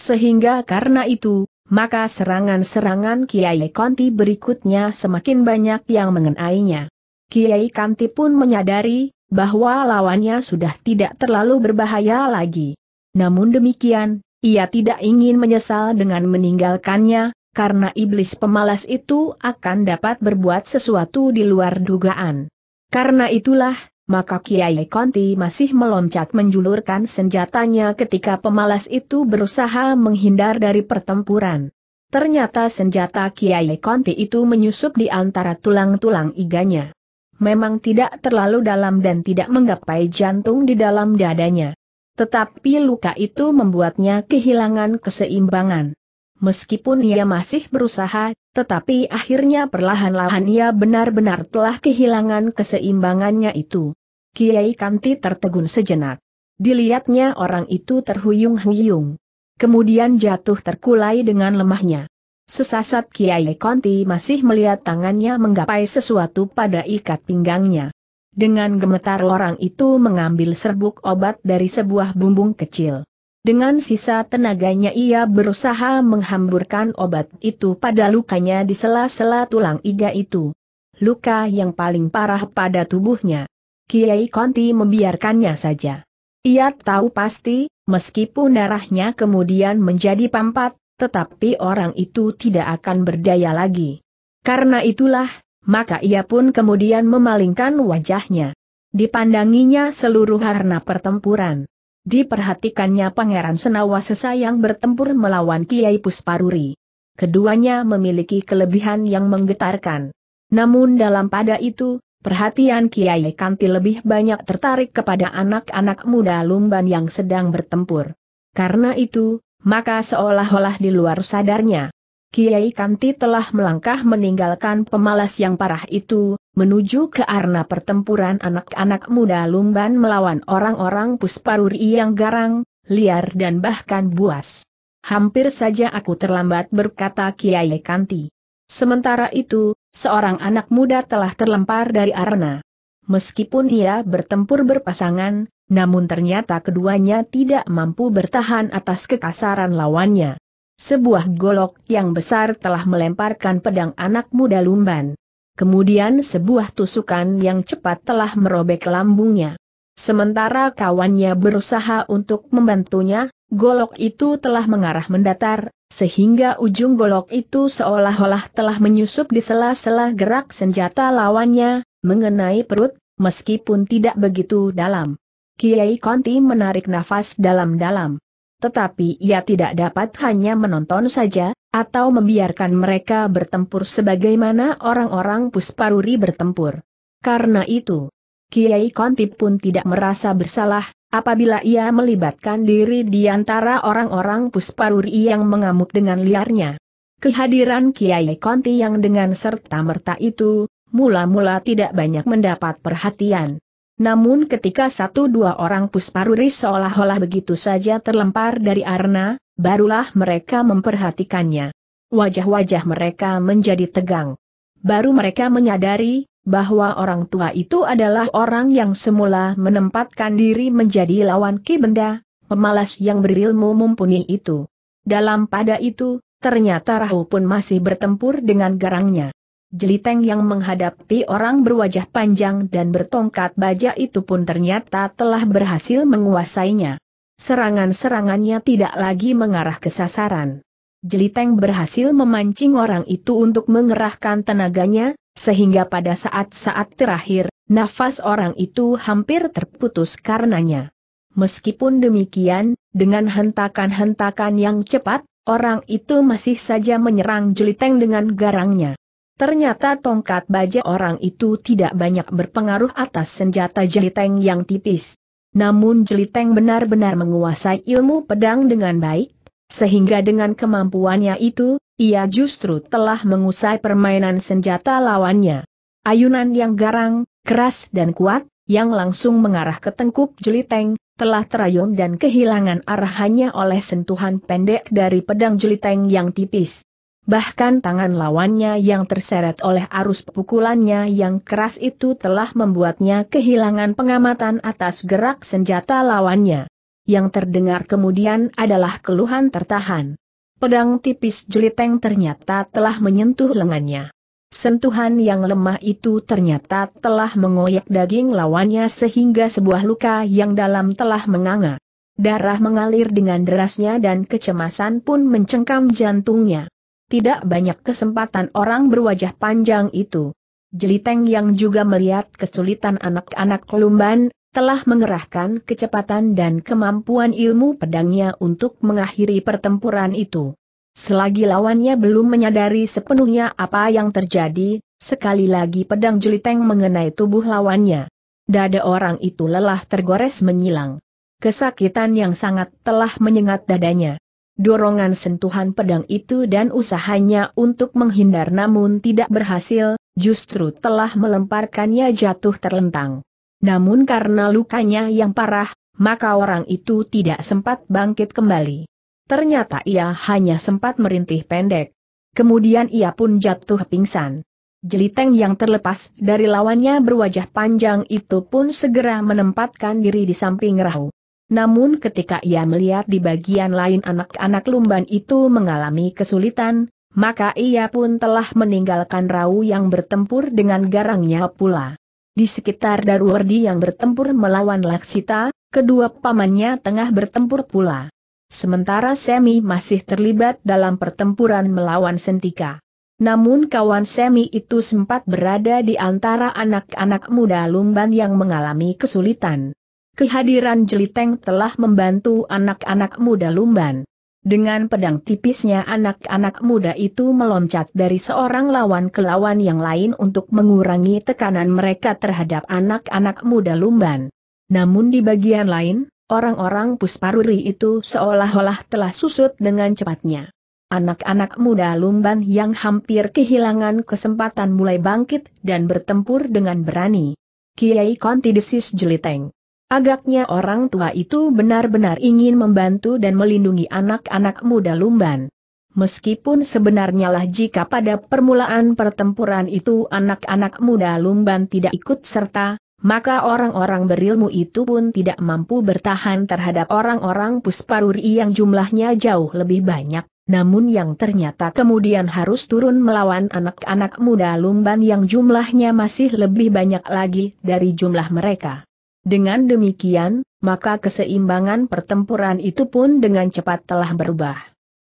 Sehingga karena itu, maka serangan-serangan Kiai Kanti berikutnya semakin banyak yang mengenainya. Kiai Kanti pun menyadari bahwa lawannya sudah tidak terlalu berbahaya lagi. Namun demikian, ia tidak ingin menyesal dengan meninggalkannya, karena iblis pemalas itu akan dapat berbuat sesuatu di luar dugaan. Karena itulah, maka Kiai Konti masih meloncat menjulurkan senjatanya ketika pemalas itu berusaha menghindar dari pertempuran. Ternyata senjata Kiai Konti itu menyusup di antara tulang-tulang iganya. Memang tidak terlalu dalam dan tidak menggapai jantung di dalam dadanya. Tetapi luka itu membuatnya kehilangan keseimbangan. Meskipun ia masih berusaha, tetapi akhirnya perlahan-lahan ia benar-benar telah kehilangan keseimbangannya itu. Kiai Kanti tertegun sejenak. Dilihatnya orang itu terhuyung-huyung. Kemudian jatuh terkulai dengan lemahnya. Sesasat Kiai Kanti masih melihat tangannya menggapai sesuatu pada ikat pinggangnya. Dengan gemetar orang itu mengambil serbuk obat dari sebuah bumbung kecil. Dengan sisa tenaganya ia berusaha menghamburkan obat itu pada lukanya di sela-sela tulang iga itu. Luka yang paling parah pada tubuhnya. Kiai Konti membiarkannya saja. Ia tahu pasti, meskipun darahnya kemudian menjadi pampat, tetapi orang itu tidak akan berdaya lagi. Karena itulah, maka ia pun kemudian memalingkan wajahnya. Dipandanginya seluruh harna pertempuran. Diperhatikannya Pangeran Senawa sesayang bertempur melawan Kiai Pusparuri. Keduanya memiliki kelebihan yang menggetarkan. Namun dalam pada itu, perhatian Kiai Kanti lebih banyak tertarik kepada anak-anak muda Lumban yang sedang bertempur. Karena itu, maka seolah-olah di luar sadarnya, Kiai Kanti telah melangkah meninggalkan pemalas yang parah itu, menuju ke arena pertempuran anak-anak muda lumban melawan orang-orang pusparuri yang garang, liar dan bahkan buas. Hampir saja aku terlambat berkata Kiai Kanti. Sementara itu, seorang anak muda telah terlempar dari arena. Meskipun ia bertempur berpasangan, namun ternyata keduanya tidak mampu bertahan atas kekasaran lawannya. Sebuah golok yang besar telah melemparkan pedang anak muda Lumban. Kemudian sebuah tusukan yang cepat telah merobek lambungnya. Sementara kawannya berusaha untuk membantunya, golok itu telah mengarah mendatar, sehingga ujung golok itu seolah-olah telah menyusup di sela-sela gerak senjata lawannya, mengenai perut, meskipun tidak begitu dalam. Kiai Konti menarik nafas dalam-dalam tetapi ia tidak dapat hanya menonton saja, atau membiarkan mereka bertempur sebagaimana orang-orang Pusparuri bertempur. Karena itu, Kiai Kontip pun tidak merasa bersalah, apabila ia melibatkan diri di antara orang-orang Pusparuri yang mengamuk dengan liarnya. Kehadiran Kiai Konti yang dengan serta-merta itu, mula-mula tidak banyak mendapat perhatian. Namun ketika satu dua orang pusparuri seolah-olah begitu saja terlempar dari arna, barulah mereka memperhatikannya. Wajah-wajah mereka menjadi tegang. Baru mereka menyadari, bahwa orang tua itu adalah orang yang semula menempatkan diri menjadi lawan Ki Benda, pemalas yang berilmu mumpuni itu. Dalam pada itu, ternyata Rahu pun masih bertempur dengan garangnya. Jeliteng yang menghadapi orang berwajah panjang dan bertongkat baja itu pun ternyata telah berhasil menguasainya. Serangan-serangannya tidak lagi mengarah ke sasaran. Jeliteng berhasil memancing orang itu untuk mengerahkan tenaganya, sehingga pada saat-saat terakhir, nafas orang itu hampir terputus karenanya. Meskipun demikian, dengan hentakan-hentakan yang cepat, orang itu masih saja menyerang Jeliteng dengan garangnya. Ternyata tongkat baja orang itu tidak banyak berpengaruh atas senjata jeliteng yang tipis. Namun jeliteng benar-benar menguasai ilmu pedang dengan baik, sehingga dengan kemampuannya itu, ia justru telah mengusai permainan senjata lawannya. Ayunan yang garang, keras dan kuat, yang langsung mengarah ke tengkuk jeliteng, telah terayun dan kehilangan arahannya oleh sentuhan pendek dari pedang jeliteng yang tipis. Bahkan tangan lawannya yang terseret oleh arus pukulannya yang keras itu telah membuatnya kehilangan pengamatan atas gerak senjata lawannya. Yang terdengar kemudian adalah keluhan tertahan. Pedang tipis jeliteng ternyata telah menyentuh lengannya. Sentuhan yang lemah itu ternyata telah mengoyak daging lawannya sehingga sebuah luka yang dalam telah menganga. Darah mengalir dengan derasnya dan kecemasan pun mencengkam jantungnya tidak banyak kesempatan orang berwajah panjang itu. Jeliteng yang juga melihat kesulitan anak-anak Kolumban, telah mengerahkan kecepatan dan kemampuan ilmu pedangnya untuk mengakhiri pertempuran itu. Selagi lawannya belum menyadari sepenuhnya apa yang terjadi, sekali lagi pedang Jeliteng mengenai tubuh lawannya. Dada orang itu lelah tergores menyilang. Kesakitan yang sangat telah menyengat dadanya. Dorongan sentuhan pedang itu dan usahanya untuk menghindar namun tidak berhasil, justru telah melemparkannya jatuh terlentang. Namun karena lukanya yang parah, maka orang itu tidak sempat bangkit kembali. Ternyata ia hanya sempat merintih pendek. Kemudian ia pun jatuh pingsan. Jeliteng yang terlepas dari lawannya berwajah panjang itu pun segera menempatkan diri di samping Rahu. Namun ketika ia melihat di bagian lain anak-anak lumban itu mengalami kesulitan, maka ia pun telah meninggalkan Rau yang bertempur dengan garangnya pula. Di sekitar Darwardi yang bertempur melawan Laksita, kedua pamannya tengah bertempur pula. Sementara Semi masih terlibat dalam pertempuran melawan Sentika. Namun kawan Semi itu sempat berada di antara anak-anak muda lumban yang mengalami kesulitan kehadiran Jeliteng telah membantu anak-anak muda Lumban. Dengan pedang tipisnya anak-anak muda itu meloncat dari seorang lawan ke lawan yang lain untuk mengurangi tekanan mereka terhadap anak-anak muda Lumban. Namun di bagian lain, orang-orang Pusparuri itu seolah-olah telah susut dengan cepatnya. Anak-anak muda Lumban yang hampir kehilangan kesempatan mulai bangkit dan bertempur dengan berani. Kiai Kontidesis Jeliteng Agaknya orang tua itu benar-benar ingin membantu dan melindungi anak-anak muda Lumban. Meskipun sebenarnya lah jika pada permulaan pertempuran itu anak-anak muda Lumban tidak ikut serta, maka orang-orang berilmu itu pun tidak mampu bertahan terhadap orang-orang Pusparuri yang jumlahnya jauh lebih banyak, namun yang ternyata kemudian harus turun melawan anak-anak muda Lumban yang jumlahnya masih lebih banyak lagi dari jumlah mereka. Dengan demikian, maka keseimbangan pertempuran itu pun dengan cepat telah berubah.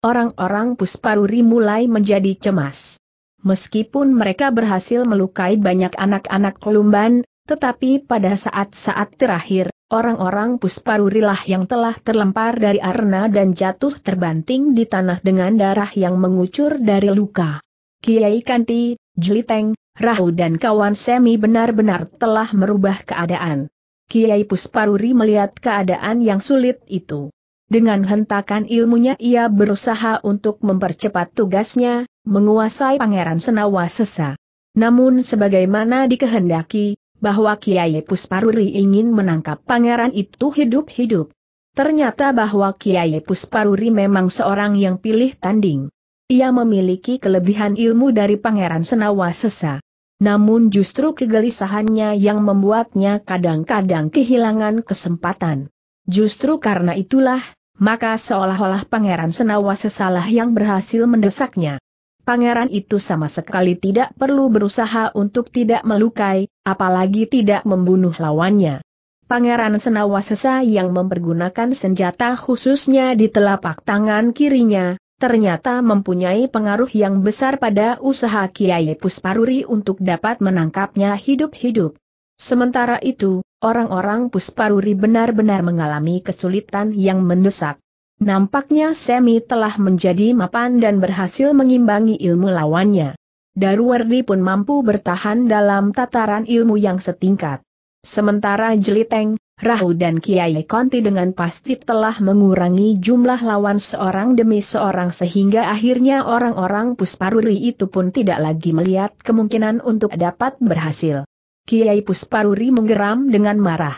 Orang-orang Pusparuri mulai menjadi cemas. Meskipun mereka berhasil melukai banyak anak-anak Lumban, tetapi pada saat-saat terakhir, orang-orang Pusparurilah yang telah terlempar dari arena dan jatuh terbanting di tanah dengan darah yang mengucur dari luka. Kiai Kanti, Juliteng, Rahu dan kawan Semi benar-benar telah merubah keadaan. Kiai Pusparuri melihat keadaan yang sulit itu. Dengan hentakan ilmunya ia berusaha untuk mempercepat tugasnya, menguasai Pangeran Senawa Sesa. Namun sebagaimana dikehendaki, bahwa Kiai Pusparuri ingin menangkap pangeran itu hidup-hidup. Ternyata bahwa Kiai Pusparuri memang seorang yang pilih tanding. Ia memiliki kelebihan ilmu dari Pangeran Senawa Sesa. Namun justru kegelisahannya yang membuatnya kadang-kadang kehilangan kesempatan. Justru karena itulah, maka seolah-olah Pangeran Senawa sesalah yang berhasil mendesaknya. Pangeran itu sama sekali tidak perlu berusaha untuk tidak melukai, apalagi tidak membunuh lawannya. Pangeran Senawasesa yang mempergunakan senjata khususnya di telapak tangan kirinya, ternyata mempunyai pengaruh yang besar pada usaha Kiai Pusparuri untuk dapat menangkapnya hidup-hidup. Sementara itu, orang-orang Pusparuri benar-benar mengalami kesulitan yang mendesak. Nampaknya Semi telah menjadi mapan dan berhasil mengimbangi ilmu lawannya. Darwardi pun mampu bertahan dalam tataran ilmu yang setingkat. Sementara Jeliteng, Rahu dan Kiai Konti dengan pasti telah mengurangi jumlah lawan seorang demi seorang sehingga akhirnya orang-orang Pusparuri itu pun tidak lagi melihat kemungkinan untuk dapat berhasil. Kiai Pusparuri menggeram dengan marah.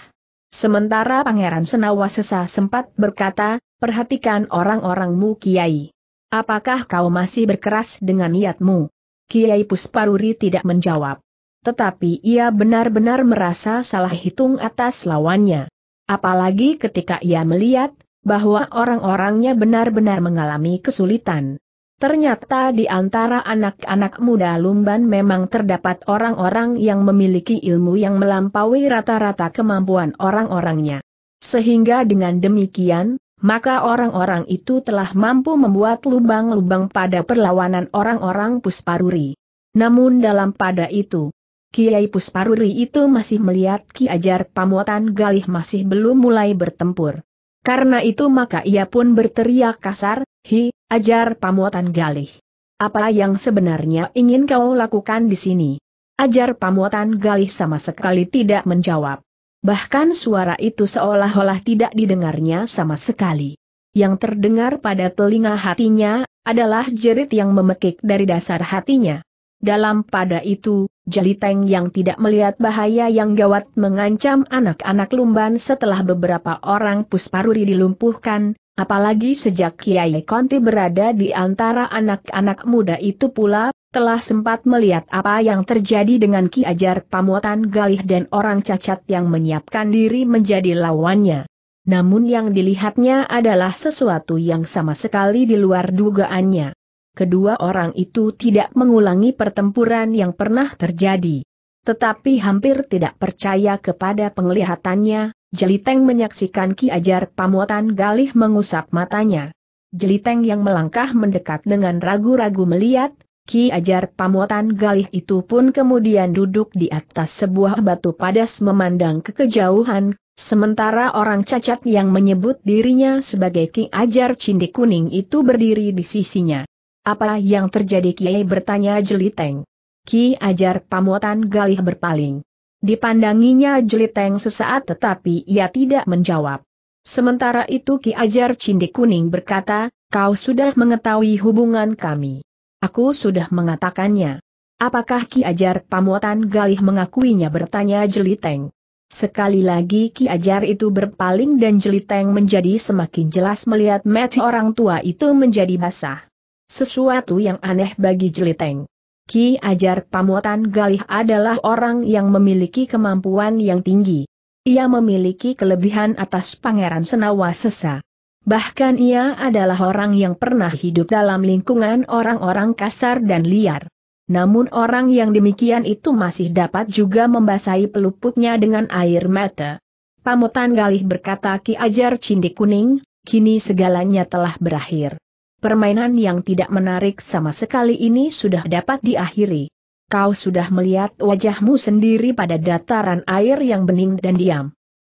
Sementara Pangeran Senawasesa sempat berkata, perhatikan orang-orangmu Kiai. Apakah kau masih berkeras dengan niatmu? Kiai Pusparuri tidak menjawab. Tetapi ia benar-benar merasa salah hitung atas lawannya. Apalagi ketika ia melihat, bahwa orang-orangnya benar-benar mengalami kesulitan. Ternyata di antara anak-anak muda Lumban memang terdapat orang-orang yang memiliki ilmu yang melampaui rata-rata kemampuan orang-orangnya. Sehingga dengan demikian, maka orang-orang itu telah mampu membuat lubang-lubang pada perlawanan orang-orang Pusparuri. Namun dalam pada itu, Kiai Pusparuri itu masih melihat Ki Ajar Pamuatan Galih masih belum mulai bertempur. Karena itu maka ia pun berteriak kasar, Hi, Ajar Pamuatan Galih. Apa yang sebenarnya ingin kau lakukan di sini? Ajar Pamuatan Galih sama sekali tidak menjawab. Bahkan suara itu seolah-olah tidak didengarnya sama sekali. Yang terdengar pada telinga hatinya, adalah jerit yang memekik dari dasar hatinya. Dalam pada itu, Jeliteng yang tidak melihat bahaya yang gawat mengancam anak-anak Lumban setelah beberapa orang Pusparuri dilumpuhkan, apalagi sejak Kiai Konti berada di antara anak-anak muda itu pula, telah sempat melihat apa yang terjadi dengan Ki Ajar Pamuatan Galih dan orang cacat yang menyiapkan diri menjadi lawannya. Namun yang dilihatnya adalah sesuatu yang sama sekali di luar dugaannya kedua orang itu tidak mengulangi pertempuran yang pernah terjadi. Tetapi hampir tidak percaya kepada penglihatannya, Jeliteng menyaksikan Ki Ajar Pamuatan Galih mengusap matanya. Jeliteng yang melangkah mendekat dengan ragu-ragu melihat, Ki Ajar Pamuatan Galih itu pun kemudian duduk di atas sebuah batu padas memandang ke kejauhan, sementara orang cacat yang menyebut dirinya sebagai Ki Ajar Cindi Kuning itu berdiri di sisinya. Apa yang terjadi Kiai bertanya Jeliteng. Ki ajar pamuatan galih berpaling. Dipandanginya Jeliteng sesaat tetapi ia tidak menjawab. Sementara itu Ki ajar Cindik Kuning berkata, kau sudah mengetahui hubungan kami. Aku sudah mengatakannya. Apakah Ki Ajar Pamuatan Galih mengakuinya bertanya Jeliteng. Sekali lagi Ki Ajar itu berpaling dan Jeliteng menjadi semakin jelas melihat mati orang tua itu menjadi basah. Sesuatu yang aneh bagi Jeliteng. Ki Ajar Pamuatan Galih adalah orang yang memiliki kemampuan yang tinggi. Ia memiliki kelebihan atas Pangeran Senawa Sesa. Bahkan ia adalah orang yang pernah hidup dalam lingkungan orang-orang kasar dan liar. Namun orang yang demikian itu masih dapat juga membasahi peluputnya dengan air mata. Pamutan Galih berkata Ki Ajar Cindi Kuning, kini segalanya telah berakhir permainan yang tidak menarik sama sekali ini sudah dapat diakhiri. Kau sudah melihat wajahmu sendiri pada dataran air yang bening dan diam.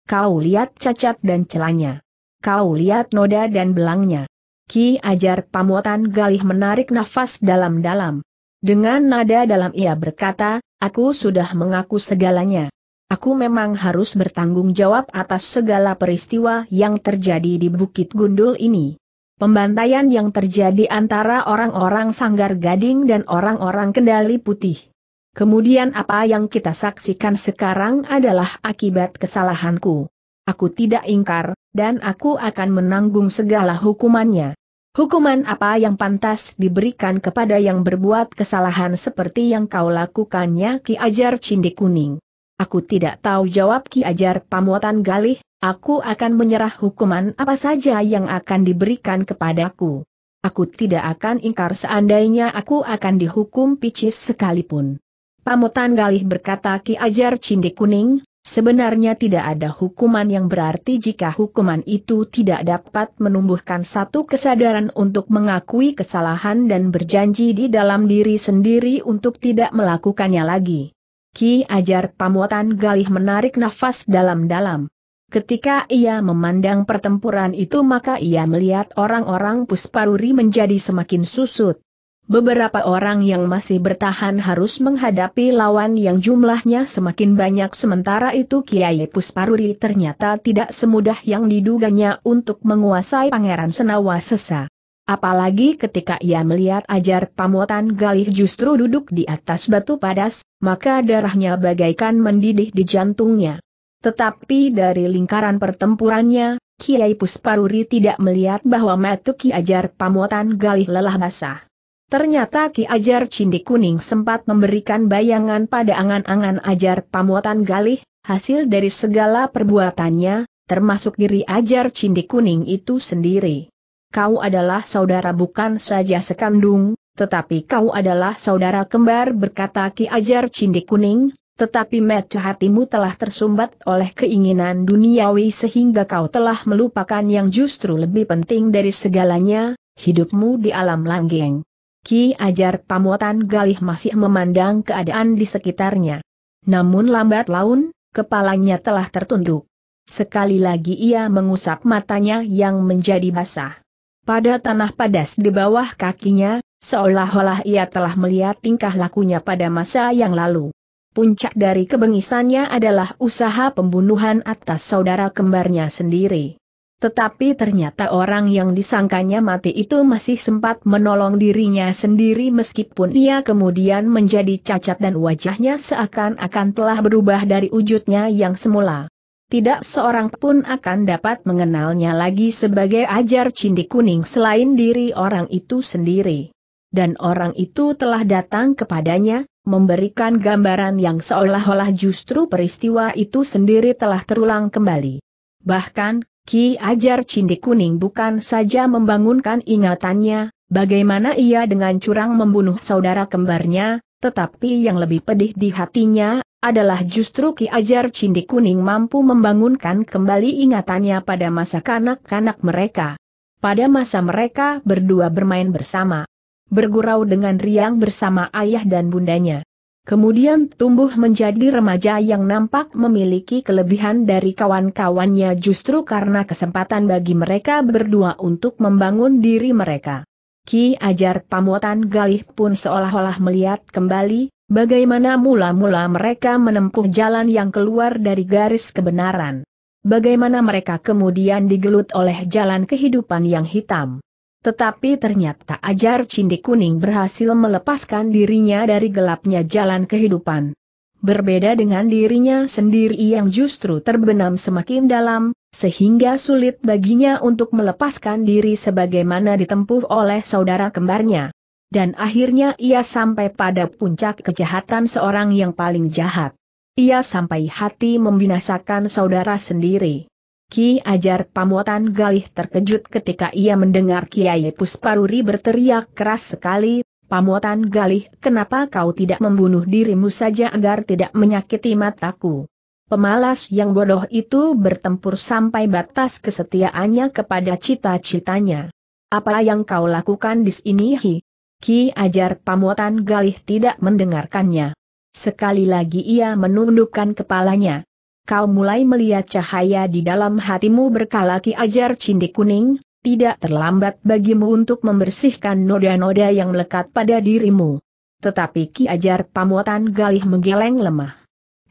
Kau lihat cacat dan celanya. Kau lihat noda dan belangnya. Ki ajar pamuatan galih menarik nafas dalam-dalam. Dengan nada dalam ia berkata, aku sudah mengaku segalanya. Aku memang harus bertanggung jawab atas segala peristiwa yang terjadi di Bukit Gundul ini. Pembantaian yang terjadi antara orang-orang Sanggar Gading dan orang-orang Kendali Putih. Kemudian apa yang kita saksikan sekarang adalah akibat kesalahanku. Aku tidak ingkar, dan aku akan menanggung segala hukumannya. Hukuman apa yang pantas diberikan kepada yang berbuat kesalahan seperti yang kau lakukannya Ki Ajar Cindi Kuning. Aku tidak tahu jawab Ki Ajar Pamuatan Galih, aku akan menyerah hukuman apa saja yang akan diberikan kepadaku. Aku tidak akan ingkar seandainya aku akan dihukum picis sekalipun. Pamutan Galih berkata Ki Ajar Cindik Kuning, Sebenarnya tidak ada hukuman yang berarti jika hukuman itu tidak dapat menumbuhkan satu kesadaran untuk mengakui kesalahan dan berjanji di dalam diri sendiri untuk tidak melakukannya lagi. Ki Ajar Pamuatan Galih menarik nafas dalam-dalam. Ketika ia memandang pertempuran itu maka ia melihat orang-orang Pusparuri menjadi semakin susut. Beberapa orang yang masih bertahan harus menghadapi lawan yang jumlahnya semakin banyak sementara itu Kiai Pusparuri ternyata tidak semudah yang diduganya untuk menguasai Pangeran Senawa Sesa. Apalagi ketika ia melihat ajar pamotan galih justru duduk di atas batu padas, maka darahnya bagaikan mendidih di jantungnya. Tetapi dari lingkaran pertempurannya, Kiai Pusparuri tidak melihat bahwa metu Ki Ajar Pamotan Galih lelah basah. Ternyata Ki Ajar Cindi Kuning sempat memberikan bayangan pada angan-angan Ajar Pamotan Galih, hasil dari segala perbuatannya, termasuk diri Ajar Cindi Kuning itu sendiri kau adalah saudara bukan saja sekandung, tetapi kau adalah saudara kembar berkata Ki Ajar Cindi Kuning, tetapi mata hatimu telah tersumbat oleh keinginan duniawi sehingga kau telah melupakan yang justru lebih penting dari segalanya, hidupmu di alam langgeng. Ki Ajar Pamuatan Galih masih memandang keadaan di sekitarnya. Namun lambat laun, kepalanya telah tertunduk. Sekali lagi ia mengusap matanya yang menjadi basah. Pada tanah padas di bawah kakinya, seolah-olah ia telah melihat tingkah lakunya pada masa yang lalu. Puncak dari kebengisannya adalah usaha pembunuhan atas saudara kembarnya sendiri. Tetapi ternyata orang yang disangkanya mati itu masih sempat menolong dirinya sendiri meskipun ia kemudian menjadi cacat dan wajahnya seakan-akan telah berubah dari wujudnya yang semula tidak seorang pun akan dapat mengenalnya lagi sebagai ajar cindi kuning selain diri orang itu sendiri. Dan orang itu telah datang kepadanya, memberikan gambaran yang seolah-olah justru peristiwa itu sendiri telah terulang kembali. Bahkan, Ki Ajar Cindi Kuning bukan saja membangunkan ingatannya, bagaimana ia dengan curang membunuh saudara kembarnya, tetapi yang lebih pedih di hatinya adalah justru Ki Ajar Cindi Kuning mampu membangunkan kembali ingatannya pada masa kanak-kanak mereka. Pada masa mereka berdua bermain bersama. Bergurau dengan riang bersama ayah dan bundanya. Kemudian tumbuh menjadi remaja yang nampak memiliki kelebihan dari kawan-kawannya justru karena kesempatan bagi mereka berdua untuk membangun diri mereka. Ki Ajar Pamuatan Galih pun seolah-olah melihat kembali, Bagaimana mula-mula mereka menempuh jalan yang keluar dari garis kebenaran? Bagaimana mereka kemudian digelut oleh jalan kehidupan yang hitam? Tetapi ternyata ajar cindik kuning berhasil melepaskan dirinya dari gelapnya jalan kehidupan. Berbeda dengan dirinya sendiri yang justru terbenam semakin dalam, sehingga sulit baginya untuk melepaskan diri sebagaimana ditempuh oleh saudara kembarnya dan akhirnya ia sampai pada puncak kejahatan seorang yang paling jahat. Ia sampai hati membinasakan saudara sendiri. Ki Ajar Pamotan Galih terkejut ketika ia mendengar Kiai Pusparuri berteriak keras sekali, Pamotan Galih kenapa kau tidak membunuh dirimu saja agar tidak menyakiti mataku? Pemalas yang bodoh itu bertempur sampai batas kesetiaannya kepada cita-citanya. Apa yang kau lakukan di sini hi? Ki Ajar Pamotan Galih tidak mendengarkannya. Sekali lagi ia menundukkan kepalanya. Kau mulai melihat cahaya di dalam hatimu berkala Ki Ajar cindik Kuning, tidak terlambat bagimu untuk membersihkan noda-noda yang melekat pada dirimu. Tetapi Ki Ajar Pamotan Galih menggeleng lemah.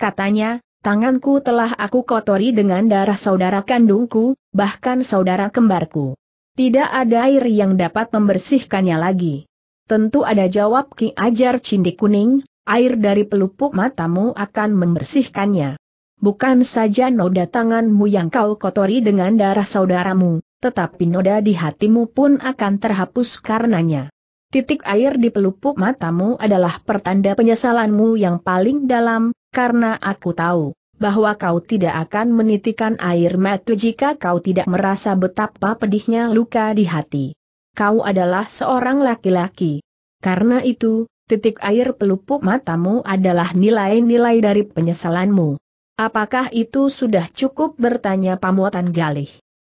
Katanya, tanganku telah aku kotori dengan darah saudara kandungku, bahkan saudara kembarku. Tidak ada air yang dapat membersihkannya lagi. Tentu ada jawab Ki Ajar Cindik Kuning, air dari pelupuk matamu akan membersihkannya. Bukan saja noda tanganmu yang kau kotori dengan darah saudaramu, tetapi noda di hatimu pun akan terhapus karenanya. Titik air di pelupuk matamu adalah pertanda penyesalanmu yang paling dalam, karena aku tahu bahwa kau tidak akan menitikan air mata jika kau tidak merasa betapa pedihnya luka di hati kau adalah seorang laki-laki. Karena itu, titik air pelupuk matamu adalah nilai-nilai dari penyesalanmu. Apakah itu sudah cukup bertanya pamuatan galih?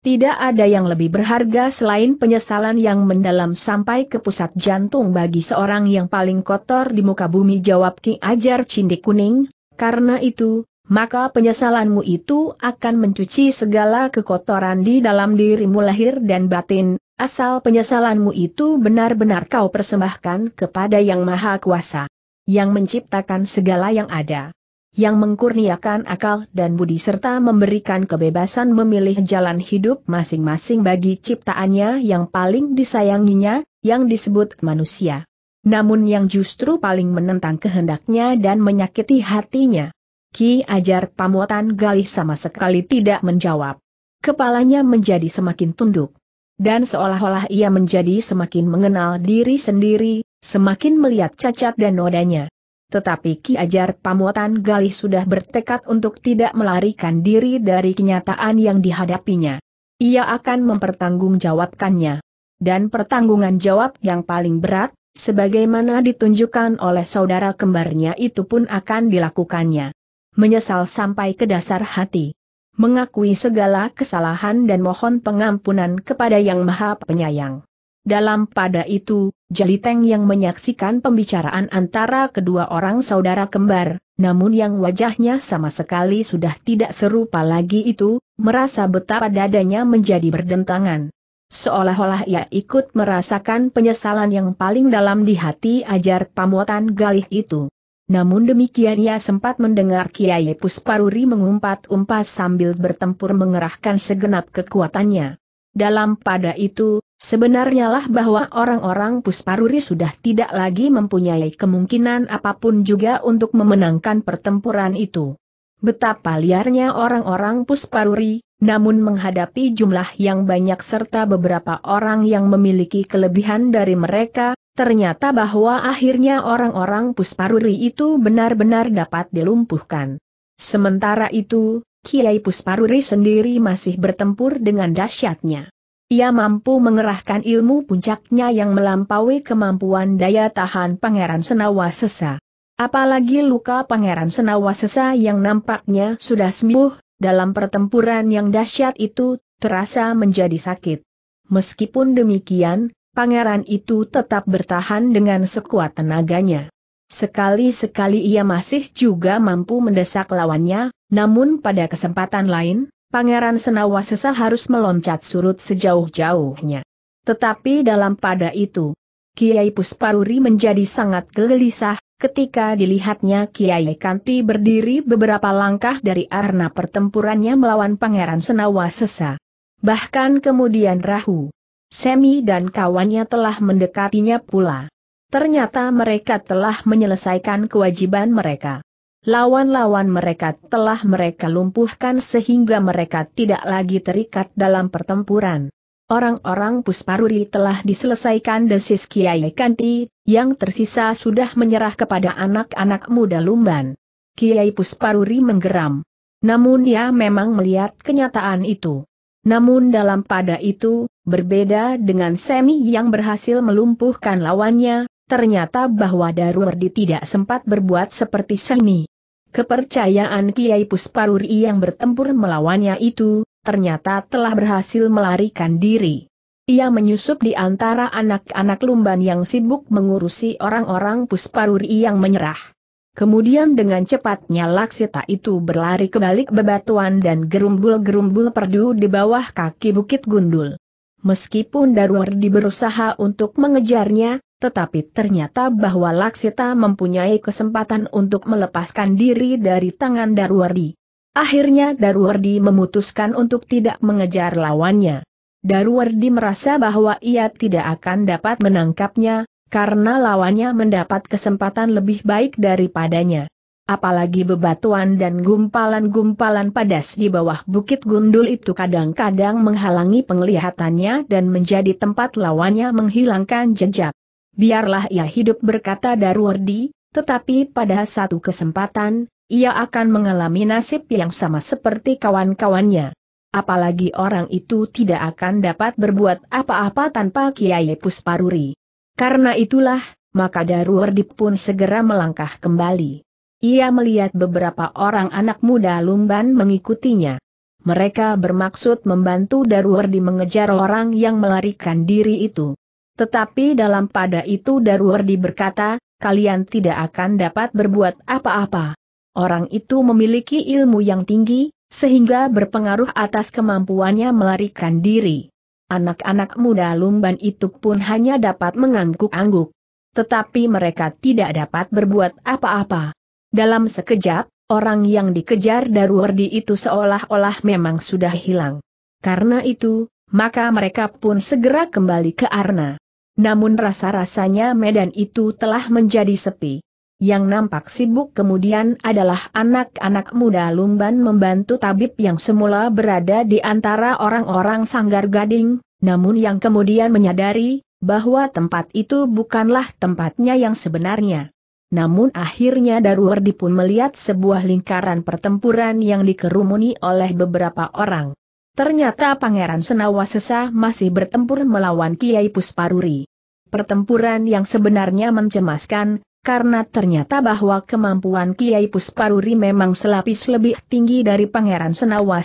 Tidak ada yang lebih berharga selain penyesalan yang mendalam sampai ke pusat jantung bagi seorang yang paling kotor di muka bumi jawab Ki Ajar Cindik Kuning, karena itu, maka penyesalanmu itu akan mencuci segala kekotoran di dalam dirimu lahir dan batin, Asal penyesalanmu itu benar-benar kau persembahkan kepada Yang Maha Kuasa, yang menciptakan segala yang ada, yang mengkurniakan akal dan budi serta memberikan kebebasan memilih jalan hidup masing-masing bagi ciptaannya yang paling disayanginya, yang disebut manusia. Namun yang justru paling menentang kehendaknya dan menyakiti hatinya. Ki Ajar Pamuatan Galih sama sekali tidak menjawab. Kepalanya menjadi semakin tunduk dan seolah-olah ia menjadi semakin mengenal diri sendiri, semakin melihat cacat dan nodanya. Tetapi Ki Ajar Pamuatan Galih sudah bertekad untuk tidak melarikan diri dari kenyataan yang dihadapinya. Ia akan mempertanggungjawabkannya. Dan pertanggungan jawab yang paling berat, sebagaimana ditunjukkan oleh saudara kembarnya itu pun akan dilakukannya. Menyesal sampai ke dasar hati mengakui segala kesalahan dan mohon pengampunan kepada Yang Maha Penyayang. Dalam pada itu, Jaliteng yang menyaksikan pembicaraan antara kedua orang saudara kembar, namun yang wajahnya sama sekali sudah tidak serupa lagi itu, merasa betapa dadanya menjadi berdentangan. Seolah-olah ia ikut merasakan penyesalan yang paling dalam di hati ajar pamuatan galih itu. Namun demikian ia sempat mendengar Kiai Pusparuri mengumpat umpat sambil bertempur mengerahkan segenap kekuatannya. Dalam pada itu, sebenarnya lah bahwa orang-orang Pusparuri sudah tidak lagi mempunyai kemungkinan apapun juga untuk memenangkan pertempuran itu. Betapa liarnya orang-orang Pusparuri, namun menghadapi jumlah yang banyak serta beberapa orang yang memiliki kelebihan dari mereka, Ternyata bahwa akhirnya orang-orang Pusparuri itu benar-benar dapat dilumpuhkan. Sementara itu, Kiai Pusparuri sendiri masih bertempur dengan dahsyatnya. Ia mampu mengerahkan ilmu puncaknya yang melampaui kemampuan daya tahan Pangeran Senawasesa. Apalagi luka Pangeran Senawasesa yang nampaknya sudah sembuh, dalam pertempuran yang dahsyat itu, terasa menjadi sakit. Meskipun demikian, pangeran itu tetap bertahan dengan sekuat tenaganya. Sekali-sekali ia masih juga mampu mendesak lawannya, namun pada kesempatan lain, Pangeran Senawa sesa harus meloncat surut sejauh-jauhnya. Tetapi dalam pada itu, Kiai Pusparuri menjadi sangat gelisah, ketika dilihatnya Kiai Kanti berdiri beberapa langkah dari arena pertempurannya melawan Pangeran Senawa sesa. Bahkan kemudian Rahu, Semi dan kawannya telah mendekatinya pula. Ternyata mereka telah menyelesaikan kewajiban mereka. Lawan-lawan mereka telah mereka lumpuhkan sehingga mereka tidak lagi terikat dalam pertempuran. Orang-orang Pusparuri telah diselesaikan desis Kiai Kanti, yang tersisa sudah menyerah kepada anak-anak muda Lumban. Kiai Pusparuri menggeram. Namun ia memang melihat kenyataan itu. Namun dalam pada itu, Berbeda dengan Semi yang berhasil melumpuhkan lawannya, ternyata bahwa Darwardi tidak sempat berbuat seperti Semi. Kepercayaan Kiai Pusparuri yang bertempur melawannya itu, ternyata telah berhasil melarikan diri. Ia menyusup di antara anak-anak lumban yang sibuk mengurusi orang-orang Pusparuri yang menyerah. Kemudian dengan cepatnya Laksita itu berlari ke balik bebatuan dan gerumbul-gerumbul perdu di bawah kaki Bukit Gundul meskipun Darwardi berusaha untuk mengejarnya, tetapi ternyata bahwa Laksita mempunyai kesempatan untuk melepaskan diri dari tangan Darwardi. Akhirnya Darwardi memutuskan untuk tidak mengejar lawannya. Darwardi merasa bahwa ia tidak akan dapat menangkapnya, karena lawannya mendapat kesempatan lebih baik daripadanya apalagi bebatuan dan gumpalan-gumpalan padas di bawah bukit gundul itu kadang-kadang menghalangi penglihatannya dan menjadi tempat lawannya menghilangkan jejak. Biarlah ia hidup berkata Darwardi, tetapi pada satu kesempatan, ia akan mengalami nasib yang sama seperti kawan-kawannya. Apalagi orang itu tidak akan dapat berbuat apa-apa tanpa Kiai Pusparuri. Karena itulah, maka Darwardi pun segera melangkah kembali. Ia melihat beberapa orang anak muda lumban mengikutinya. Mereka bermaksud membantu Darwardi mengejar orang yang melarikan diri itu. Tetapi dalam pada itu Darwardi berkata, kalian tidak akan dapat berbuat apa-apa. Orang itu memiliki ilmu yang tinggi, sehingga berpengaruh atas kemampuannya melarikan diri. Anak-anak muda lumban itu pun hanya dapat mengangguk-angguk. Tetapi mereka tidak dapat berbuat apa-apa. Dalam sekejap, orang yang dikejar Daruwardi itu seolah-olah memang sudah hilang. Karena itu, maka mereka pun segera kembali ke Arna. Namun rasa-rasanya medan itu telah menjadi sepi. Yang nampak sibuk kemudian adalah anak-anak muda Lumban membantu tabib yang semula berada di antara orang-orang sanggar gading, namun yang kemudian menyadari bahwa tempat itu bukanlah tempatnya yang sebenarnya. Namun akhirnya Darwardi pun melihat sebuah lingkaran pertempuran yang dikerumuni oleh beberapa orang. Ternyata Pangeran Senawa masih bertempur melawan Kiai Pusparuri. Pertempuran yang sebenarnya mencemaskan, karena ternyata bahwa kemampuan Kiai Pusparuri memang selapis lebih tinggi dari Pangeran Senawa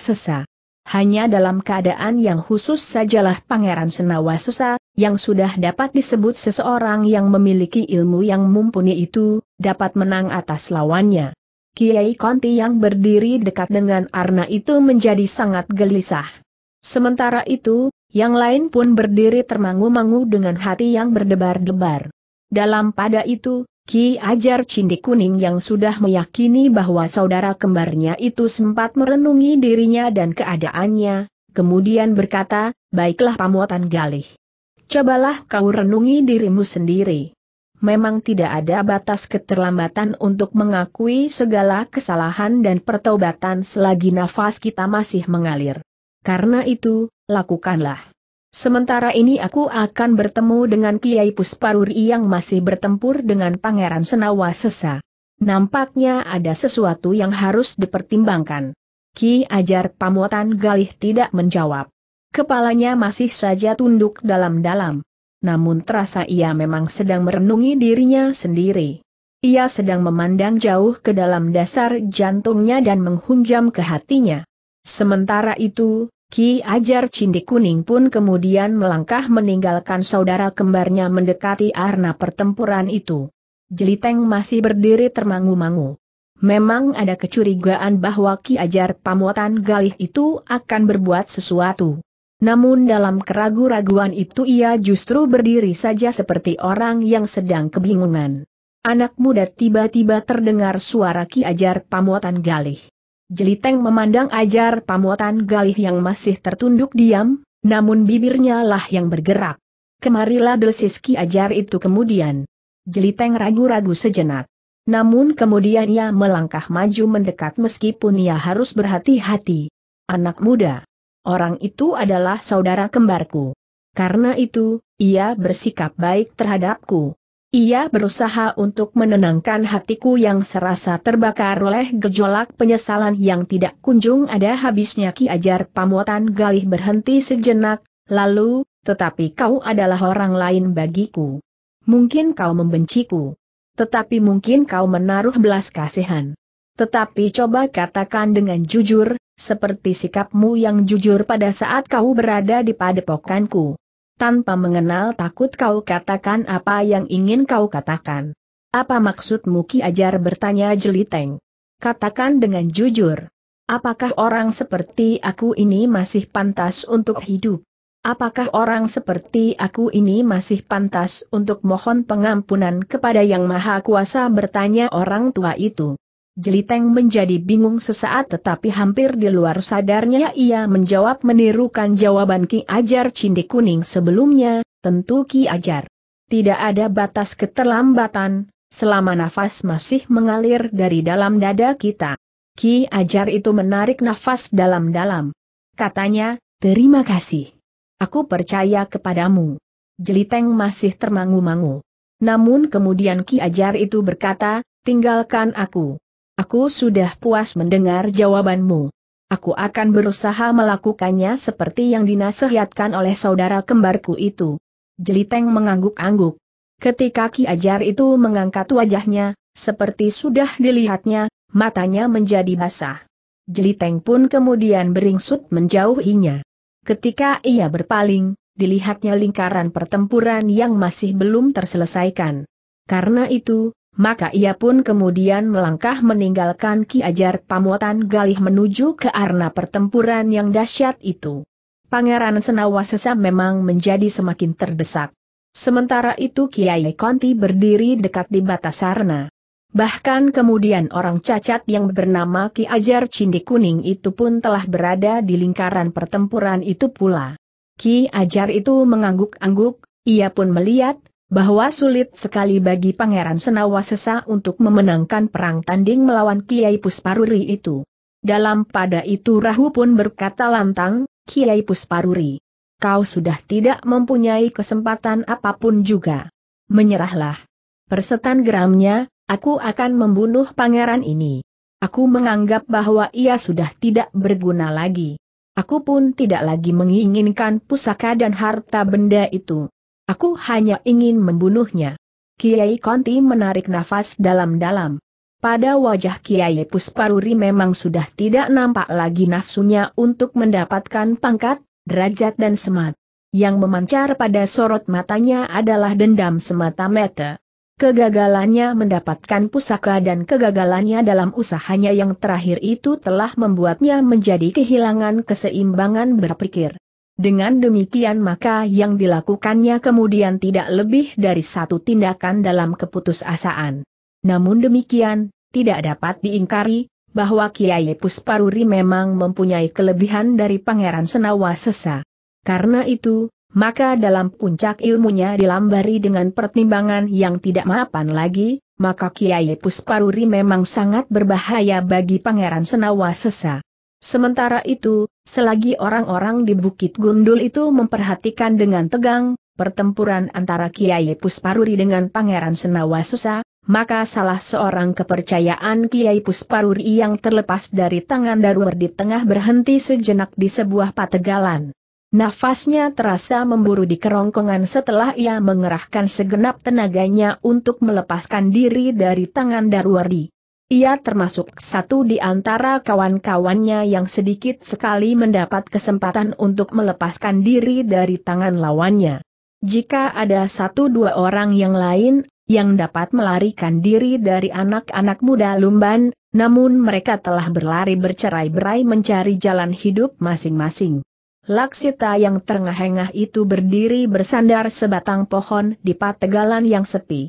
hanya dalam keadaan yang khusus sajalah Pangeran Senawasusa yang sudah dapat disebut seseorang yang memiliki ilmu yang mumpuni itu, dapat menang atas lawannya. Kiai Konti yang berdiri dekat dengan Arna itu menjadi sangat gelisah. Sementara itu, yang lain pun berdiri termangu-mangu dengan hati yang berdebar-debar. Dalam pada itu, Ki Ajar cindik Kuning yang sudah meyakini bahwa saudara kembarnya itu sempat merenungi dirinya dan keadaannya, kemudian berkata, baiklah pamuatan galih. Cobalah kau renungi dirimu sendiri. Memang tidak ada batas keterlambatan untuk mengakui segala kesalahan dan pertobatan selagi nafas kita masih mengalir. Karena itu, lakukanlah. Sementara ini aku akan bertemu dengan Kiai Pusparuri yang masih bertempur dengan Pangeran Senawa Sesa. Nampaknya ada sesuatu yang harus dipertimbangkan. Ki Ajar Pamuatan Galih tidak menjawab. Kepalanya masih saja tunduk dalam-dalam. Namun terasa ia memang sedang merenungi dirinya sendiri. Ia sedang memandang jauh ke dalam dasar jantungnya dan menghunjam ke hatinya. Sementara itu, Ki Ajar Cindi Kuning pun kemudian melangkah meninggalkan saudara kembarnya mendekati arna pertempuran itu. Jeliteng masih berdiri termangu-mangu. Memang ada kecurigaan bahwa Ki Ajar Pamuatan Galih itu akan berbuat sesuatu. Namun dalam keragu raguan itu ia justru berdiri saja seperti orang yang sedang kebingungan. Anak muda tiba-tiba terdengar suara Ki Ajar Pamuatan Galih. Jeliteng memandang ajar pamuatan galih yang masih tertunduk diam, namun bibirnya lah yang bergerak. Kemarilah delsiski ajar itu kemudian. Jeliteng ragu-ragu sejenak. Namun kemudian ia melangkah maju mendekat meskipun ia harus berhati-hati. Anak muda. Orang itu adalah saudara kembarku. Karena itu, ia bersikap baik terhadapku. Ia berusaha untuk menenangkan hatiku yang serasa terbakar oleh gejolak penyesalan yang tidak kunjung ada habisnya Ki Ajar Pamuatan Galih berhenti sejenak, lalu, tetapi kau adalah orang lain bagiku. Mungkin kau membenciku. Tetapi mungkin kau menaruh belas kasihan. Tetapi coba katakan dengan jujur, seperti sikapmu yang jujur pada saat kau berada di padepokanku tanpa mengenal takut kau katakan apa yang ingin kau katakan. Apa maksudmu Ki Ajar bertanya Jeliteng? Katakan dengan jujur. Apakah orang seperti aku ini masih pantas untuk hidup? Apakah orang seperti aku ini masih pantas untuk mohon pengampunan kepada Yang Maha Kuasa bertanya orang tua itu? Jeliteng menjadi bingung sesaat tetapi hampir di luar sadarnya ia menjawab menirukan jawaban Ki Ajar Cindi Kuning sebelumnya, tentu Ki Ajar. Tidak ada batas keterlambatan, selama nafas masih mengalir dari dalam dada kita. Ki Ajar itu menarik nafas dalam-dalam. Katanya, terima kasih. Aku percaya kepadamu. Jeliteng masih termangu-mangu. Namun kemudian Ki Ajar itu berkata, tinggalkan aku. Aku sudah puas mendengar jawabanmu. Aku akan berusaha melakukannya seperti yang dinasehatkan oleh saudara kembarku itu. Jeliteng mengangguk-angguk. Ketika Ki Ajar itu mengangkat wajahnya, seperti sudah dilihatnya, matanya menjadi basah. Jeliteng pun kemudian beringsut menjauhinya. Ketika ia berpaling, dilihatnya lingkaran pertempuran yang masih belum terselesaikan. Karena itu, maka ia pun kemudian melangkah meninggalkan Ki Ajar Pamuatan Galih menuju ke arena pertempuran yang dahsyat itu. Pangeran Senawasesa memang menjadi semakin terdesak. Sementara itu Kiai Konti berdiri dekat di batas arena. Bahkan kemudian orang cacat yang bernama Ki Ajar Cindi Kuning itu pun telah berada di lingkaran pertempuran itu pula. Ki Ajar itu mengangguk-angguk, ia pun melihat, bahwa sulit sekali bagi Pangeran Senawa untuk memenangkan perang tanding melawan Kiai Pusparuri itu. Dalam pada itu Rahu pun berkata lantang, Kiai Pusparuri, kau sudah tidak mempunyai kesempatan apapun juga. Menyerahlah. Persetan geramnya, aku akan membunuh pangeran ini. Aku menganggap bahwa ia sudah tidak berguna lagi. Aku pun tidak lagi menginginkan pusaka dan harta benda itu. Aku hanya ingin membunuhnya. Kiai Konti menarik nafas dalam-dalam. Pada wajah Kiai Pusparuri memang sudah tidak nampak lagi nafsunya untuk mendapatkan pangkat, derajat dan semat. Yang memancar pada sorot matanya adalah dendam semata-mata. Kegagalannya mendapatkan pusaka dan kegagalannya dalam usahanya yang terakhir itu telah membuatnya menjadi kehilangan keseimbangan berpikir. Dengan demikian maka yang dilakukannya kemudian tidak lebih dari satu tindakan dalam keputusasaan. Namun demikian, tidak dapat diingkari, bahwa Kiai Pusparuri memang mempunyai kelebihan dari Pangeran Senawa Sesa. Karena itu, maka dalam puncak ilmunya dilambari dengan pertimbangan yang tidak mapan lagi, maka Kiai Pusparuri memang sangat berbahaya bagi Pangeran Senawa Sesa. Sementara itu, selagi orang-orang di Bukit Gundul itu memperhatikan dengan tegang, pertempuran antara Kiai Pusparuri dengan Pangeran Senawa Susa, maka salah seorang kepercayaan Kiai Pusparuri yang terlepas dari tangan Darwardi di tengah berhenti sejenak di sebuah pategalan. Nafasnya terasa memburu di kerongkongan setelah ia mengerahkan segenap tenaganya untuk melepaskan diri dari tangan Darwardi. Ia termasuk satu di antara kawan-kawannya yang sedikit sekali mendapat kesempatan untuk melepaskan diri dari tangan lawannya. Jika ada satu dua orang yang lain, yang dapat melarikan diri dari anak-anak muda Lumban, namun mereka telah berlari bercerai-berai mencari jalan hidup masing-masing. Laksita yang terengah-engah itu berdiri bersandar sebatang pohon di pategalan yang sepi.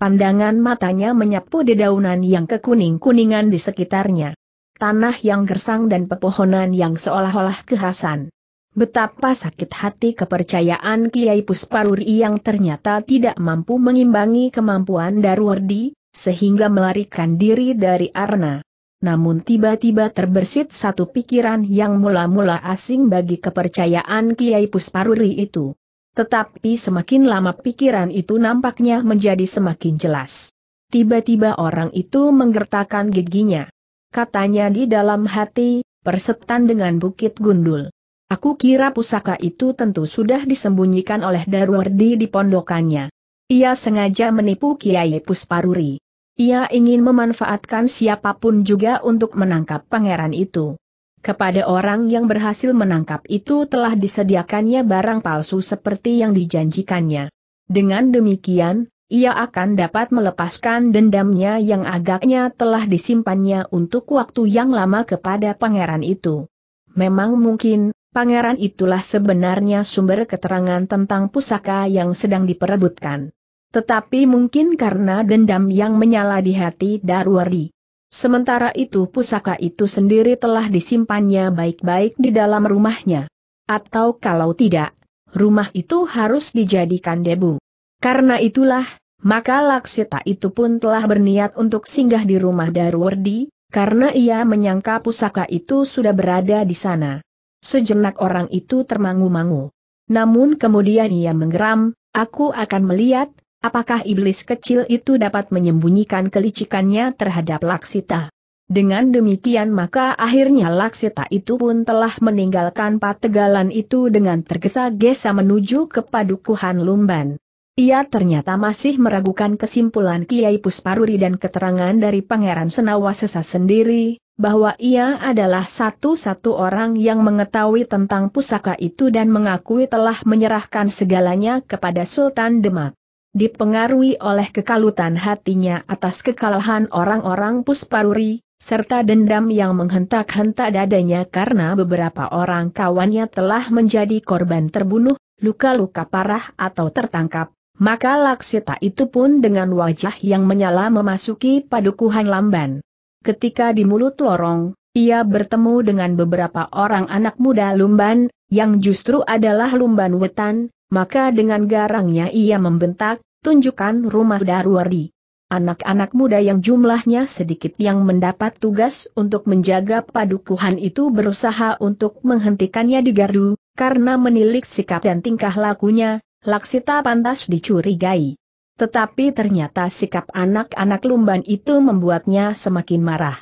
Pandangan matanya menyapu dedaunan yang kekuning-kuningan di sekitarnya. Tanah yang gersang dan pepohonan yang seolah-olah kehasan. Betapa sakit hati kepercayaan Kiai Pusparuri yang ternyata tidak mampu mengimbangi kemampuan Darwardi, sehingga melarikan diri dari Arna. Namun tiba-tiba terbersit satu pikiran yang mula-mula asing bagi kepercayaan Kiai Pusparuri itu. Tetapi semakin lama pikiran itu nampaknya menjadi semakin jelas. Tiba-tiba orang itu menggertakkan giginya. Katanya di dalam hati, persetan dengan bukit gundul. Aku kira pusaka itu tentu sudah disembunyikan oleh Darwardi di pondokannya. Ia sengaja menipu Kiai Pusparuri. Ia ingin memanfaatkan siapapun juga untuk menangkap pangeran itu. Kepada orang yang berhasil menangkap itu telah disediakannya barang palsu seperti yang dijanjikannya. Dengan demikian, ia akan dapat melepaskan dendamnya yang agaknya telah disimpannya untuk waktu yang lama kepada pangeran itu. Memang mungkin, pangeran itulah sebenarnya sumber keterangan tentang pusaka yang sedang diperebutkan. Tetapi mungkin karena dendam yang menyala di hati Darwari Sementara itu pusaka itu sendiri telah disimpannya baik-baik di dalam rumahnya. Atau kalau tidak, rumah itu harus dijadikan debu. Karena itulah, maka Laksita itu pun telah berniat untuk singgah di rumah Darwardi, karena ia menyangka pusaka itu sudah berada di sana. Sejenak orang itu termangu-mangu. Namun kemudian ia menggeram, aku akan melihat, Apakah iblis kecil itu dapat menyembunyikan kelicikannya terhadap Laksita? Dengan demikian maka akhirnya Laksita itu pun telah meninggalkan pategalan itu dengan tergesa-gesa menuju ke padukuhan Lumban. Ia ternyata masih meragukan kesimpulan Kiai Pusparuri dan keterangan dari Pangeran Senawasesa sendiri, bahwa ia adalah satu-satu orang yang mengetahui tentang pusaka itu dan mengakui telah menyerahkan segalanya kepada Sultan Demak dipengaruhi oleh kekalutan hatinya atas kekalahan orang-orang Pusparuri, serta dendam yang menghentak-hentak dadanya karena beberapa orang kawannya telah menjadi korban terbunuh, luka-luka parah atau tertangkap. Maka Laksita itu pun dengan wajah yang menyala memasuki padukuhan Lamban. Ketika di mulut lorong, ia bertemu dengan beberapa orang anak muda Lumban, yang justru adalah Lumban Wetan, maka dengan garangnya ia membentak, tunjukkan rumah Darwardi. Anak-anak muda yang jumlahnya sedikit yang mendapat tugas untuk menjaga padukuhan itu berusaha untuk menghentikannya di gardu, karena menilik sikap dan tingkah lakunya, Laksita pantas dicurigai. Tetapi ternyata sikap anak-anak lumban itu membuatnya semakin marah.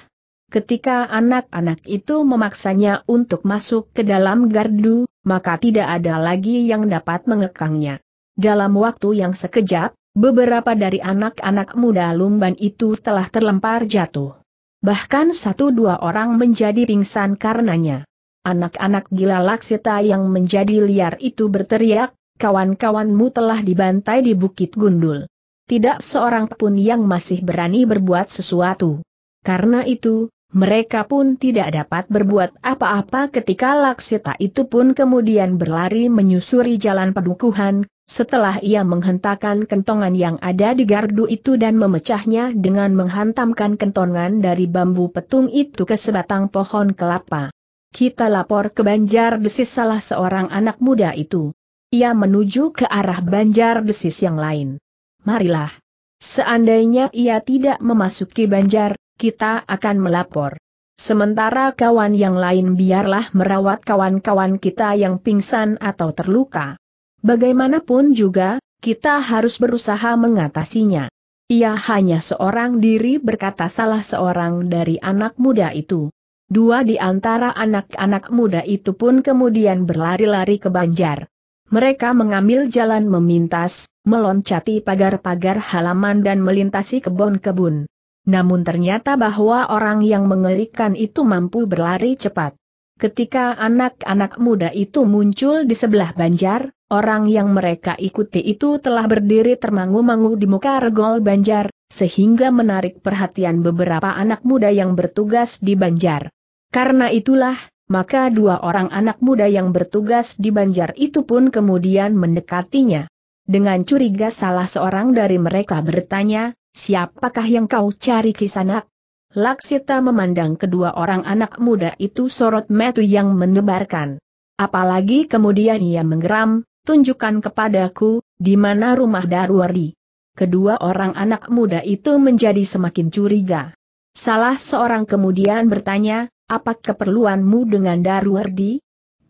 Ketika anak-anak itu memaksanya untuk masuk ke dalam gardu, maka tidak ada lagi yang dapat mengekangnya. Dalam waktu yang sekejap, beberapa dari anak-anak muda lumban itu telah terlempar jatuh. Bahkan satu dua orang menjadi pingsan karenanya. Anak-anak gila laksita yang menjadi liar itu berteriak, kawan-kawanmu telah dibantai di Bukit Gundul. Tidak seorang pun yang masih berani berbuat sesuatu. Karena itu, mereka pun tidak dapat berbuat apa-apa ketika Laksita itu pun kemudian berlari menyusuri jalan pedukuhan, setelah ia menghentakkan kentongan yang ada di gardu itu dan memecahnya dengan menghantamkan kentongan dari bambu petung itu ke sebatang pohon kelapa. Kita lapor ke Banjar Desis salah seorang anak muda itu. Ia menuju ke arah Banjar Desis yang lain. Marilah. Seandainya ia tidak memasuki Banjar, kita akan melapor. Sementara kawan yang lain biarlah merawat kawan-kawan kita yang pingsan atau terluka. Bagaimanapun juga, kita harus berusaha mengatasinya. Ia hanya seorang diri berkata salah seorang dari anak muda itu. Dua di antara anak-anak muda itu pun kemudian berlari-lari ke Banjar. Mereka mengambil jalan memintas, meloncati pagar-pagar halaman dan melintasi kebun-kebun namun ternyata bahwa orang yang mengerikan itu mampu berlari cepat. Ketika anak-anak muda itu muncul di sebelah banjar, orang yang mereka ikuti itu telah berdiri termangu-mangu di muka regol banjar, sehingga menarik perhatian beberapa anak muda yang bertugas di banjar. Karena itulah, maka dua orang anak muda yang bertugas di banjar itu pun kemudian mendekatinya. Dengan curiga salah seorang dari mereka bertanya, Siapakah yang kau cari kisanak? Laksita memandang kedua orang anak muda itu sorot metu yang menebarkan. Apalagi kemudian ia menggeram, tunjukkan kepadaku, di mana rumah Darwari. Kedua orang anak muda itu menjadi semakin curiga. Salah seorang kemudian bertanya, apa keperluanmu dengan Darwardi?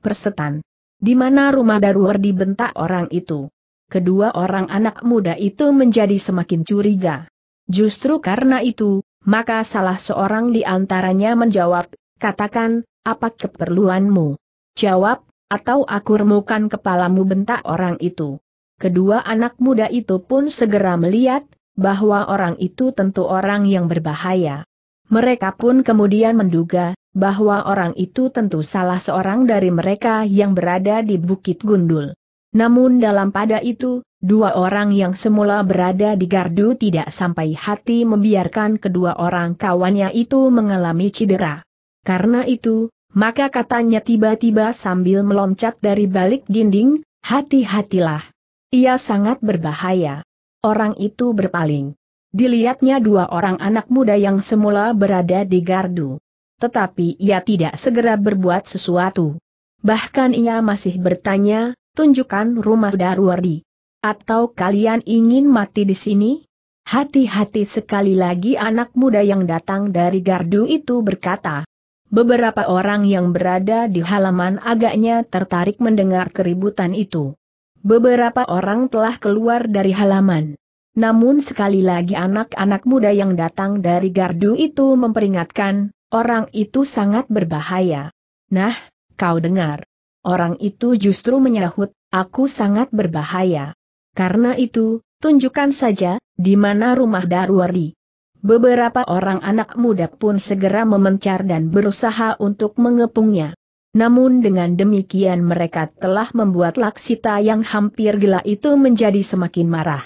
Persetan. Di mana rumah Darwardi bentak orang itu? Kedua orang anak muda itu menjadi semakin curiga. Justru karena itu, maka salah seorang di antaranya menjawab, katakan, apa keperluanmu? Jawab, atau aku remukan kepalamu bentak orang itu. Kedua anak muda itu pun segera melihat, bahwa orang itu tentu orang yang berbahaya. Mereka pun kemudian menduga, bahwa orang itu tentu salah seorang dari mereka yang berada di Bukit Gundul. Namun dalam pada itu, Dua orang yang semula berada di gardu tidak sampai hati membiarkan kedua orang kawannya itu mengalami cedera. Karena itu, maka katanya tiba-tiba sambil meloncat dari balik dinding, hati-hatilah. Ia sangat berbahaya. Orang itu berpaling. Dilihatnya dua orang anak muda yang semula berada di gardu. Tetapi ia tidak segera berbuat sesuatu. Bahkan ia masih bertanya, tunjukkan rumah Darwardi. Atau kalian ingin mati di sini? Hati-hati sekali lagi anak muda yang datang dari gardu itu berkata. Beberapa orang yang berada di halaman agaknya tertarik mendengar keributan itu. Beberapa orang telah keluar dari halaman. Namun sekali lagi anak-anak muda yang datang dari gardu itu memperingatkan, orang itu sangat berbahaya. Nah, kau dengar. Orang itu justru menyahut, aku sangat berbahaya. Karena itu, tunjukkan saja, di mana rumah Darwardi. Beberapa orang anak muda pun segera memencar dan berusaha untuk mengepungnya. Namun dengan demikian mereka telah membuat Laksita yang hampir gila itu menjadi semakin marah.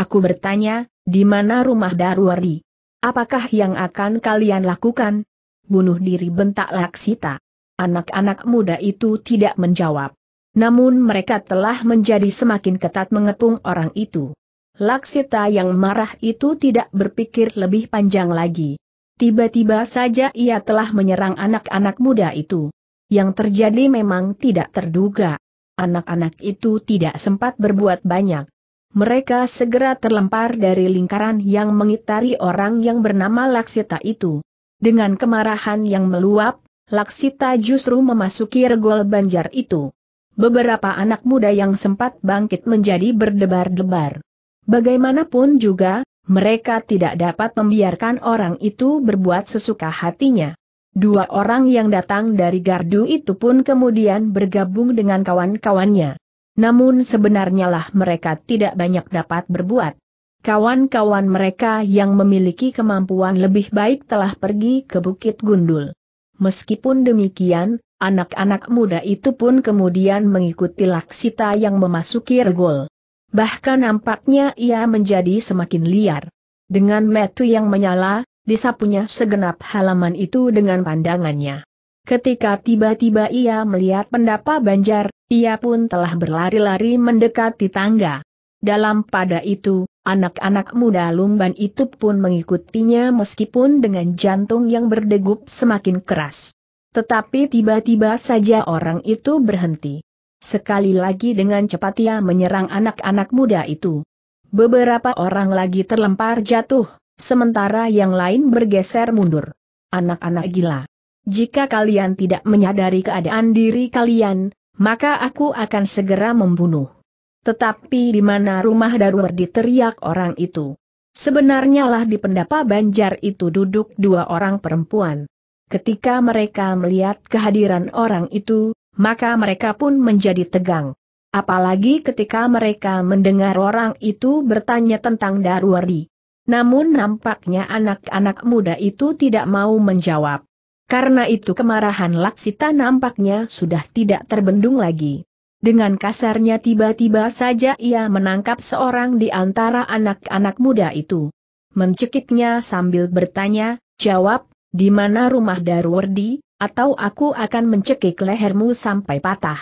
Aku bertanya, di mana rumah Darwari? Apakah yang akan kalian lakukan? Bunuh diri bentak Laksita. Anak-anak muda itu tidak menjawab. Namun mereka telah menjadi semakin ketat mengepung orang itu. Laksita yang marah itu tidak berpikir lebih panjang lagi. Tiba-tiba saja ia telah menyerang anak-anak muda itu. Yang terjadi memang tidak terduga. Anak-anak itu tidak sempat berbuat banyak. Mereka segera terlempar dari lingkaran yang mengitari orang yang bernama Laksita itu. Dengan kemarahan yang meluap, Laksita justru memasuki regol banjar itu beberapa anak muda yang sempat bangkit menjadi berdebar-debar. Bagaimanapun juga, mereka tidak dapat membiarkan orang itu berbuat sesuka hatinya. Dua orang yang datang dari gardu itu pun kemudian bergabung dengan kawan-kawannya. Namun sebenarnya lah mereka tidak banyak dapat berbuat. Kawan-kawan mereka yang memiliki kemampuan lebih baik telah pergi ke Bukit Gundul. Meskipun demikian, anak-anak muda itu pun kemudian mengikuti Laksita yang memasuki regol. Bahkan nampaknya ia menjadi semakin liar. Dengan metu yang menyala, disapunya segenap halaman itu dengan pandangannya. Ketika tiba-tiba ia melihat pendapa banjar, ia pun telah berlari-lari mendekati tangga. Dalam pada itu, anak-anak muda Lumban itu pun mengikutinya meskipun dengan jantung yang berdegup semakin keras. Tetapi tiba-tiba saja orang itu berhenti. Sekali lagi dengan cepat ia menyerang anak-anak muda itu. Beberapa orang lagi terlempar jatuh, sementara yang lain bergeser mundur. Anak-anak gila. Jika kalian tidak menyadari keadaan diri kalian, maka aku akan segera membunuh. Tetapi di mana rumah darurat diteriak orang itu? Sebenarnya lah di pendapa banjar itu duduk dua orang perempuan. Ketika mereka melihat kehadiran orang itu, maka mereka pun menjadi tegang. Apalagi ketika mereka mendengar orang itu bertanya tentang Darwardi. Namun nampaknya anak-anak muda itu tidak mau menjawab. Karena itu kemarahan Laksita nampaknya sudah tidak terbendung lagi. Dengan kasarnya tiba-tiba saja ia menangkap seorang di antara anak-anak muda itu. Mencekiknya sambil bertanya, jawab, di mana rumah Darwardi, atau aku akan mencekik lehermu sampai patah.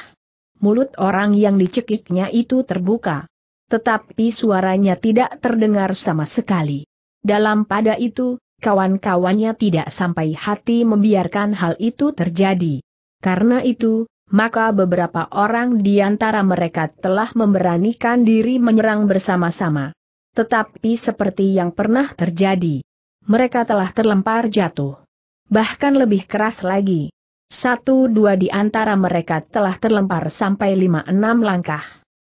Mulut orang yang dicekiknya itu terbuka. Tetapi suaranya tidak terdengar sama sekali. Dalam pada itu, kawan-kawannya tidak sampai hati membiarkan hal itu terjadi. Karena itu, maka beberapa orang di antara mereka telah memberanikan diri menyerang bersama-sama. Tetapi seperti yang pernah terjadi, mereka telah terlempar jatuh. Bahkan lebih keras lagi. Satu dua di antara mereka telah terlempar sampai lima enam langkah.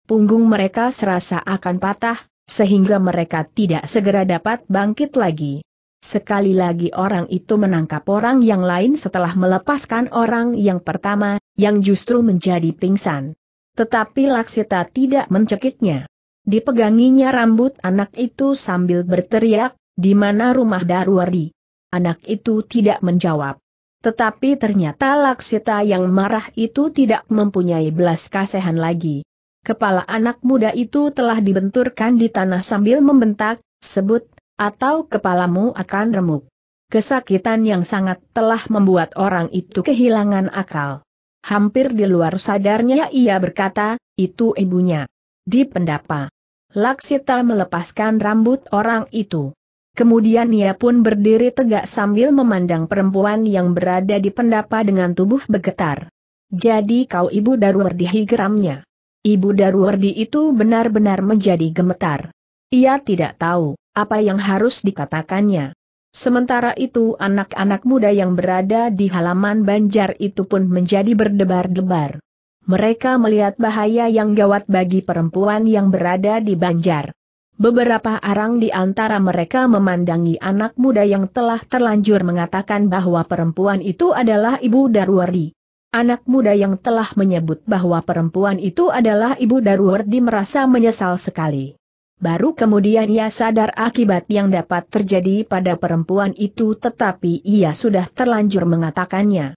Punggung mereka serasa akan patah, sehingga mereka tidak segera dapat bangkit lagi. Sekali lagi orang itu menangkap orang yang lain setelah melepaskan orang yang pertama, yang justru menjadi pingsan. Tetapi Laksita tidak mencekiknya. Dipeganginya rambut anak itu sambil berteriak, di mana rumah Darwari? Anak itu tidak menjawab. Tetapi ternyata Laksita yang marah itu tidak mempunyai belas kasihan lagi. Kepala anak muda itu telah dibenturkan di tanah sambil membentak, sebut, atau kepalamu akan remuk. Kesakitan yang sangat telah membuat orang itu kehilangan akal. Hampir di luar sadarnya ia berkata, itu ibunya. Di pendapa. Laksita melepaskan rambut orang itu. Kemudian ia pun berdiri tegak sambil memandang perempuan yang berada di pendapa dengan tubuh bergetar. Jadi kau Ibu Darwardi higramnya. Ibu Darwardi itu benar-benar menjadi gemetar. Ia tidak tahu. Apa yang harus dikatakannya? Sementara itu anak-anak muda yang berada di halaman banjar itu pun menjadi berdebar-debar. Mereka melihat bahaya yang gawat bagi perempuan yang berada di banjar. Beberapa arang di antara mereka memandangi anak muda yang telah terlanjur mengatakan bahwa perempuan itu adalah ibu Darwardi. Anak muda yang telah menyebut bahwa perempuan itu adalah ibu Darwardi merasa menyesal sekali. Baru kemudian ia sadar akibat yang dapat terjadi pada perempuan itu tetapi ia sudah terlanjur mengatakannya.